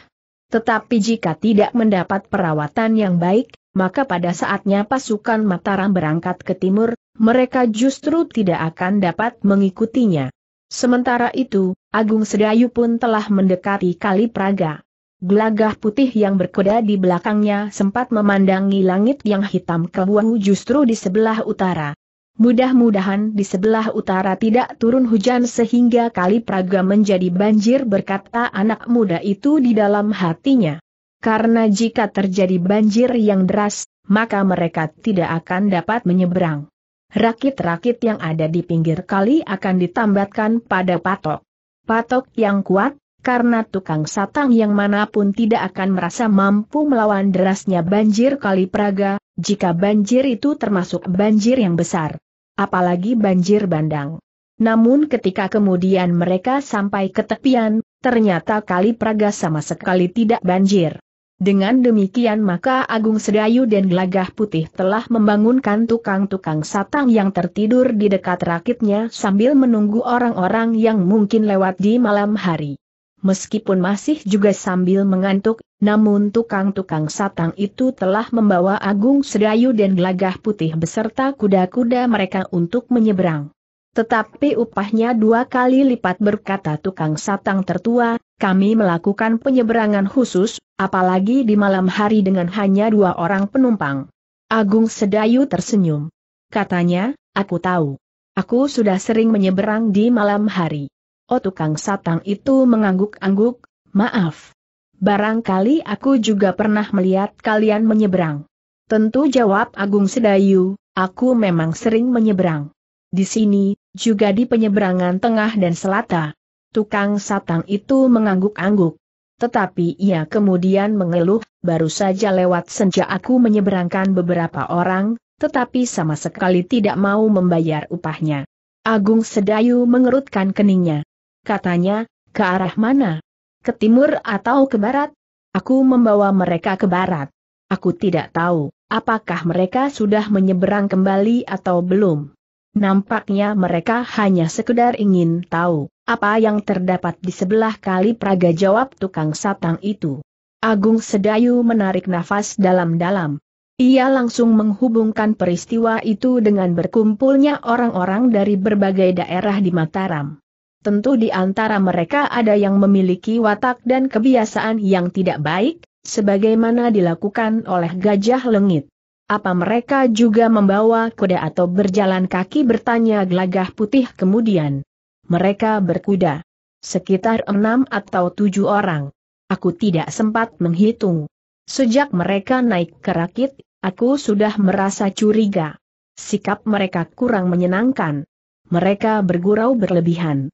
Tetapi jika tidak mendapat perawatan yang baik, maka pada saatnya pasukan Mataram berangkat ke timur, mereka justru tidak akan dapat mengikutinya. Sementara itu, Agung Sedayu pun telah mendekati Kali Praga. Gelagah putih yang berkuda di belakangnya sempat memandangi langit yang hitam kebuahu justru di sebelah utara. Mudah-mudahan di sebelah utara tidak turun hujan sehingga kali Praga menjadi banjir berkata anak muda itu di dalam hatinya. Karena jika terjadi banjir yang deras, maka mereka tidak akan dapat menyeberang. Rakit-rakit yang ada di pinggir kali akan ditambatkan pada patok. Patok yang kuat, karena tukang satang yang manapun tidak akan merasa mampu melawan derasnya banjir kali Praga, jika banjir itu termasuk banjir yang besar apalagi banjir bandang. Namun ketika kemudian mereka sampai ke tepian, ternyata Kali Praga sama sekali tidak banjir. Dengan demikian maka Agung Sedayu dan Gelagah Putih telah membangunkan tukang-tukang satang yang tertidur di dekat rakitnya sambil menunggu orang-orang yang mungkin lewat di malam hari. Meskipun masih juga sambil mengantuk, namun tukang-tukang satang itu telah membawa Agung Sedayu dan Gelagah Putih beserta kuda-kuda mereka untuk menyeberang. Tetapi upahnya dua kali lipat berkata tukang satang tertua, kami melakukan penyeberangan khusus, apalagi di malam hari dengan hanya dua orang penumpang. Agung Sedayu tersenyum. Katanya, aku tahu. Aku sudah sering menyeberang di malam hari. Oh tukang satang itu mengangguk-angguk, maaf. Barangkali aku juga pernah melihat kalian menyeberang. Tentu jawab Agung Sedayu, aku memang sering menyeberang. Di sini, juga di penyeberangan tengah dan selatan. Tukang satang itu mengangguk-angguk. Tetapi ia kemudian mengeluh, baru saja lewat senja aku menyeberangkan beberapa orang, tetapi sama sekali tidak mau membayar upahnya. Agung Sedayu mengerutkan keningnya. Katanya, ke arah mana? Ke timur atau ke barat? Aku membawa mereka ke barat. Aku tidak tahu, apakah mereka sudah menyeberang kembali atau belum. Nampaknya mereka hanya sekedar ingin tahu, apa yang terdapat di sebelah kali Praga jawab tukang satang itu. Agung Sedayu menarik nafas dalam-dalam. Ia langsung menghubungkan peristiwa itu dengan berkumpulnya orang-orang dari berbagai daerah di Mataram. Tentu di antara mereka ada yang memiliki watak dan kebiasaan yang tidak baik, sebagaimana dilakukan oleh gajah lengit. Apa mereka juga membawa kuda atau berjalan kaki bertanya gelagah putih kemudian. Mereka berkuda. Sekitar enam atau tujuh orang. Aku tidak sempat menghitung. Sejak mereka naik ke rakit, aku sudah merasa curiga. Sikap mereka kurang menyenangkan. Mereka bergurau berlebihan.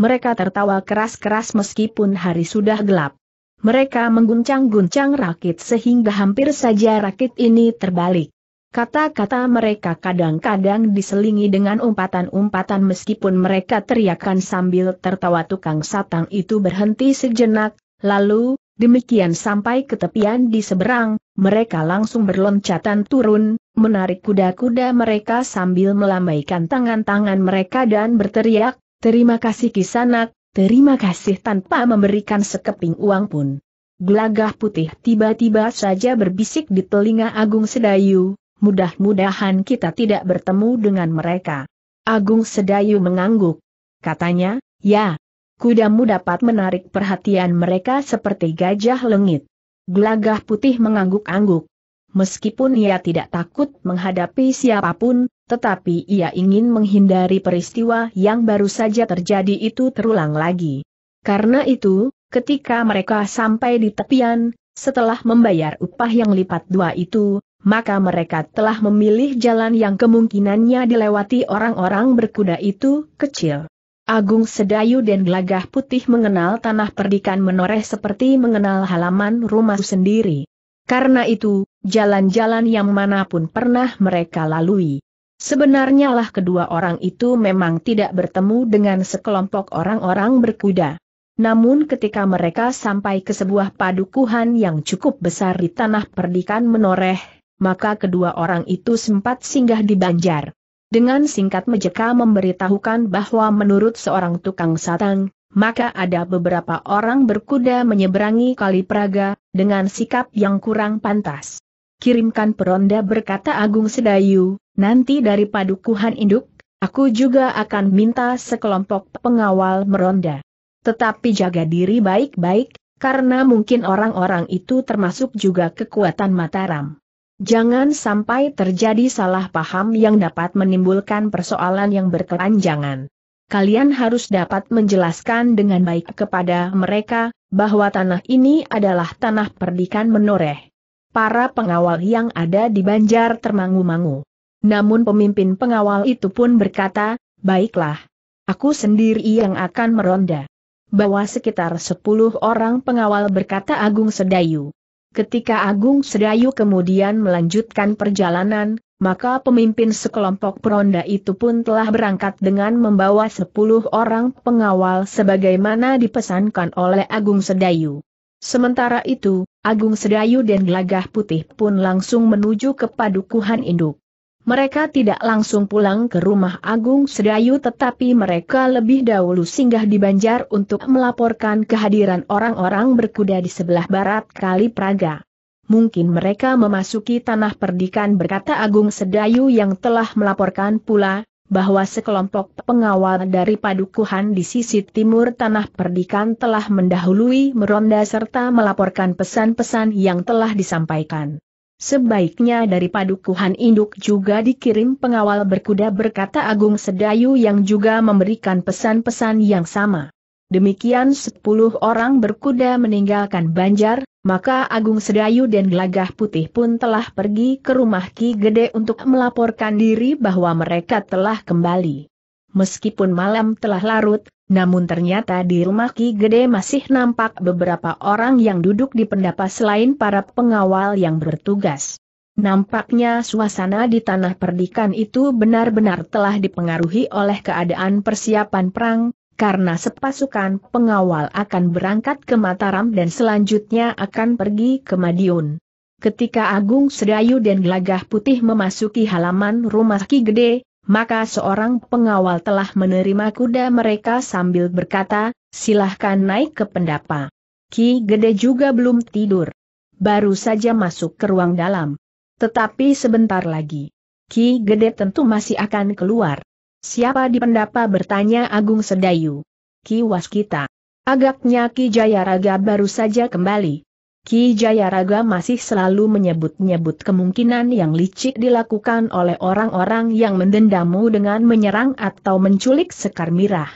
Mereka tertawa keras-keras meskipun hari sudah gelap. Mereka mengguncang-guncang rakit sehingga hampir saja rakit ini terbalik. Kata-kata mereka kadang-kadang diselingi dengan umpatan-umpatan meskipun mereka teriakan sambil tertawa tukang satang itu berhenti sejenak, lalu, demikian sampai ke tepian di seberang, mereka langsung berloncatan turun, menarik kuda-kuda mereka sambil melambaikan tangan-tangan mereka dan berteriak, Terima kasih Kisanak, terima kasih tanpa memberikan sekeping uang pun. Gelagah putih tiba-tiba saja berbisik di telinga Agung Sedayu, mudah-mudahan kita tidak bertemu dengan mereka. Agung Sedayu mengangguk. Katanya, ya, kudamu dapat menarik perhatian mereka seperti gajah lengit. Gelagah putih mengangguk-angguk. Meskipun ia tidak takut menghadapi siapapun, tetapi ia ingin menghindari peristiwa yang baru saja terjadi itu terulang lagi. Karena itu, ketika mereka sampai di tepian, setelah membayar upah yang lipat dua itu, maka mereka telah memilih jalan yang kemungkinannya dilewati orang-orang berkuda itu kecil. Agung Sedayu dan Gelagah Putih mengenal tanah perdikan menoreh seperti mengenal halaman rumah sendiri. Karena itu, jalan-jalan yang manapun pernah mereka lalui, Sebenarnya lah kedua orang itu memang tidak bertemu dengan sekelompok orang-orang berkuda. Namun ketika mereka sampai ke sebuah padukuhan yang cukup besar di tanah perdikan menoreh, maka kedua orang itu sempat singgah di Banjar. Dengan singkat mejeka memberitahukan bahwa menurut seorang tukang satang, maka ada beberapa orang berkuda menyeberangi Kali Praga, dengan sikap yang kurang pantas kirimkan peronda berkata Agung Sedayu, nanti dari padukuhan induk, aku juga akan minta sekelompok pengawal meronda. Tetapi jaga diri baik-baik, karena mungkin orang-orang itu termasuk juga kekuatan Mataram. Jangan sampai terjadi salah paham yang dapat menimbulkan persoalan yang berkepanjangan. Kalian harus dapat menjelaskan dengan baik kepada mereka bahwa tanah ini adalah tanah perdikan menoreh para pengawal yang ada di Banjar termangu-mangu. Namun pemimpin pengawal itu pun berkata, baiklah. Aku sendiri yang akan meronda. Bahwa sekitar sepuluh orang pengawal berkata Agung Sedayu. Ketika Agung Sedayu kemudian melanjutkan perjalanan, maka pemimpin sekelompok peronda itu pun telah berangkat dengan membawa sepuluh orang pengawal sebagaimana dipesankan oleh Agung Sedayu. Sementara itu, Agung Sedayu dan Gelagah Putih pun langsung menuju ke padukuhan induk. Mereka tidak langsung pulang ke rumah Agung Sedayu tetapi mereka lebih dahulu singgah di Banjar untuk melaporkan kehadiran orang-orang berkuda di sebelah barat Kali Praga. Mungkin mereka memasuki tanah perdikan berkata Agung Sedayu yang telah melaporkan pula, bahwa sekelompok pengawal dari padukuhan di sisi timur tanah perdikan telah mendahului meronda serta melaporkan pesan-pesan yang telah disampaikan. Sebaiknya dari padukuhan induk juga dikirim pengawal berkuda berkata Agung Sedayu yang juga memberikan pesan-pesan yang sama. Demikian sepuluh orang berkuda meninggalkan Banjar, maka Agung Sedayu dan Gelagah Putih pun telah pergi ke rumah Ki Gede untuk melaporkan diri bahwa mereka telah kembali. Meskipun malam telah larut, namun ternyata di rumah Ki Gede masih nampak beberapa orang yang duduk di pendapa selain para pengawal yang bertugas. Nampaknya suasana di tanah perdikan itu benar-benar telah dipengaruhi oleh keadaan persiapan perang, karena sepasukan pengawal akan berangkat ke Mataram dan selanjutnya akan pergi ke Madiun. Ketika Agung Sedayu dan Gelagah Putih memasuki halaman rumah Ki Gede, maka seorang pengawal telah menerima kuda mereka sambil berkata, silahkan naik ke pendapa. Ki Gede juga belum tidur. Baru saja masuk ke ruang dalam. Tetapi sebentar lagi. Ki Gede tentu masih akan keluar. Siapa di pendapa bertanya Agung Sedayu. Ki Waskita. Agaknya Ki Jayaraga baru saja kembali. Ki Jayaraga masih selalu menyebut-nyebut kemungkinan yang licik dilakukan oleh orang-orang yang mendendamu dengan menyerang atau menculik Sekar Mirah.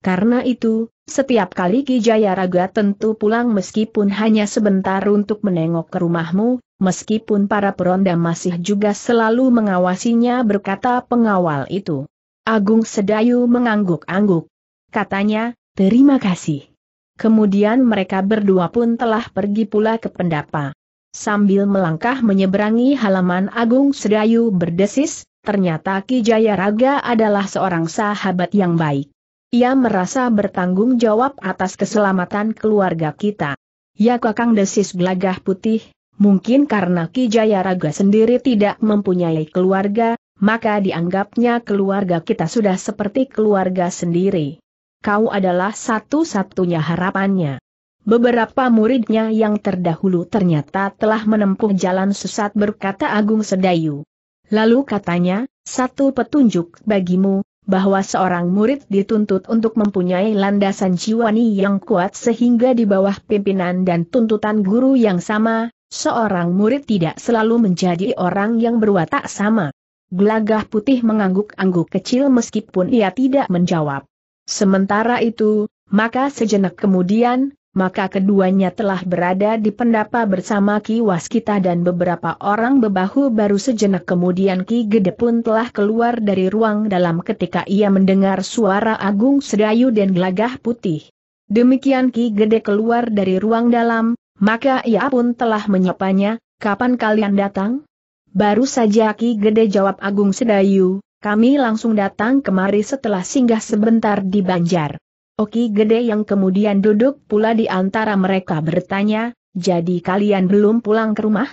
Karena itu, setiap kali Ki Jayaraga tentu pulang meskipun hanya sebentar untuk menengok ke rumahmu, meskipun para peronda masih juga selalu mengawasinya berkata pengawal itu. Agung Sedayu mengangguk-angguk. Katanya, terima kasih. Kemudian mereka berdua pun telah pergi pula ke pendapa. Sambil melangkah menyeberangi halaman Agung Sedayu berdesis, ternyata Ki Jaya Raga adalah seorang sahabat yang baik. Ia merasa bertanggung jawab atas keselamatan keluarga kita. Ya kakang desis gelagah putih, mungkin karena Ki Jaya Raga sendiri tidak mempunyai keluarga, maka dianggapnya keluarga kita sudah seperti keluarga sendiri. Kau adalah satu-satunya harapannya. Beberapa muridnya yang terdahulu ternyata telah menempuh jalan sesat berkata Agung Sedayu. Lalu katanya, satu petunjuk bagimu, bahwa seorang murid dituntut untuk mempunyai landasan jiwani yang kuat sehingga di bawah pimpinan dan tuntutan guru yang sama, seorang murid tidak selalu menjadi orang yang berwatak sama. Gelagah putih mengangguk-angguk kecil meskipun ia tidak menjawab. Sementara itu, maka sejenak kemudian, maka keduanya telah berada di pendapa bersama Ki Waskita dan beberapa orang bebahu baru sejenak kemudian Ki Gede pun telah keluar dari ruang dalam ketika ia mendengar suara Agung Sedayu dan Gelagah Putih. Demikian Ki Gede keluar dari ruang dalam, maka ia pun telah menyapanya, kapan kalian datang? Baru saja Ki Gede jawab Agung Sedayu, kami langsung datang kemari setelah singgah sebentar di Banjar. Oki Gede yang kemudian duduk pula di antara mereka bertanya, jadi kalian belum pulang ke rumah?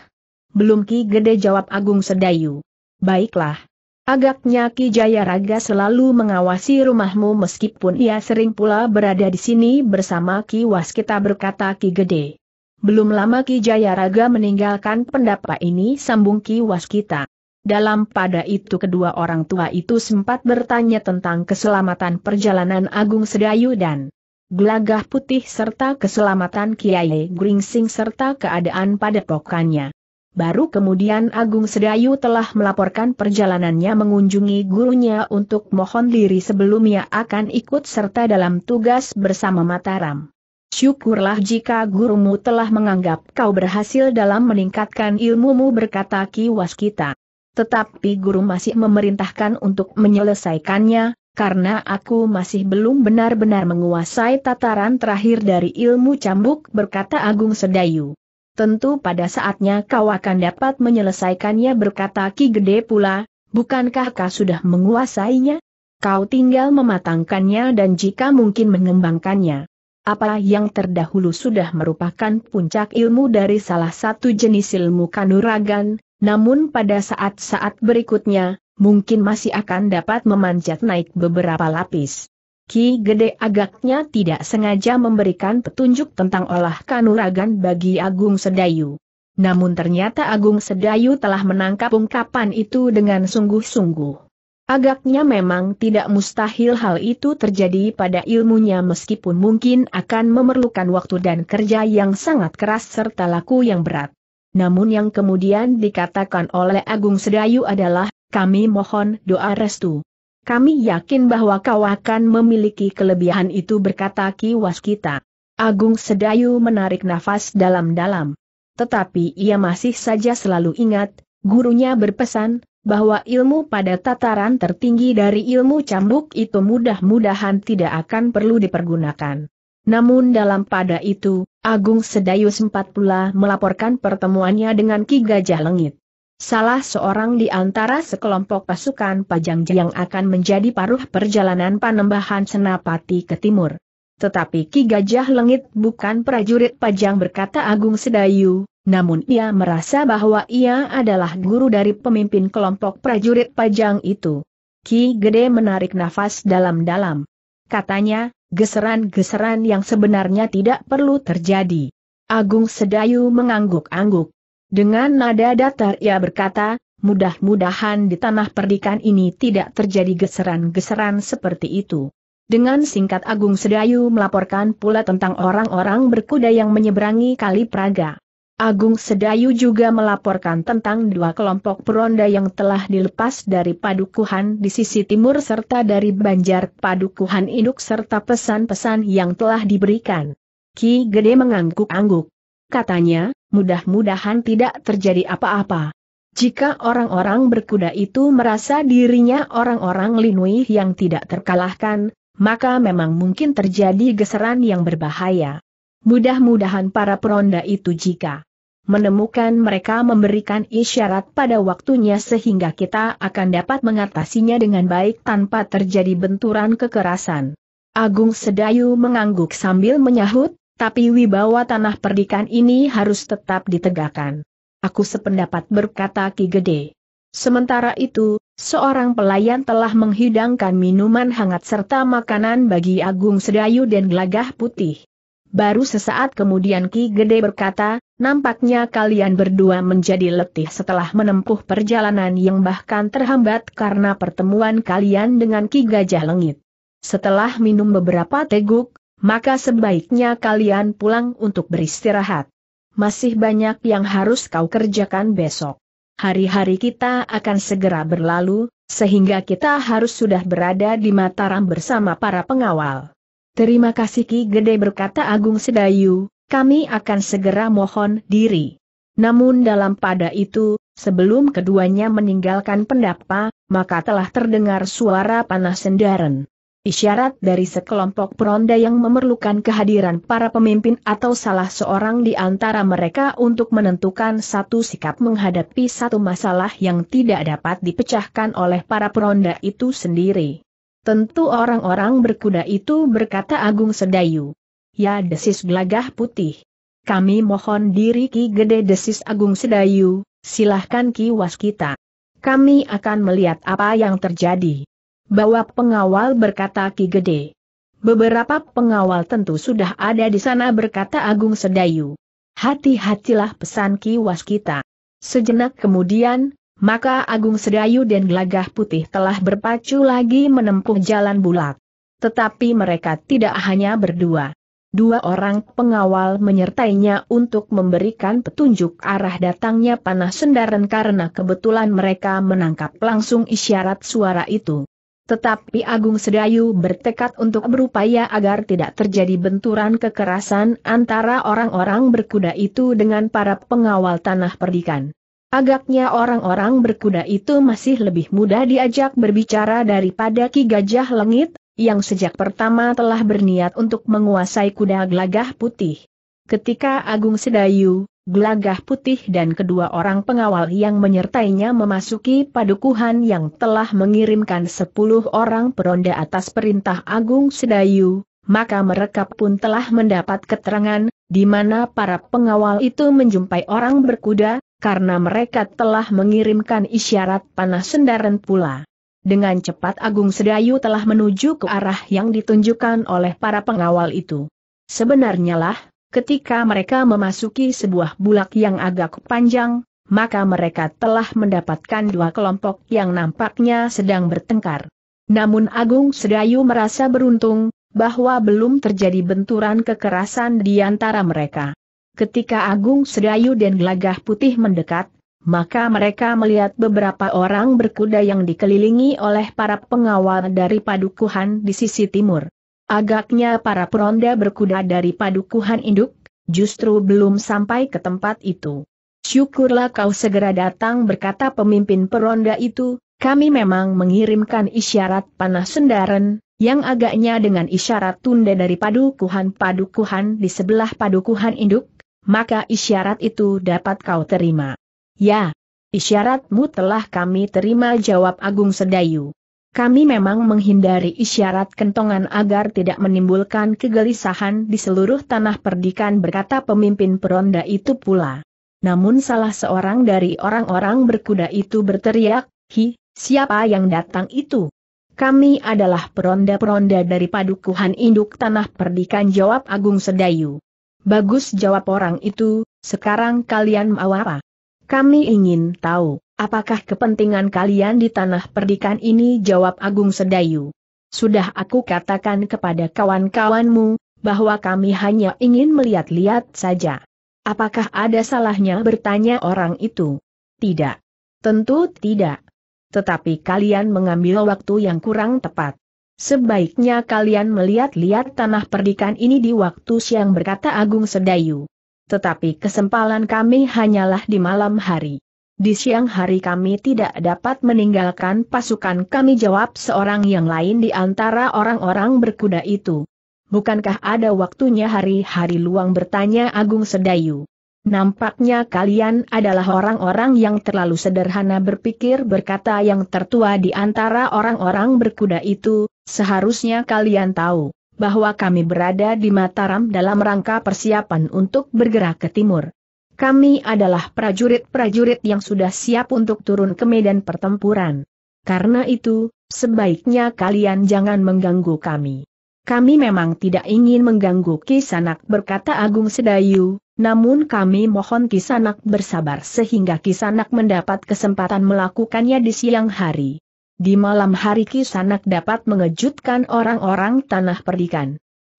Belum Ki Gede jawab Agung Sedayu. Baiklah. Agaknya Ki Jayaraga selalu mengawasi rumahmu meskipun ia sering pula berada di sini bersama Ki Waskita berkata Ki Gede. Belum lama Ki Jayaraga meninggalkan pendapa ini sambung Ki Waskita. Dalam pada itu kedua orang tua itu sempat bertanya tentang keselamatan perjalanan Agung Sedayu dan Glagah putih serta keselamatan Kiai Gringsing serta keadaan pada pokannya. Baru kemudian Agung Sedayu telah melaporkan perjalanannya mengunjungi gurunya untuk mohon diri sebelumnya akan ikut serta dalam tugas bersama Mataram. Syukurlah jika gurumu telah menganggap kau berhasil dalam meningkatkan ilmumu berkata Ki Waskita. Tetapi guru masih memerintahkan untuk menyelesaikannya, karena aku masih belum benar-benar menguasai tataran terakhir dari ilmu cambuk berkata Agung Sedayu. Tentu pada saatnya kau akan dapat menyelesaikannya berkata Ki Gede pula, bukankah kau sudah menguasainya? Kau tinggal mematangkannya dan jika mungkin mengembangkannya. Apa yang terdahulu sudah merupakan puncak ilmu dari salah satu jenis ilmu kanuragan, namun pada saat-saat berikutnya, mungkin masih akan dapat memanjat naik beberapa lapis. Ki Gede agaknya tidak sengaja memberikan petunjuk tentang olah kanuragan bagi Agung Sedayu. Namun ternyata Agung Sedayu telah menangkap ungkapan itu dengan sungguh-sungguh. Agaknya memang tidak mustahil hal itu terjadi pada ilmunya meskipun mungkin akan memerlukan waktu dan kerja yang sangat keras serta laku yang berat. Namun yang kemudian dikatakan oleh Agung Sedayu adalah, kami mohon doa restu. Kami yakin bahwa kau akan memiliki kelebihan itu berkata Ki Waskita. Agung Sedayu menarik nafas dalam-dalam. Tetapi ia masih saja selalu ingat, gurunya berpesan, bahwa ilmu pada tataran tertinggi dari ilmu cambuk itu mudah-mudahan tidak akan perlu dipergunakan. Namun dalam pada itu, Agung Sedayu sempat pula melaporkan pertemuannya dengan Ki Gajah Lengit. Salah seorang di antara sekelompok pasukan Pajang yang akan menjadi paruh perjalanan panembahan Senapati ke timur. Tetapi Ki Gajah Lengit bukan prajurit pajang berkata Agung Sedayu, namun ia merasa bahwa ia adalah guru dari pemimpin kelompok prajurit pajang itu. Ki Gede menarik nafas dalam-dalam. Katanya, geseran-geseran yang sebenarnya tidak perlu terjadi. Agung Sedayu mengangguk-angguk. Dengan nada datar ia berkata, mudah-mudahan di tanah perdikan ini tidak terjadi geseran-geseran seperti itu. Dengan singkat Agung Sedayu melaporkan pula tentang orang-orang berkuda yang menyeberangi Kali Praga. Agung Sedayu juga melaporkan tentang dua kelompok peronda yang telah dilepas dari Padukuhan di sisi timur serta dari Banjar Padukuhan induk serta pesan-pesan yang telah diberikan. Ki Gede mengangguk-angguk. Katanya, mudah-mudahan tidak terjadi apa-apa. Jika orang-orang berkuda itu merasa dirinya orang-orang Linui yang tidak terkalahkan, maka memang mungkin terjadi geseran yang berbahaya. Mudah-mudahan para peronda itu jika menemukan mereka memberikan isyarat pada waktunya sehingga kita akan dapat mengatasinya dengan baik tanpa terjadi benturan kekerasan. Agung Sedayu mengangguk sambil menyahut, tapi wibawa tanah perdikan ini harus tetap ditegakkan. Aku sependapat berkata Ki Gede. Sementara itu, Seorang pelayan telah menghidangkan minuman hangat serta makanan bagi Agung Sedayu dan gelagah putih. Baru sesaat kemudian Ki Gede berkata, nampaknya kalian berdua menjadi letih setelah menempuh perjalanan yang bahkan terhambat karena pertemuan kalian dengan Ki Gajah Lengit. Setelah minum beberapa teguk, maka sebaiknya kalian pulang untuk beristirahat. Masih banyak yang harus kau kerjakan besok. Hari-hari kita akan segera berlalu, sehingga kita harus sudah berada di Mataram bersama para pengawal. Terima kasih Ki Gede berkata Agung Sedayu, kami akan segera mohon diri. Namun dalam pada itu, sebelum keduanya meninggalkan pendapa, maka telah terdengar suara panas sendaren. Isyarat dari sekelompok peronda yang memerlukan kehadiran para pemimpin atau salah seorang di antara mereka untuk menentukan satu sikap menghadapi satu masalah yang tidak dapat dipecahkan oleh para peronda itu sendiri. Tentu orang-orang berkuda itu berkata Agung Sedayu. Ya desis gelagah putih. Kami mohon diri Ki Gede desis Agung Sedayu, silahkan Ki Was kita. Kami akan melihat apa yang terjadi. Bawa pengawal berkata Ki Gede. Beberapa pengawal tentu sudah ada di sana berkata Agung Sedayu. Hati-hatilah pesan Ki Waskita. Sejenak kemudian, maka Agung Sedayu dan Gelagah Putih telah berpacu lagi menempuh jalan bulat. Tetapi mereka tidak hanya berdua. Dua orang pengawal menyertainya untuk memberikan petunjuk arah datangnya panah sendaran karena kebetulan mereka menangkap langsung isyarat suara itu. Tetapi Agung Sedayu bertekad untuk berupaya agar tidak terjadi benturan kekerasan antara orang-orang berkuda itu dengan para pengawal tanah perdikan. Agaknya orang-orang berkuda itu masih lebih mudah diajak berbicara daripada Ki Gajah Lengit, yang sejak pertama telah berniat untuk menguasai kuda gelagah putih. Ketika Agung Sedayu, gelagah putih dan kedua orang pengawal yang menyertainya memasuki padukuhan yang telah mengirimkan sepuluh orang peronda atas perintah Agung Sedayu, maka mereka pun telah mendapat keterangan, di mana para pengawal itu menjumpai orang berkuda, karena mereka telah mengirimkan isyarat panah sendaran pula. Dengan cepat Agung Sedayu telah menuju ke arah yang ditunjukkan oleh para pengawal itu. Sebenarnya lah, Ketika mereka memasuki sebuah bulak yang agak panjang, maka mereka telah mendapatkan dua kelompok yang nampaknya sedang bertengkar. Namun Agung Sedayu merasa beruntung, bahwa belum terjadi benturan kekerasan di antara mereka. Ketika Agung Sedayu dan Gelagah Putih mendekat, maka mereka melihat beberapa orang berkuda yang dikelilingi oleh para pengawal dari padukuhan di sisi timur. Agaknya para peronda berkuda dari padukuhan induk, justru belum sampai ke tempat itu. Syukurlah kau segera datang berkata pemimpin peronda itu, kami memang mengirimkan isyarat panah sendaren, yang agaknya dengan isyarat tunda dari padukuhan-padukuhan di sebelah padukuhan induk, maka isyarat itu dapat kau terima. Ya, isyaratmu telah kami terima jawab Agung Sedayu. Kami memang menghindari isyarat kentongan agar tidak menimbulkan kegelisahan di seluruh tanah perdikan berkata pemimpin peronda itu pula. Namun salah seorang dari orang-orang berkuda itu berteriak, Hi, siapa yang datang itu? Kami adalah peronda-peronda dari padukuhan induk tanah perdikan jawab Agung Sedayu. Bagus jawab orang itu, sekarang kalian mau apa? Kami ingin tahu. Apakah kepentingan kalian di tanah perdikan ini? Jawab Agung Sedayu. Sudah aku katakan kepada kawan-kawanmu, bahwa kami hanya ingin melihat-lihat saja. Apakah ada salahnya bertanya orang itu? Tidak. Tentu tidak. Tetapi kalian mengambil waktu yang kurang tepat. Sebaiknya kalian melihat-lihat tanah perdikan ini di waktu siang berkata Agung Sedayu. Tetapi kesempalan kami hanyalah di malam hari. Di siang hari kami tidak dapat meninggalkan pasukan kami jawab seorang yang lain di antara orang-orang berkuda itu. Bukankah ada waktunya hari-hari luang bertanya Agung Sedayu? Nampaknya kalian adalah orang-orang yang terlalu sederhana berpikir berkata yang tertua di antara orang-orang berkuda itu, seharusnya kalian tahu bahwa kami berada di Mataram dalam rangka persiapan untuk bergerak ke timur. Kami adalah prajurit-prajurit yang sudah siap untuk turun ke medan pertempuran. Karena itu, sebaiknya kalian jangan mengganggu kami. Kami memang tidak ingin mengganggu Kisanak berkata Agung Sedayu, namun kami mohon Kisanak bersabar sehingga Kisanak mendapat kesempatan melakukannya di siang hari. Di malam hari Kisanak dapat mengejutkan orang-orang tanah perdikan.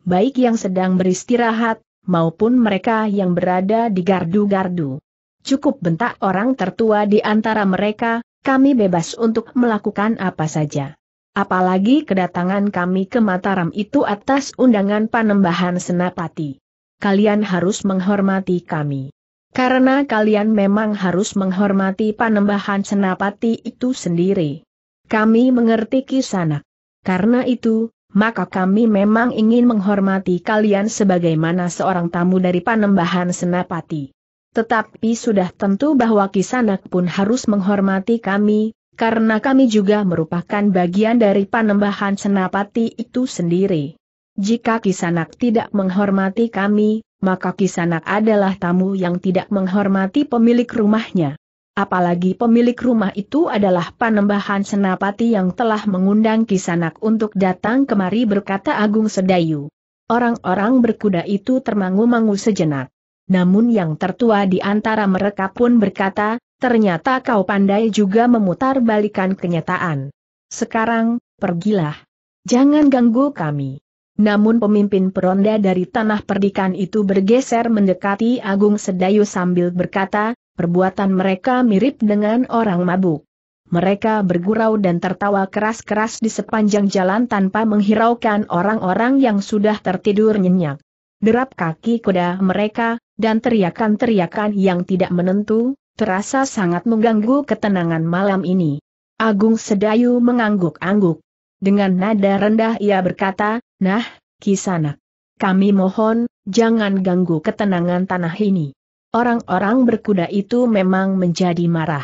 Baik yang sedang beristirahat, maupun mereka yang berada di gardu-gardu. Cukup bentak orang tertua di antara mereka, kami bebas untuk melakukan apa saja. Apalagi kedatangan kami ke Mataram itu atas undangan panembahan Senapati. Kalian harus menghormati kami. Karena kalian memang harus menghormati panembahan Senapati itu sendiri. Kami mengerti kisanak. Karena itu, maka kami memang ingin menghormati kalian sebagaimana seorang tamu dari Panembahan Senapati. Tetapi sudah tentu bahwa Kisanak pun harus menghormati kami, karena kami juga merupakan bagian dari Panembahan Senapati itu sendiri. Jika Kisanak tidak menghormati kami, maka Kisanak adalah tamu yang tidak menghormati pemilik rumahnya. Apalagi pemilik rumah itu adalah panembahan senapati yang telah mengundang Kisanak untuk datang kemari berkata Agung Sedayu. Orang-orang berkuda itu termangu-mangu sejenak. Namun yang tertua di antara mereka pun berkata, ternyata kau pandai juga memutar balikan kenyataan. Sekarang, pergilah. Jangan ganggu kami. Namun pemimpin peronda dari tanah perdikan itu bergeser mendekati Agung Sedayu sambil berkata, perbuatan mereka mirip dengan orang mabuk. Mereka bergurau dan tertawa keras-keras di sepanjang jalan tanpa menghiraukan orang-orang yang sudah tertidur nyenyak. Derap kaki kuda mereka, dan teriakan-teriakan yang tidak menentu, terasa sangat mengganggu ketenangan malam ini. Agung Sedayu mengangguk-angguk. Dengan nada rendah ia berkata, Nah, kisana, Kami mohon, jangan ganggu ketenangan tanah ini. Orang-orang berkuda itu memang menjadi marah.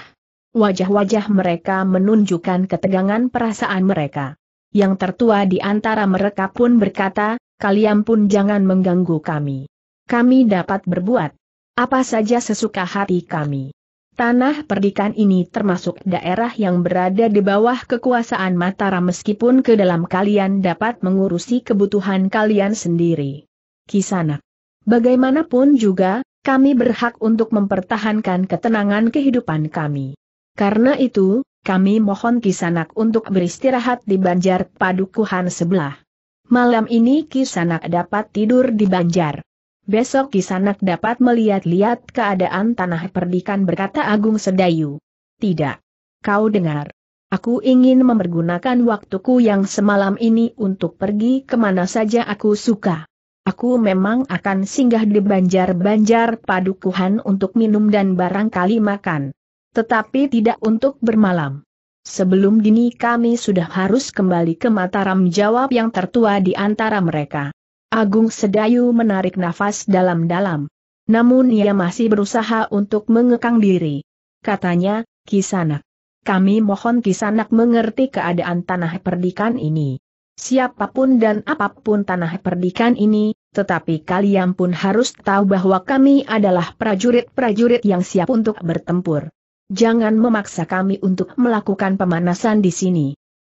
Wajah-wajah mereka menunjukkan ketegangan perasaan mereka. Yang tertua di antara mereka pun berkata, kalian pun jangan mengganggu kami. Kami dapat berbuat apa saja sesuka hati kami. Tanah perdikan ini termasuk daerah yang berada di bawah kekuasaan Mataram meskipun ke dalam kalian dapat mengurusi kebutuhan kalian sendiri. Kisanak. Bagaimanapun juga, kami berhak untuk mempertahankan ketenangan kehidupan kami. Karena itu, kami mohon Kisanak untuk beristirahat di Banjar Padukuhan sebelah. Malam ini Kisanak dapat tidur di Banjar. Besok Kisanak dapat melihat-lihat keadaan tanah perdikan berkata Agung Sedayu. Tidak. Kau dengar. Aku ingin mempergunakan waktuku yang semalam ini untuk pergi kemana saja aku suka. Aku memang akan singgah di banjar-banjar padukuhan untuk minum dan barangkali makan. Tetapi tidak untuk bermalam. Sebelum dini kami sudah harus kembali ke Mataram jawab yang tertua di antara mereka. Agung Sedayu menarik nafas dalam-dalam. Namun ia masih berusaha untuk mengekang diri. Katanya, Kisanak. Kami mohon Kisanak mengerti keadaan tanah perdikan ini siapapun dan apapun tanah perdikan ini, tetapi kalian pun harus tahu bahwa kami adalah prajurit-prajurit yang siap untuk bertempur. Jangan memaksa kami untuk melakukan pemanasan di sini.